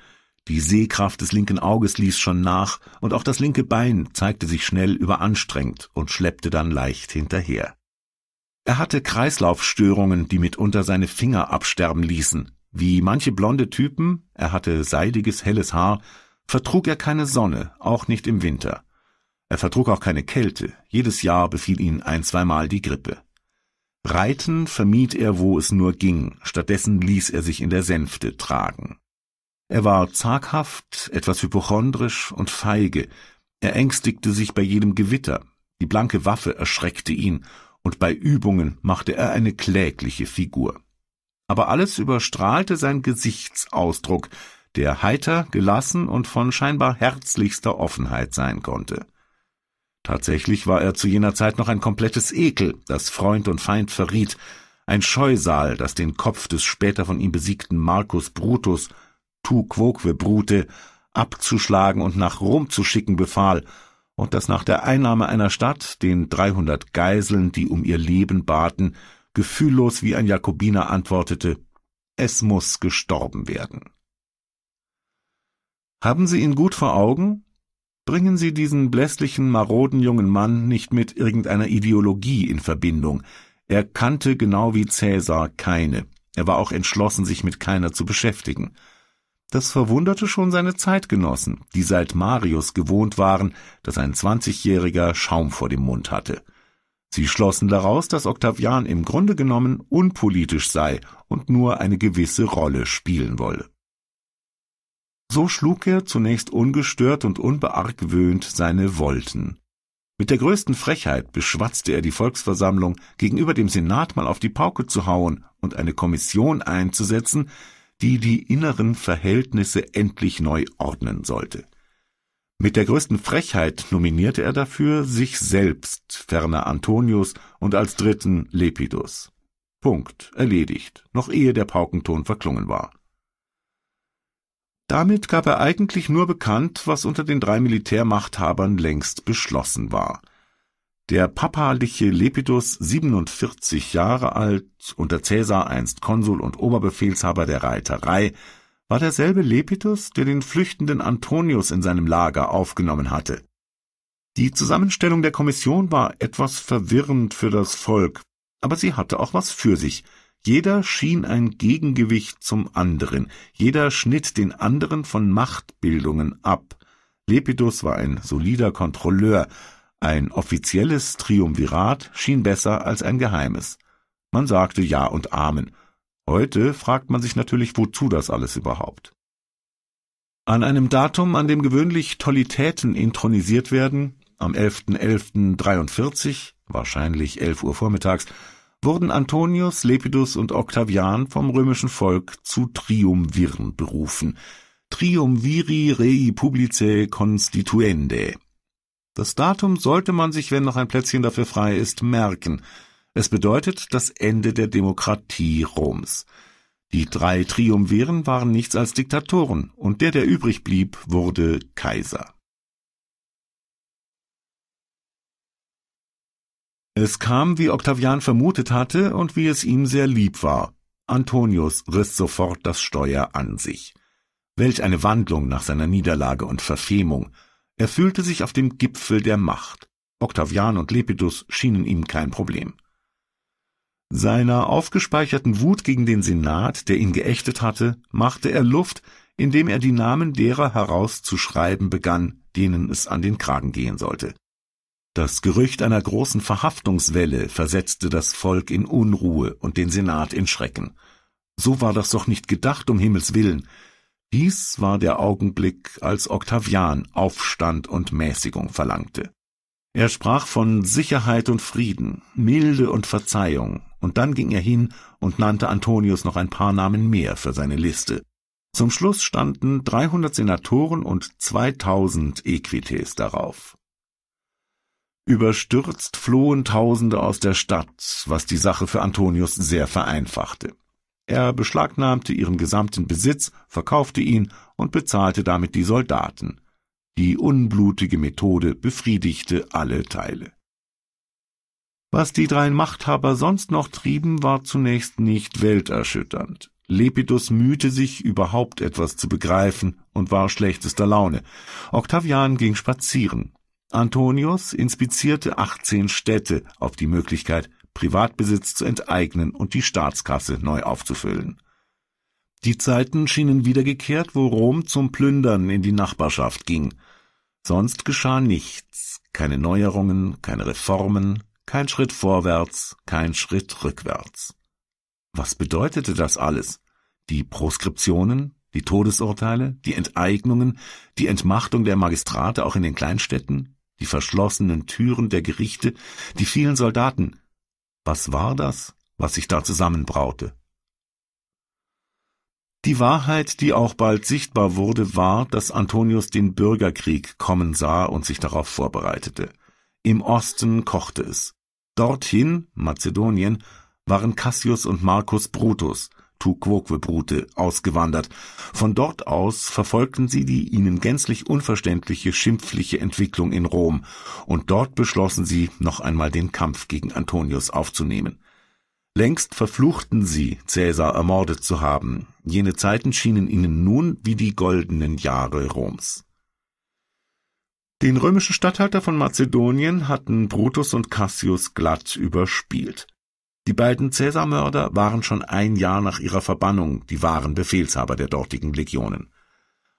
Die Sehkraft des linken Auges ließ schon nach, und auch das linke Bein zeigte sich schnell überanstrengt und schleppte dann leicht hinterher. Er hatte Kreislaufstörungen, die mitunter seine Finger absterben ließen, wie manche blonde Typen, er hatte seidiges, helles Haar, vertrug er keine Sonne, auch nicht im Winter. Er vertrug auch keine Kälte, jedes Jahr befiel ihn ein zweimal die Grippe. Reiten vermied er, wo es nur ging, stattdessen ließ er sich in der Sänfte tragen. Er war zaghaft, etwas hypochondrisch und feige, er ängstigte sich bei jedem Gewitter, die blanke Waffe erschreckte ihn, und bei Übungen machte er eine klägliche Figur aber alles überstrahlte sein Gesichtsausdruck, der heiter, gelassen und von scheinbar herzlichster Offenheit sein konnte. Tatsächlich war er zu jener Zeit noch ein komplettes Ekel, das Freund und Feind verriet, ein Scheusal, das den Kopf des später von ihm besiegten Marcus Brutus, tu quoque brute, abzuschlagen und nach Rom zu schicken befahl, und das nach der Einnahme einer Stadt den dreihundert Geiseln, die um ihr Leben baten, gefühllos wie ein Jakobiner antwortete, es muss gestorben werden. Haben Sie ihn gut vor Augen? Bringen Sie diesen blässlichen, maroden jungen Mann nicht mit irgendeiner Ideologie in Verbindung. Er kannte genau wie Cäsar keine. Er war auch entschlossen, sich mit keiner zu beschäftigen. Das verwunderte schon seine Zeitgenossen, die seit Marius gewohnt waren, dass ein Zwanzigjähriger Schaum vor dem Mund hatte. Sie schlossen daraus, dass Octavian im Grunde genommen unpolitisch sei und nur eine gewisse Rolle spielen wolle. So schlug er zunächst ungestört und unbeargwöhnt seine Wolten. Mit der größten Frechheit beschwatzte er die Volksversammlung, gegenüber dem Senat mal auf die Pauke zu hauen und eine Kommission einzusetzen, die die inneren Verhältnisse endlich neu ordnen sollte. Mit der größten Frechheit nominierte er dafür sich selbst, ferner Antonius und als dritten Lepidus. Punkt, erledigt, noch ehe der Paukenton verklungen war. Damit gab er eigentlich nur bekannt, was unter den drei Militärmachthabern längst beschlossen war. Der papaliche Lepidus, 47 Jahre alt, unter Cäsar einst Konsul und Oberbefehlshaber der Reiterei, war derselbe Lepidus, der den flüchtenden Antonius in seinem Lager aufgenommen hatte. Die Zusammenstellung der Kommission war etwas verwirrend für das Volk, aber sie hatte auch was für sich. Jeder schien ein Gegengewicht zum anderen, jeder schnitt den anderen von Machtbildungen ab. Lepidus war ein solider Kontrolleur, ein offizielles Triumvirat schien besser als ein geheimes. Man sagte Ja und Amen, Heute fragt man sich natürlich, wozu das alles überhaupt. An einem Datum, an dem gewöhnlich Tollitäten intronisiert werden, am 11.11.43, wahrscheinlich 11 Uhr vormittags, wurden Antonius, Lepidus und Octavian vom römischen Volk zu Triumviren berufen. Triumviri rei publice constituende. Das Datum sollte man sich, wenn noch ein Plätzchen dafür frei ist, merken – es bedeutet das Ende der Demokratie Roms. Die drei Triumviren waren nichts als Diktatoren, und der, der übrig blieb, wurde Kaiser. Es kam, wie Octavian vermutet hatte und wie es ihm sehr lieb war. Antonius riss sofort das Steuer an sich. Welch eine Wandlung nach seiner Niederlage und Verfemung. Er fühlte sich auf dem Gipfel der Macht. Octavian und Lepidus schienen ihm kein Problem. Seiner aufgespeicherten Wut gegen den Senat, der ihn geächtet hatte, machte er Luft, indem er die Namen derer herauszuschreiben begann, denen es an den Kragen gehen sollte. Das Gerücht einer großen Verhaftungswelle versetzte das Volk in Unruhe und den Senat in Schrecken. So war das doch nicht gedacht, um Himmels willen. Dies war der Augenblick, als Octavian Aufstand und Mäßigung verlangte. Er sprach von Sicherheit und Frieden, Milde und Verzeihung, und dann ging er hin und nannte Antonius noch ein paar Namen mehr für seine Liste. Zum Schluss standen 300 Senatoren und 2000 Equites darauf. Überstürzt flohen Tausende aus der Stadt, was die Sache für Antonius sehr vereinfachte. Er beschlagnahmte ihren gesamten Besitz, verkaufte ihn und bezahlte damit die Soldaten. Die unblutige Methode befriedigte alle Teile. Was die drei Machthaber sonst noch trieben, war zunächst nicht welterschütternd. Lepidus mühte sich, überhaupt etwas zu begreifen und war schlechtester Laune. Octavian ging spazieren. Antonius inspizierte 18 Städte auf die Möglichkeit, Privatbesitz zu enteignen und die Staatskasse neu aufzufüllen. Die Zeiten schienen wiedergekehrt, wo Rom zum Plündern in die Nachbarschaft ging. Sonst geschah nichts, keine Neuerungen, keine Reformen, kein Schritt vorwärts, kein Schritt rückwärts. Was bedeutete das alles? Die Proskriptionen, die Todesurteile, die Enteignungen, die Entmachtung der Magistrate auch in den Kleinstädten, die verschlossenen Türen der Gerichte, die vielen Soldaten. Was war das, was sich da zusammenbraute? Die Wahrheit, die auch bald sichtbar wurde, war, dass Antonius den Bürgerkrieg kommen sah und sich darauf vorbereitete. Im Osten kochte es. Dorthin, Mazedonien, waren Cassius und Marcus Brutus, tu quoque brute, ausgewandert. Von dort aus verfolgten sie die ihnen gänzlich unverständliche schimpfliche Entwicklung in Rom, und dort beschlossen sie, noch einmal den Kampf gegen Antonius aufzunehmen. Längst verfluchten sie, Cäsar ermordet zu haben. Jene Zeiten schienen ihnen nun wie die goldenen Jahre Roms. Den römischen Statthalter von Mazedonien hatten Brutus und Cassius glatt überspielt. Die beiden Cäsarmörder waren schon ein Jahr nach ihrer Verbannung die wahren Befehlshaber der dortigen Legionen.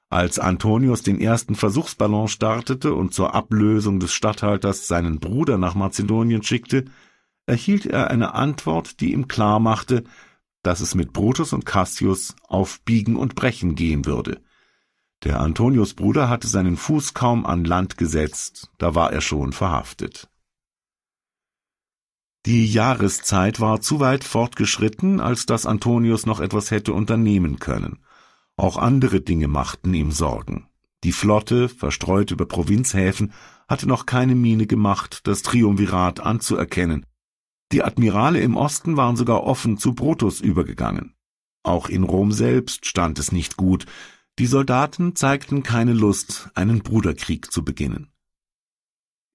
Als Antonius den ersten Versuchsballon startete und zur Ablösung des Statthalters seinen Bruder nach Mazedonien schickte, erhielt er eine Antwort, die ihm klar machte, dass es mit Brutus und Cassius auf Biegen und Brechen gehen würde. Der Antoniusbruder hatte seinen Fuß kaum an Land gesetzt, da war er schon verhaftet. Die Jahreszeit war zu weit fortgeschritten, als dass Antonius noch etwas hätte unternehmen können. Auch andere Dinge machten ihm Sorgen. Die Flotte, verstreut über Provinzhäfen, hatte noch keine Miene gemacht, das Triumvirat anzuerkennen. Die Admirale im Osten waren sogar offen zu Brutus übergegangen. Auch in Rom selbst stand es nicht gut, die Soldaten zeigten keine Lust, einen Bruderkrieg zu beginnen.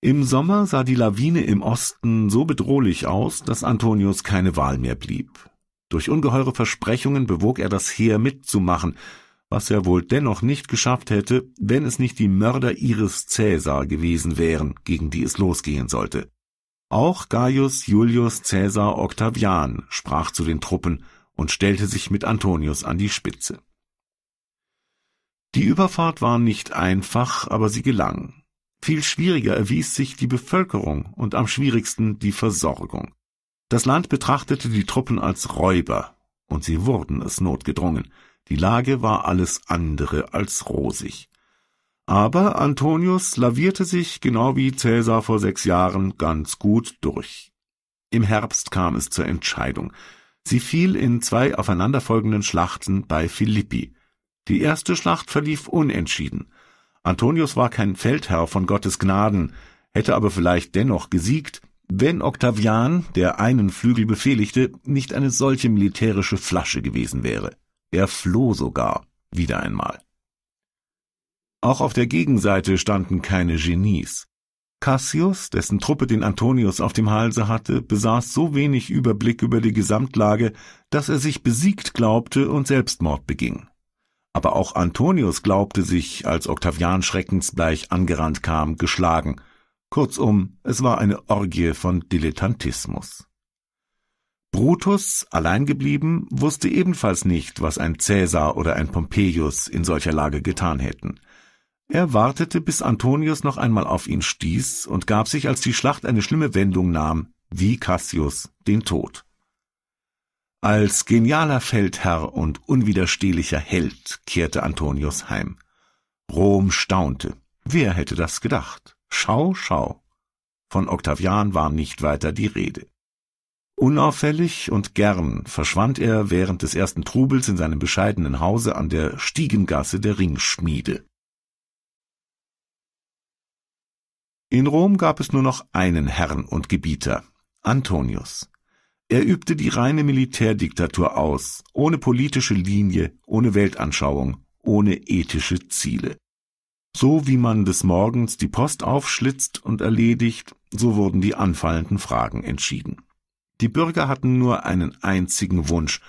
Im Sommer sah die Lawine im Osten so bedrohlich aus, dass Antonius keine Wahl mehr blieb. Durch ungeheure Versprechungen bewog er das Heer mitzumachen, was er wohl dennoch nicht geschafft hätte, wenn es nicht die Mörder ihres Cäsar gewesen wären, gegen die es losgehen sollte. Auch Gaius Julius Cäsar Octavian sprach zu den Truppen und stellte sich mit Antonius an die Spitze. Die Überfahrt war nicht einfach, aber sie gelang. Viel schwieriger erwies sich die Bevölkerung und am schwierigsten die Versorgung. Das Land betrachtete die Truppen als Räuber, und sie wurden es notgedrungen. Die Lage war alles andere als rosig. Aber Antonius lavierte sich, genau wie Cäsar vor sechs Jahren, ganz gut durch. Im Herbst kam es zur Entscheidung. Sie fiel in zwei aufeinanderfolgenden Schlachten bei Philippi. Die erste Schlacht verlief unentschieden. Antonius war kein Feldherr von Gottes Gnaden, hätte aber vielleicht dennoch gesiegt, wenn Octavian, der einen Flügel befehligte, nicht eine solche militärische Flasche gewesen wäre. Er floh sogar, wieder einmal. Auch auf der Gegenseite standen keine Genies. Cassius, dessen Truppe den Antonius auf dem Halse hatte, besaß so wenig Überblick über die Gesamtlage, dass er sich besiegt glaubte und Selbstmord beging. Aber auch Antonius glaubte sich, als Octavian schreckensbleich angerannt kam, geschlagen. Kurzum, es war eine Orgie von Dilettantismus. Brutus, allein geblieben, wusste ebenfalls nicht, was ein Cäsar oder ein Pompeius in solcher Lage getan hätten. Er wartete, bis Antonius noch einmal auf ihn stieß und gab sich, als die Schlacht eine schlimme Wendung nahm, wie Cassius, den Tod. Als genialer Feldherr und unwiderstehlicher Held kehrte Antonius heim. Rom staunte. Wer hätte das gedacht? Schau, schau. Von Octavian war nicht weiter die Rede. Unauffällig und gern verschwand er während des ersten Trubels in seinem bescheidenen Hause an der Stiegengasse der Ringschmiede. In Rom gab es nur noch einen Herrn und Gebieter, Antonius. Er übte die reine Militärdiktatur aus, ohne politische Linie, ohne Weltanschauung, ohne ethische Ziele. So wie man des Morgens die Post aufschlitzt und erledigt, so wurden die anfallenden Fragen entschieden. Die Bürger hatten nur einen einzigen Wunsch,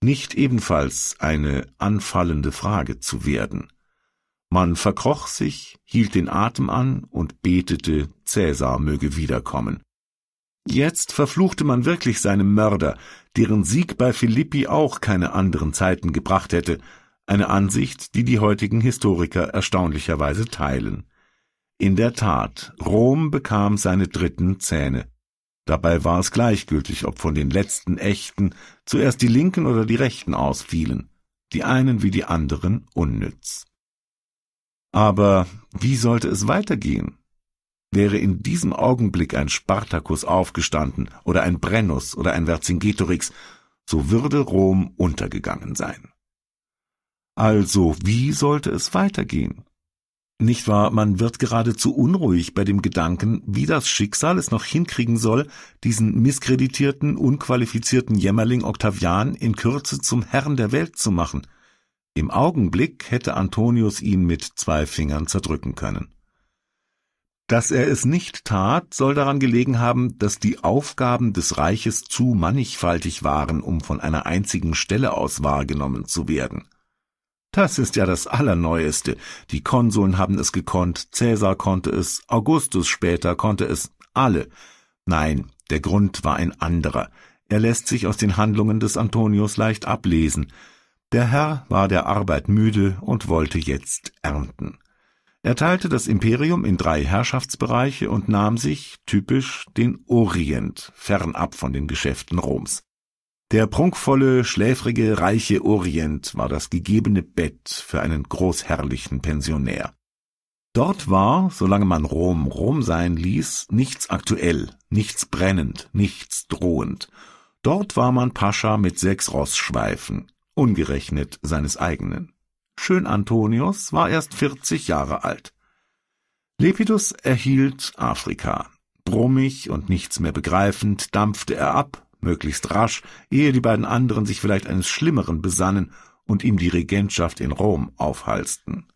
nicht ebenfalls eine anfallende Frage zu werden. Man verkroch sich, hielt den Atem an und betete, Cäsar möge wiederkommen. Jetzt verfluchte man wirklich seine Mörder, deren Sieg bei Philippi auch keine anderen Zeiten gebracht hätte, eine Ansicht, die die heutigen Historiker erstaunlicherweise teilen. In der Tat, Rom bekam seine dritten Zähne. Dabei war es gleichgültig, ob von den letzten echten zuerst die Linken oder die Rechten ausfielen, die einen wie die anderen unnütz. Aber wie sollte es weitergehen? Wäre in diesem Augenblick ein Spartacus aufgestanden oder ein Brennus oder ein Vercingetorix, so würde Rom untergegangen sein. Also, wie sollte es weitergehen? Nicht wahr, man wird geradezu unruhig bei dem Gedanken, wie das Schicksal es noch hinkriegen soll, diesen misskreditierten, unqualifizierten Jämmerling Octavian in Kürze zum Herrn der Welt zu machen. Im Augenblick hätte Antonius ihn mit zwei Fingern zerdrücken können. Dass er es nicht tat, soll daran gelegen haben, dass die Aufgaben des Reiches zu mannigfaltig waren, um von einer einzigen Stelle aus wahrgenommen zu werden. Das ist ja das Allerneueste. Die Konsuln haben es gekonnt, Cäsar konnte es, Augustus später konnte es, alle. Nein, der Grund war ein anderer. Er lässt sich aus den Handlungen des Antonius leicht ablesen. Der Herr war der Arbeit müde und wollte jetzt ernten. Er teilte das Imperium in drei Herrschaftsbereiche und nahm sich, typisch, den Orient, fernab von den Geschäften Roms. Der prunkvolle, schläfrige, reiche Orient war das gegebene Bett für einen großherrlichen Pensionär. Dort war, solange man Rom Rom sein ließ, nichts aktuell, nichts brennend, nichts drohend. Dort war man Pascha mit sechs Rossschweifen, ungerechnet seines eigenen. Schön Antonius war erst 40 Jahre alt. Lepidus erhielt Afrika. Brummig und nichts mehr begreifend dampfte er ab, möglichst rasch, ehe die beiden anderen sich vielleicht eines Schlimmeren besannen und ihm die Regentschaft in Rom aufhalsten.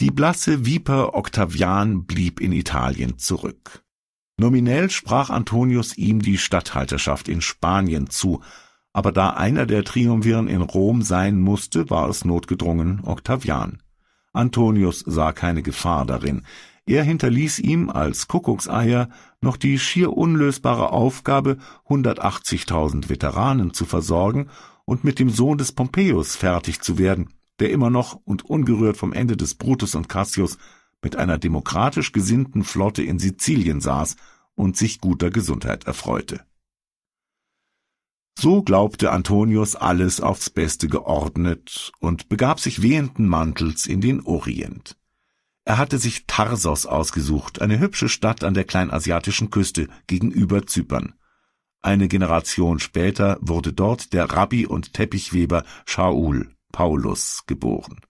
Die blasse Viper Octavian blieb in Italien zurück. Nominell sprach Antonius ihm die Statthalterschaft in Spanien zu, aber da einer der Triumviren in Rom sein musste, war es notgedrungen Octavian. Antonius sah keine Gefahr darin. Er hinterließ ihm als Kuckuckseier noch die schier unlösbare Aufgabe, 180.000 Veteranen zu versorgen und mit dem Sohn des Pompeius fertig zu werden, der immer noch und ungerührt vom Ende des Brutus und Cassius mit einer demokratisch gesinnten Flotte in Sizilien saß und sich guter Gesundheit erfreute. So glaubte Antonius alles aufs Beste geordnet und begab sich wehenden Mantels in den Orient. Er hatte sich Tarsos ausgesucht, eine hübsche Stadt an der kleinasiatischen Küste gegenüber Zypern. Eine Generation später wurde dort der Rabbi und Teppichweber Shaul Paulus geboren.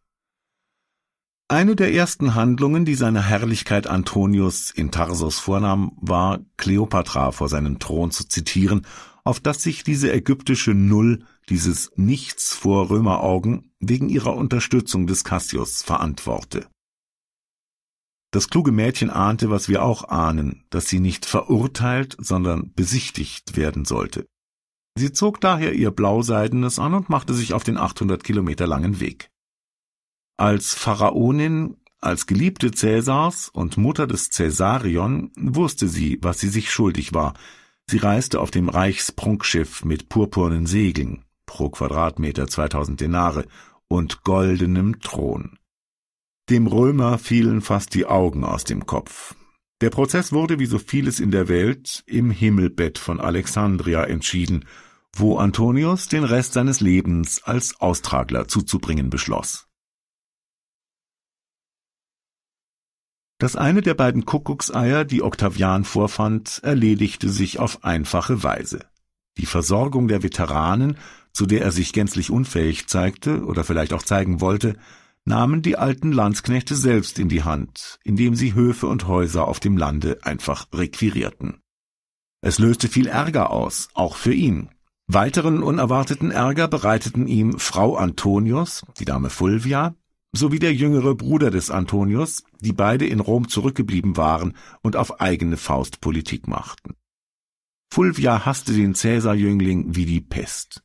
Eine der ersten Handlungen, die seine Herrlichkeit Antonius in Tarsos vornahm, war, Kleopatra vor seinem Thron zu zitieren auf das sich diese ägyptische Null, dieses Nichts vor Römeraugen, wegen ihrer Unterstützung des Cassius verantworte. Das kluge Mädchen ahnte, was wir auch ahnen, dass sie nicht verurteilt, sondern besichtigt werden sollte. Sie zog daher ihr blauseidenes an und machte sich auf den 800 Kilometer langen Weg. Als Pharaonin, als Geliebte Cäsars und Mutter des Cäsarion wusste sie, was sie sich schuldig war, Sie reiste auf dem Reichsprunkschiff mit purpurnen Segeln (pro Quadratmeter 2000 Denare) und goldenem Thron. Dem Römer fielen fast die Augen aus dem Kopf. Der Prozess wurde, wie so vieles in der Welt, im Himmelbett von Alexandria entschieden, wo Antonius den Rest seines Lebens als Austragler zuzubringen beschloss Das eine der beiden Kuckuckseier, die Octavian vorfand, erledigte sich auf einfache Weise. Die Versorgung der Veteranen, zu der er sich gänzlich unfähig zeigte oder vielleicht auch zeigen wollte, nahmen die alten Landsknechte selbst in die Hand, indem sie Höfe und Häuser auf dem Lande einfach requirierten. Es löste viel Ärger aus, auch für ihn. Weiteren unerwarteten Ärger bereiteten ihm Frau Antonius, die Dame Fulvia, sowie der jüngere Bruder des Antonius, die beide in Rom zurückgeblieben waren und auf eigene Faust Politik machten. Fulvia hasste den Cäsar-Jüngling wie die Pest.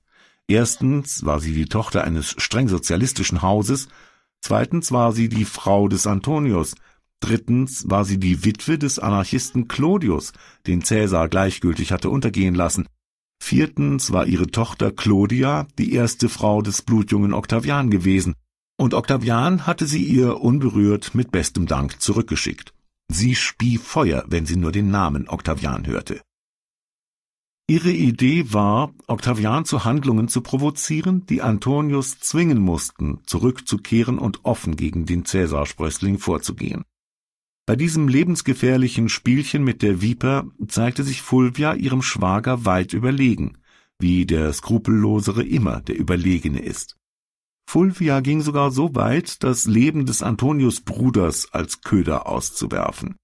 Erstens war sie die Tochter eines streng sozialistischen Hauses, zweitens war sie die Frau des Antonius, drittens war sie die Witwe des Anarchisten Clodius, den Cäsar gleichgültig hatte untergehen lassen, viertens war ihre Tochter Clodia die erste Frau des blutjungen Octavian gewesen, und Octavian hatte sie ihr unberührt mit bestem Dank zurückgeschickt. Sie spie Feuer, wenn sie nur den Namen Octavian hörte. Ihre Idee war, Octavian zu Handlungen zu provozieren, die Antonius zwingen mussten, zurückzukehren und offen gegen den Cäsarsprössling vorzugehen. Bei diesem lebensgefährlichen Spielchen mit der Viper zeigte sich Fulvia ihrem Schwager weit überlegen, wie der skrupellosere immer der Überlegene ist. Fulvia ging sogar so weit, das Leben des Antonius Bruders als Köder auszuwerfen.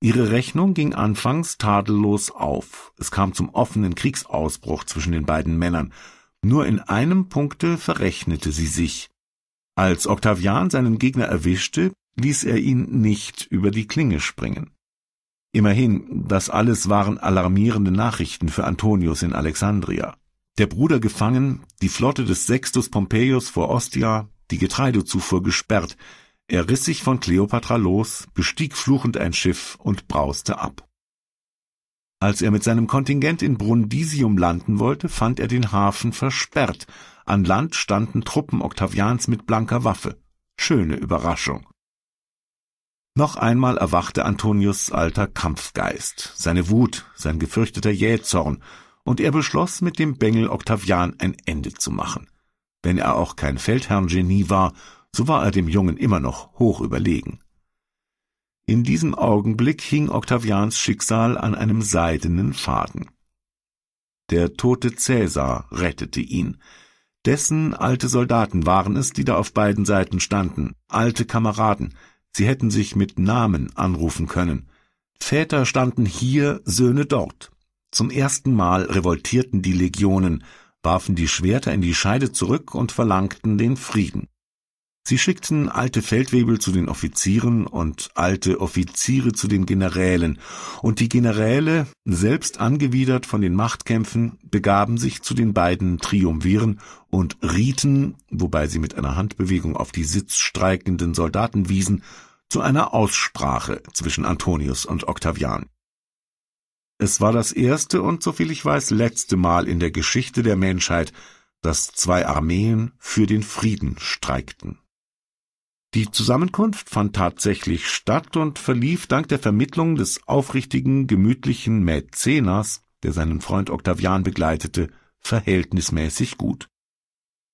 Ihre Rechnung ging anfangs tadellos auf. Es kam zum offenen Kriegsausbruch zwischen den beiden Männern. Nur in einem Punkte verrechnete sie sich. Als Octavian seinen Gegner erwischte, ließ er ihn nicht über die Klinge springen. Immerhin, das alles waren alarmierende Nachrichten für Antonius in Alexandria der Bruder gefangen, die Flotte des Sextus Pompeius vor Ostia, die Getreidezufuhr gesperrt. Er riss sich von Kleopatra los, bestieg fluchend ein Schiff und brauste ab. Als er mit seinem Kontingent in Brundisium landen wollte, fand er den Hafen versperrt. An Land standen Truppen Octavians mit blanker Waffe. Schöne Überraschung. Noch einmal erwachte Antonius alter Kampfgeist, seine Wut, sein gefürchteter Jähzorn und er beschloss, mit dem Bengel Octavian ein Ende zu machen. Wenn er auch kein Feldherrngenie war, so war er dem Jungen immer noch hoch überlegen. In diesem Augenblick hing Octavians Schicksal an einem seidenen Faden. Der tote Cäsar rettete ihn. Dessen alte Soldaten waren es, die da auf beiden Seiten standen, alte Kameraden. Sie hätten sich mit Namen anrufen können. Väter standen hier, Söhne dort. Zum ersten Mal revoltierten die Legionen, warfen die Schwerter in die Scheide zurück und verlangten den Frieden. Sie schickten alte Feldwebel zu den Offizieren und alte Offiziere zu den Generälen, und die Generäle, selbst angewidert von den Machtkämpfen, begaben sich zu den beiden Triumviren und rieten, wobei sie mit einer Handbewegung auf die sitzstreikenden Soldaten wiesen, zu einer Aussprache zwischen Antonius und Octavian. Es war das erste und, soviel ich weiß, letzte Mal in der Geschichte der Menschheit, dass zwei Armeen für den Frieden streikten. Die Zusammenkunft fand tatsächlich statt und verlief dank der Vermittlung des aufrichtigen, gemütlichen Mäzenas, der seinen Freund Octavian begleitete, verhältnismäßig gut.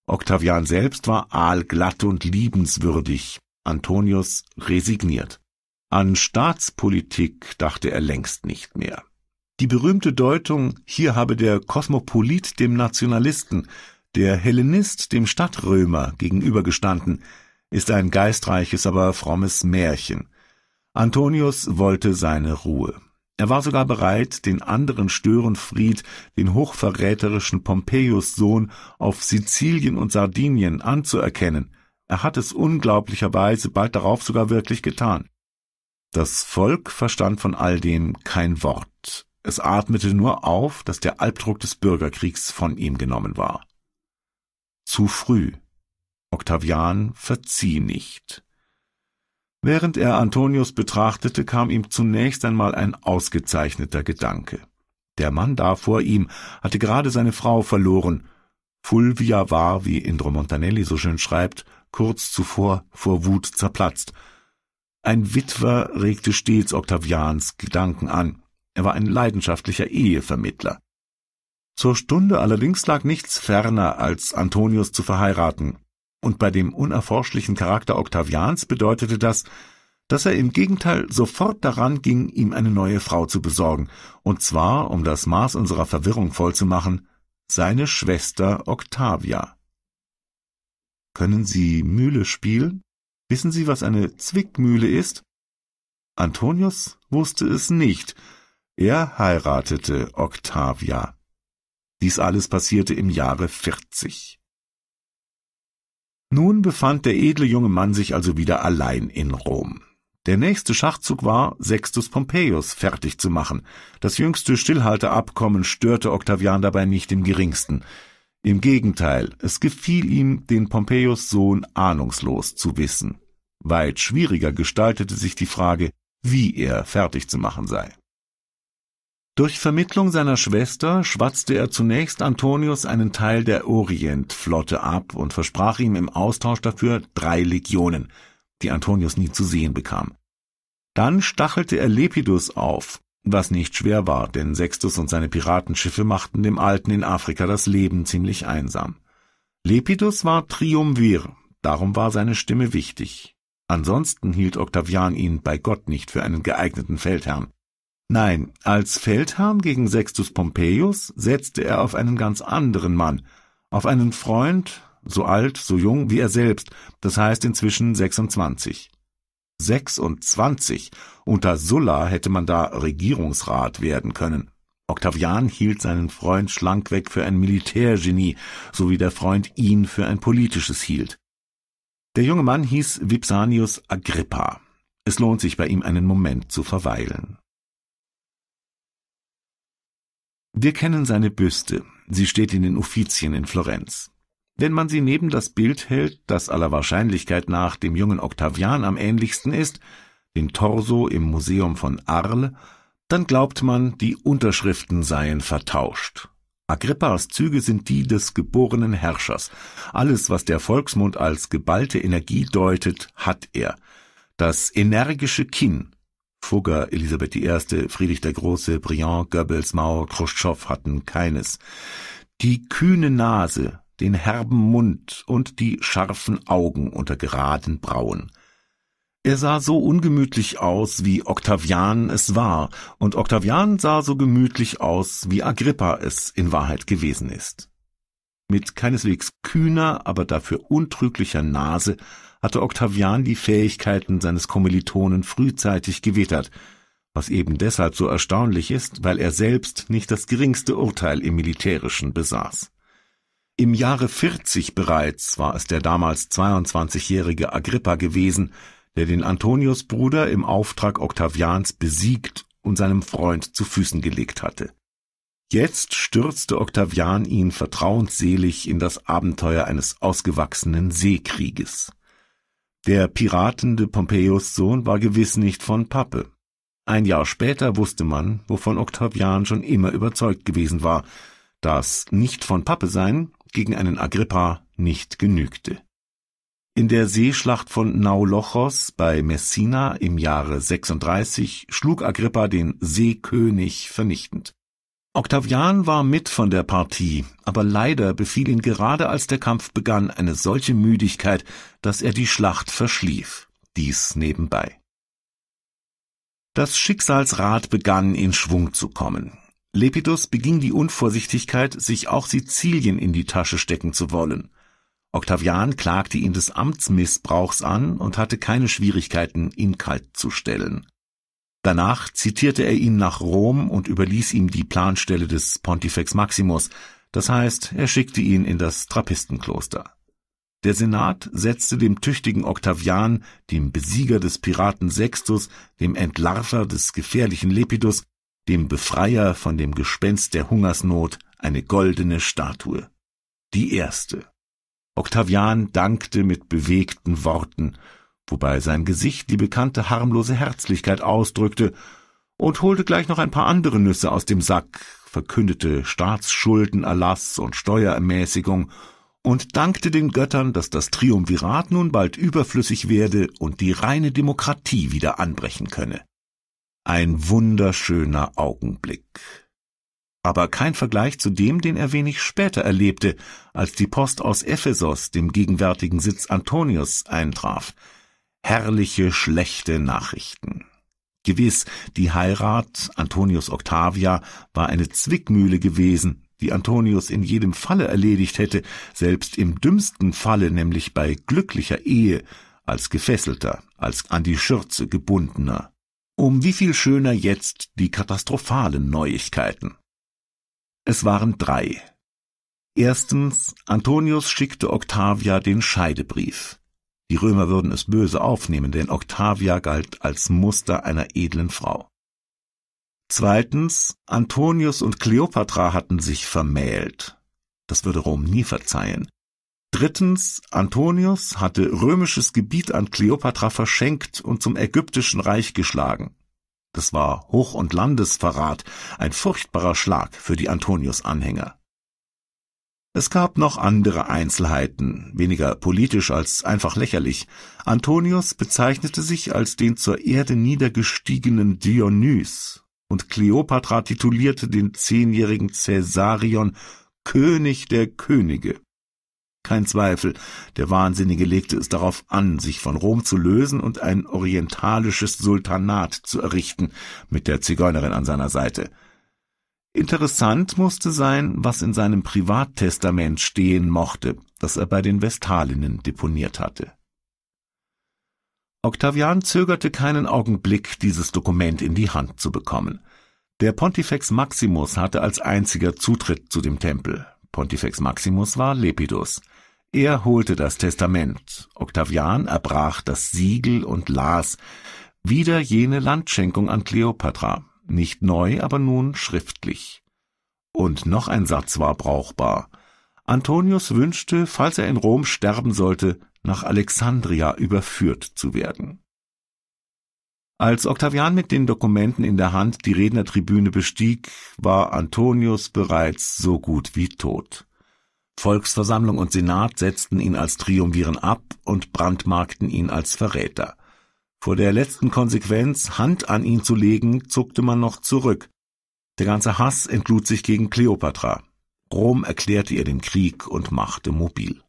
Octavian selbst war aalglatt und liebenswürdig, Antonius resigniert. An Staatspolitik dachte er längst nicht mehr. Die berühmte Deutung, hier habe der Kosmopolit dem Nationalisten, der Hellenist dem Stadtrömer gegenübergestanden, ist ein geistreiches, aber frommes Märchen. Antonius wollte seine Ruhe. Er war sogar bereit, den anderen Störenfried, den hochverräterischen Pompeius Sohn, auf Sizilien und Sardinien anzuerkennen. Er hat es unglaublicherweise bald darauf sogar wirklich getan. Das Volk verstand von all dem kein Wort. Es atmete nur auf, dass der Albdruck des Bürgerkriegs von ihm genommen war. Zu früh. Octavian verzieh nicht. Während er Antonius betrachtete, kam ihm zunächst einmal ein ausgezeichneter Gedanke. Der Mann da vor ihm hatte gerade seine Frau verloren. Fulvia war, wie Indro Montanelli so schön schreibt, kurz zuvor vor Wut zerplatzt. Ein Witwer regte stets Octavians Gedanken an. Er war ein leidenschaftlicher Ehevermittler. Zur Stunde allerdings lag nichts ferner, als Antonius zu verheiraten, und bei dem unerforschlichen Charakter Octavians bedeutete das, dass er im Gegenteil sofort daran ging, ihm eine neue Frau zu besorgen, und zwar, um das Maß unserer Verwirrung vollzumachen, seine Schwester Octavia. Können Sie Mühle spielen? Wissen Sie, was eine Zwickmühle ist? Antonius wusste es nicht, er heiratete Octavia. Dies alles passierte im Jahre 40. Nun befand der edle junge Mann sich also wieder allein in Rom. Der nächste Schachzug war, Sextus Pompeius fertig zu machen. Das jüngste Stillhalteabkommen störte Octavian dabei nicht im geringsten. Im Gegenteil, es gefiel ihm, den Pompeius Sohn ahnungslos zu wissen. Weit schwieriger gestaltete sich die Frage, wie er fertig zu machen sei. Durch Vermittlung seiner Schwester schwatzte er zunächst Antonius einen Teil der Orientflotte ab und versprach ihm im Austausch dafür drei Legionen, die Antonius nie zu sehen bekam. Dann stachelte er Lepidus auf, was nicht schwer war, denn Sextus und seine Piratenschiffe machten dem Alten in Afrika das Leben ziemlich einsam. Lepidus war Triumvir, darum war seine Stimme wichtig. Ansonsten hielt Octavian ihn bei Gott nicht für einen geeigneten Feldherrn. Nein, als Feldherrn gegen Sextus Pompeius setzte er auf einen ganz anderen Mann, auf einen Freund, so alt, so jung wie er selbst, das heißt inzwischen 26. 26! Unter Sulla hätte man da Regierungsrat werden können. Octavian hielt seinen Freund schlankweg für ein Militärgenie, so wie der Freund ihn für ein politisches hielt. Der junge Mann hieß Vipsanius Agrippa. Es lohnt sich bei ihm einen Moment zu verweilen. Wir kennen seine Büste. Sie steht in den Uffizien in Florenz. Wenn man sie neben das Bild hält, das aller Wahrscheinlichkeit nach dem jungen Octavian am ähnlichsten ist, den Torso im Museum von Arles, dann glaubt man, die Unterschriften seien vertauscht. Agrippas Züge sind die des geborenen Herrschers. Alles, was der Volksmund als geballte Energie deutet, hat er. Das energische Kinn, Fugger, Elisabeth I., Friedrich der Große, Briand, Goebbels, Mao, Khrushchev hatten keines. Die kühne Nase, den herben Mund und die scharfen Augen unter geraden Brauen. Er sah so ungemütlich aus, wie Octavian es war, und Octavian sah so gemütlich aus, wie Agrippa es in Wahrheit gewesen ist. Mit keineswegs kühner, aber dafür untrüglicher Nase hatte Octavian die Fähigkeiten seines Kommilitonen frühzeitig gewittert, was eben deshalb so erstaunlich ist, weil er selbst nicht das geringste Urteil im Militärischen besaß. Im Jahre 40 bereits war es der damals 22-jährige Agrippa gewesen, der den Antoniusbruder im Auftrag Octavians besiegt und seinem Freund zu Füßen gelegt hatte. Jetzt stürzte Octavian ihn vertrauensselig in das Abenteuer eines ausgewachsenen Seekrieges. Der piratende Pompeius Sohn war gewiss nicht von Pappe. Ein Jahr später wusste man, wovon Octavian schon immer überzeugt gewesen war, dass nicht von Pappe sein gegen einen Agrippa nicht genügte. In der Seeschlacht von Naulochos bei Messina im Jahre 36 schlug Agrippa den Seekönig vernichtend. Octavian war mit von der Partie, aber leider befiel ihn gerade als der Kampf begann eine solche Müdigkeit, dass er die Schlacht verschlief. Dies nebenbei. Das Schicksalsrad begann in Schwung zu kommen. Lepidus beging die Unvorsichtigkeit, sich auch Sizilien in die Tasche stecken zu wollen. Octavian klagte ihn des Amtsmissbrauchs an und hatte keine Schwierigkeiten, ihn kaltzustellen. Danach zitierte er ihn nach Rom und überließ ihm die Planstelle des Pontifex Maximus, das heißt, er schickte ihn in das Trappistenkloster. Der Senat setzte dem tüchtigen Octavian, dem Besieger des Piraten Sextus, dem Entlarver des gefährlichen Lepidus, dem Befreier von dem Gespenst der Hungersnot, eine goldene Statue. Die erste. Octavian dankte mit bewegten Worten wobei sein Gesicht die bekannte harmlose Herzlichkeit ausdrückte, und holte gleich noch ein paar andere Nüsse aus dem Sack, verkündete Staatsschuldenerlass und Steuerermäßigung und dankte den Göttern, dass das Triumvirat nun bald überflüssig werde und die reine Demokratie wieder anbrechen könne. Ein wunderschöner Augenblick. Aber kein Vergleich zu dem, den er wenig später erlebte, als die Post aus Ephesos, dem gegenwärtigen Sitz Antonius, eintraf – herrliche, schlechte Nachrichten. Gewiss, die Heirat Antonius Octavia war eine Zwickmühle gewesen, die Antonius in jedem Falle erledigt hätte, selbst im dümmsten Falle, nämlich bei glücklicher Ehe, als Gefesselter, als an die Schürze gebundener. Um wie viel schöner jetzt die katastrophalen Neuigkeiten. Es waren drei. Erstens, Antonius schickte Octavia den Scheidebrief. Die Römer würden es böse aufnehmen, denn Octavia galt als Muster einer edlen Frau. Zweitens, Antonius und Kleopatra hatten sich vermählt. Das würde Rom nie verzeihen. Drittens, Antonius hatte römisches Gebiet an Kleopatra verschenkt und zum ägyptischen Reich geschlagen. Das war Hoch- und Landesverrat, ein furchtbarer Schlag für die Antonius-Anhänger. Es gab noch andere Einzelheiten, weniger politisch als einfach lächerlich. Antonius bezeichnete sich als den zur Erde niedergestiegenen Dionys und Kleopatra titulierte den zehnjährigen Cäsarion König der Könige. Kein Zweifel, der Wahnsinnige legte es darauf an, sich von Rom zu lösen und ein orientalisches Sultanat zu errichten, mit der Zigeunerin an seiner Seite – Interessant musste sein, was in seinem Privattestament stehen mochte, das er bei den Vestalinnen deponiert hatte. Octavian zögerte keinen Augenblick, dieses Dokument in die Hand zu bekommen. Der Pontifex Maximus hatte als einziger Zutritt zu dem Tempel. Pontifex Maximus war Lepidus. Er holte das Testament. Octavian erbrach das Siegel und las wieder jene Landschenkung an Kleopatra nicht neu, aber nun schriftlich. Und noch ein Satz war brauchbar. Antonius wünschte, falls er in Rom sterben sollte, nach Alexandria überführt zu werden. Als Octavian mit den Dokumenten in der Hand die Rednertribüne bestieg, war Antonius bereits so gut wie tot. Volksversammlung und Senat setzten ihn als Triumviren ab und brandmarkten ihn als Verräter. Vor der letzten Konsequenz, Hand an ihn zu legen, zuckte man noch zurück. Der ganze Hass entlud sich gegen Kleopatra. Rom erklärte ihr den Krieg und machte mobil.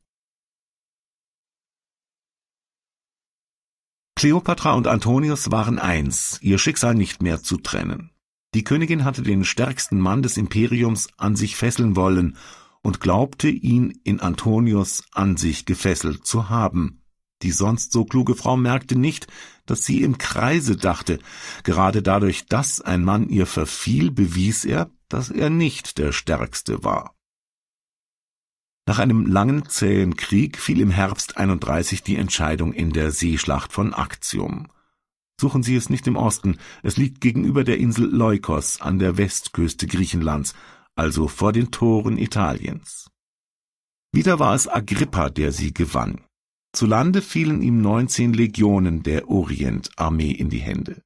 Kleopatra und Antonius waren eins, ihr Schicksal nicht mehr zu trennen. Die Königin hatte den stärksten Mann des Imperiums an sich fesseln wollen und glaubte, ihn in Antonius an sich gefesselt zu haben. Die sonst so kluge Frau merkte nicht, dass sie im Kreise dachte. Gerade dadurch, dass ein Mann ihr verfiel, bewies er, dass er nicht der Stärkste war. Nach einem langen, zähen Krieg fiel im Herbst 31 die Entscheidung in der Seeschlacht von Actium. Suchen Sie es nicht im Osten, es liegt gegenüber der Insel Leukos an der Westküste Griechenlands, also vor den Toren Italiens. Wieder war es Agrippa, der sie gewann. Zu Lande fielen ihm 19 Legionen der Orientarmee in die Hände.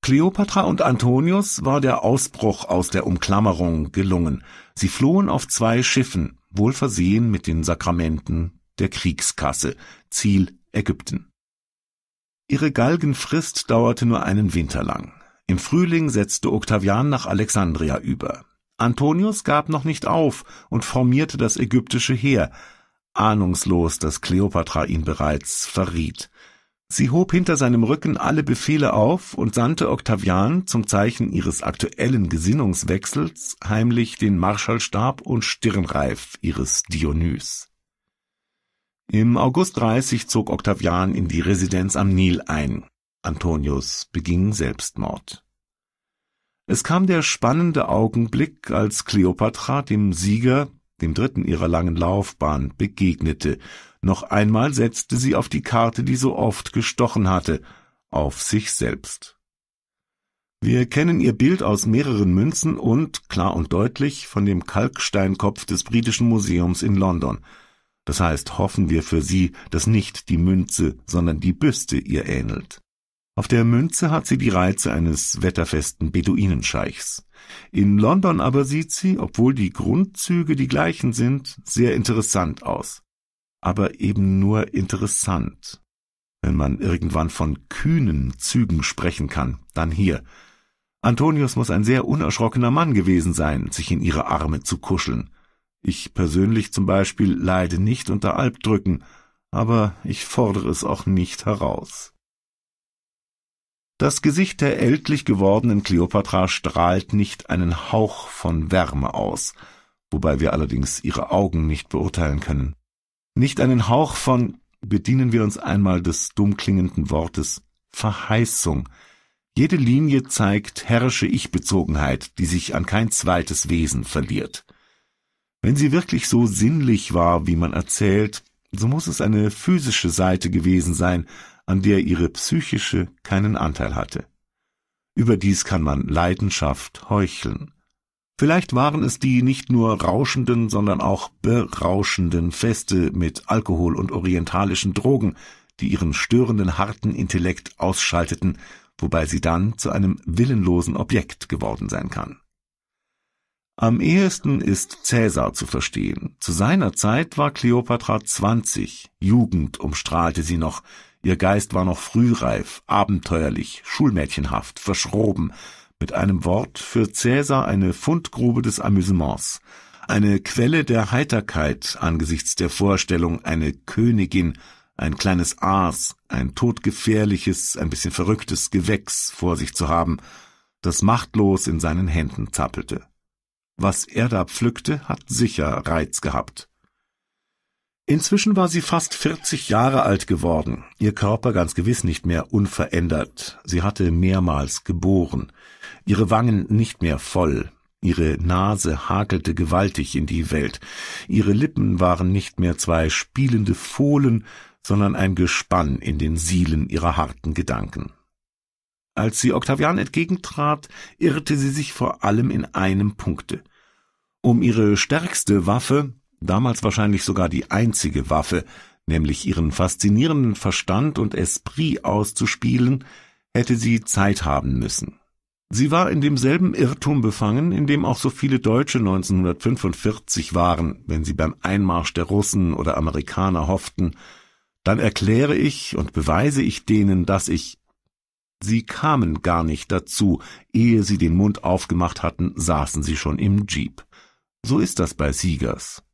Kleopatra und Antonius war der Ausbruch aus der Umklammerung gelungen. Sie flohen auf zwei Schiffen, wohl versehen mit den Sakramenten der Kriegskasse, Ziel Ägypten. Ihre Galgenfrist dauerte nur einen Winter lang. Im Frühling setzte Octavian nach Alexandria über. Antonius gab noch nicht auf und formierte das ägyptische Heer, ahnungslos, dass Kleopatra ihn bereits verriet. Sie hob hinter seinem Rücken alle Befehle auf und sandte Octavian zum Zeichen ihres aktuellen Gesinnungswechsels heimlich den Marschallstab und Stirnreif ihres Dionys. Im August 30 zog Octavian in die Residenz am Nil ein. Antonius beging Selbstmord. Es kam der spannende Augenblick, als Kleopatra dem Sieger dem dritten ihrer langen Laufbahn, begegnete. Noch einmal setzte sie auf die Karte, die so oft gestochen hatte, auf sich selbst. Wir kennen ihr Bild aus mehreren Münzen und, klar und deutlich, von dem Kalksteinkopf des Britischen Museums in London. Das heißt, hoffen wir für sie, dass nicht die Münze, sondern die Büste ihr ähnelt. Auf der Münze hat sie die Reize eines wetterfesten Beduinenscheichs. In London aber sieht sie, obwohl die Grundzüge die gleichen sind, sehr interessant aus. Aber eben nur interessant. Wenn man irgendwann von kühnen Zügen sprechen kann, dann hier. Antonius muss ein sehr unerschrockener Mann gewesen sein, sich in ihre Arme zu kuscheln. Ich persönlich zum Beispiel leide nicht unter Albdrücken, aber ich fordere es auch nicht heraus. Das Gesicht der ältlich gewordenen Kleopatra strahlt nicht einen Hauch von Wärme aus, wobei wir allerdings ihre Augen nicht beurteilen können. Nicht einen Hauch von, bedienen wir uns einmal des dumm klingenden Wortes, Verheißung. Jede Linie zeigt herrische Ich-Bezogenheit, die sich an kein zweites Wesen verliert. Wenn sie wirklich so sinnlich war, wie man erzählt, so muss es eine physische Seite gewesen sein, an der ihre psychische keinen Anteil hatte. Überdies kann man Leidenschaft heucheln. Vielleicht waren es die nicht nur rauschenden, sondern auch berauschenden Feste mit Alkohol und orientalischen Drogen, die ihren störenden harten Intellekt ausschalteten, wobei sie dann zu einem willenlosen Objekt geworden sein kann. Am ehesten ist Cäsar zu verstehen. Zu seiner Zeit war Kleopatra zwanzig, Jugend umstrahlte sie noch, Ihr Geist war noch frühreif, abenteuerlich, schulmädchenhaft, verschroben, mit einem Wort für Cäsar eine Fundgrube des Amüsements, eine Quelle der Heiterkeit angesichts der Vorstellung, eine Königin, ein kleines Aas, ein todgefährliches, ein bisschen verrücktes Gewächs vor sich zu haben, das machtlos in seinen Händen zappelte. Was er da pflückte, hat sicher Reiz gehabt. Inzwischen war sie fast 40 Jahre alt geworden, ihr Körper ganz gewiss nicht mehr unverändert. Sie hatte mehrmals geboren, ihre Wangen nicht mehr voll, ihre Nase hakelte gewaltig in die Welt, ihre Lippen waren nicht mehr zwei spielende Fohlen, sondern ein Gespann in den Sielen ihrer harten Gedanken. Als sie Octavian entgegentrat, irrte sie sich vor allem in einem Punkte. Um ihre stärkste Waffe, damals wahrscheinlich sogar die einzige Waffe, nämlich ihren faszinierenden Verstand und Esprit auszuspielen, hätte sie Zeit haben müssen. Sie war in demselben Irrtum befangen, in dem auch so viele Deutsche 1945 waren, wenn sie beim Einmarsch der Russen oder Amerikaner hofften, dann erkläre ich und beweise ich denen, dass ich. Sie kamen gar nicht dazu, ehe sie den Mund aufgemacht hatten, saßen sie schon im Jeep. So ist das bei Siegers.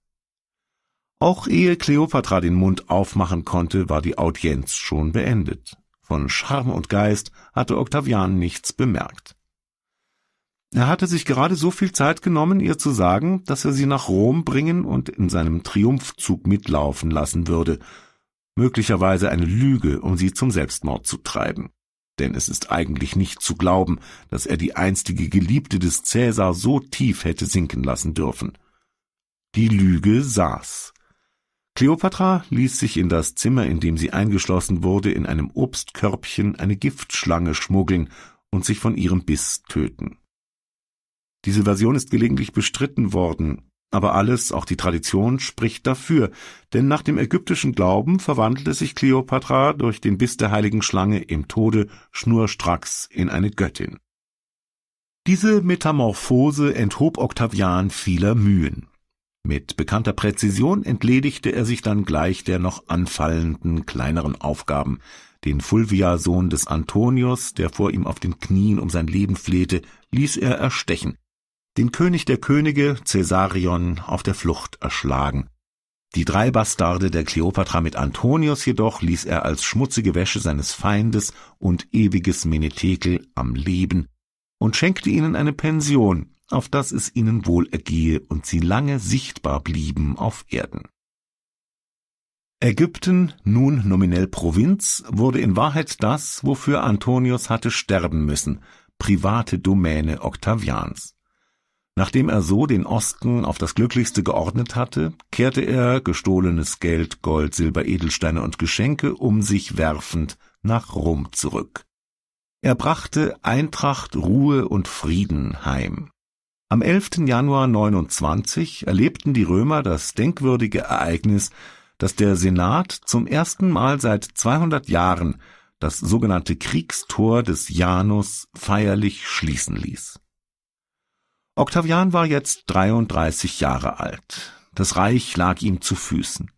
Auch ehe Kleopatra den Mund aufmachen konnte, war die Audienz schon beendet. Von Charme und Geist hatte Octavian nichts bemerkt. Er hatte sich gerade so viel Zeit genommen, ihr zu sagen, dass er sie nach Rom bringen und in seinem Triumphzug mitlaufen lassen würde, möglicherweise eine Lüge, um sie zum Selbstmord zu treiben. Denn es ist eigentlich nicht zu glauben, dass er die einstige Geliebte des Cäsar so tief hätte sinken lassen dürfen. Die Lüge saß. Kleopatra ließ sich in das Zimmer, in dem sie eingeschlossen wurde, in einem Obstkörbchen eine Giftschlange schmuggeln und sich von ihrem Biss töten. Diese Version ist gelegentlich bestritten worden, aber alles, auch die Tradition, spricht dafür, denn nach dem ägyptischen Glauben verwandelte sich Kleopatra durch den Biss der heiligen Schlange im Tode schnurstracks in eine Göttin. Diese Metamorphose enthob Octavian vieler Mühen. Mit bekannter Präzision entledigte er sich dann gleich der noch anfallenden kleineren Aufgaben, den Fulvia-Sohn des Antonius, der vor ihm auf den Knien um sein Leben flehte, ließ er erstechen, den König der Könige, Caesarion, auf der Flucht erschlagen. Die drei Bastarde der Kleopatra mit Antonius jedoch ließ er als schmutzige Wäsche seines Feindes und ewiges Menetekel am Leben und schenkte ihnen eine Pension, auf das es ihnen wohl ergehe und sie lange sichtbar blieben auf Erden. Ägypten, nun nominell Provinz, wurde in Wahrheit das, wofür Antonius hatte sterben müssen, private Domäne Octavians. Nachdem er so den Osten auf das Glücklichste geordnet hatte, kehrte er, gestohlenes Geld, Gold, Silber, Edelsteine und Geschenke um sich werfend, nach Rom zurück. Er brachte Eintracht, Ruhe und Frieden heim. Am 11. Januar 29 erlebten die Römer das denkwürdige Ereignis, dass der Senat zum ersten Mal seit 200 Jahren das sogenannte Kriegstor des Janus feierlich schließen ließ. Octavian war jetzt 33 Jahre alt. Das Reich lag ihm zu Füßen.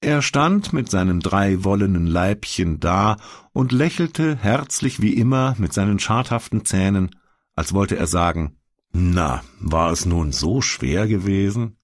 Er stand mit seinem drei wollenen Leibchen da und lächelte herzlich wie immer mit seinen schadhaften Zähnen, als wollte er sagen, na, war es nun so schwer gewesen?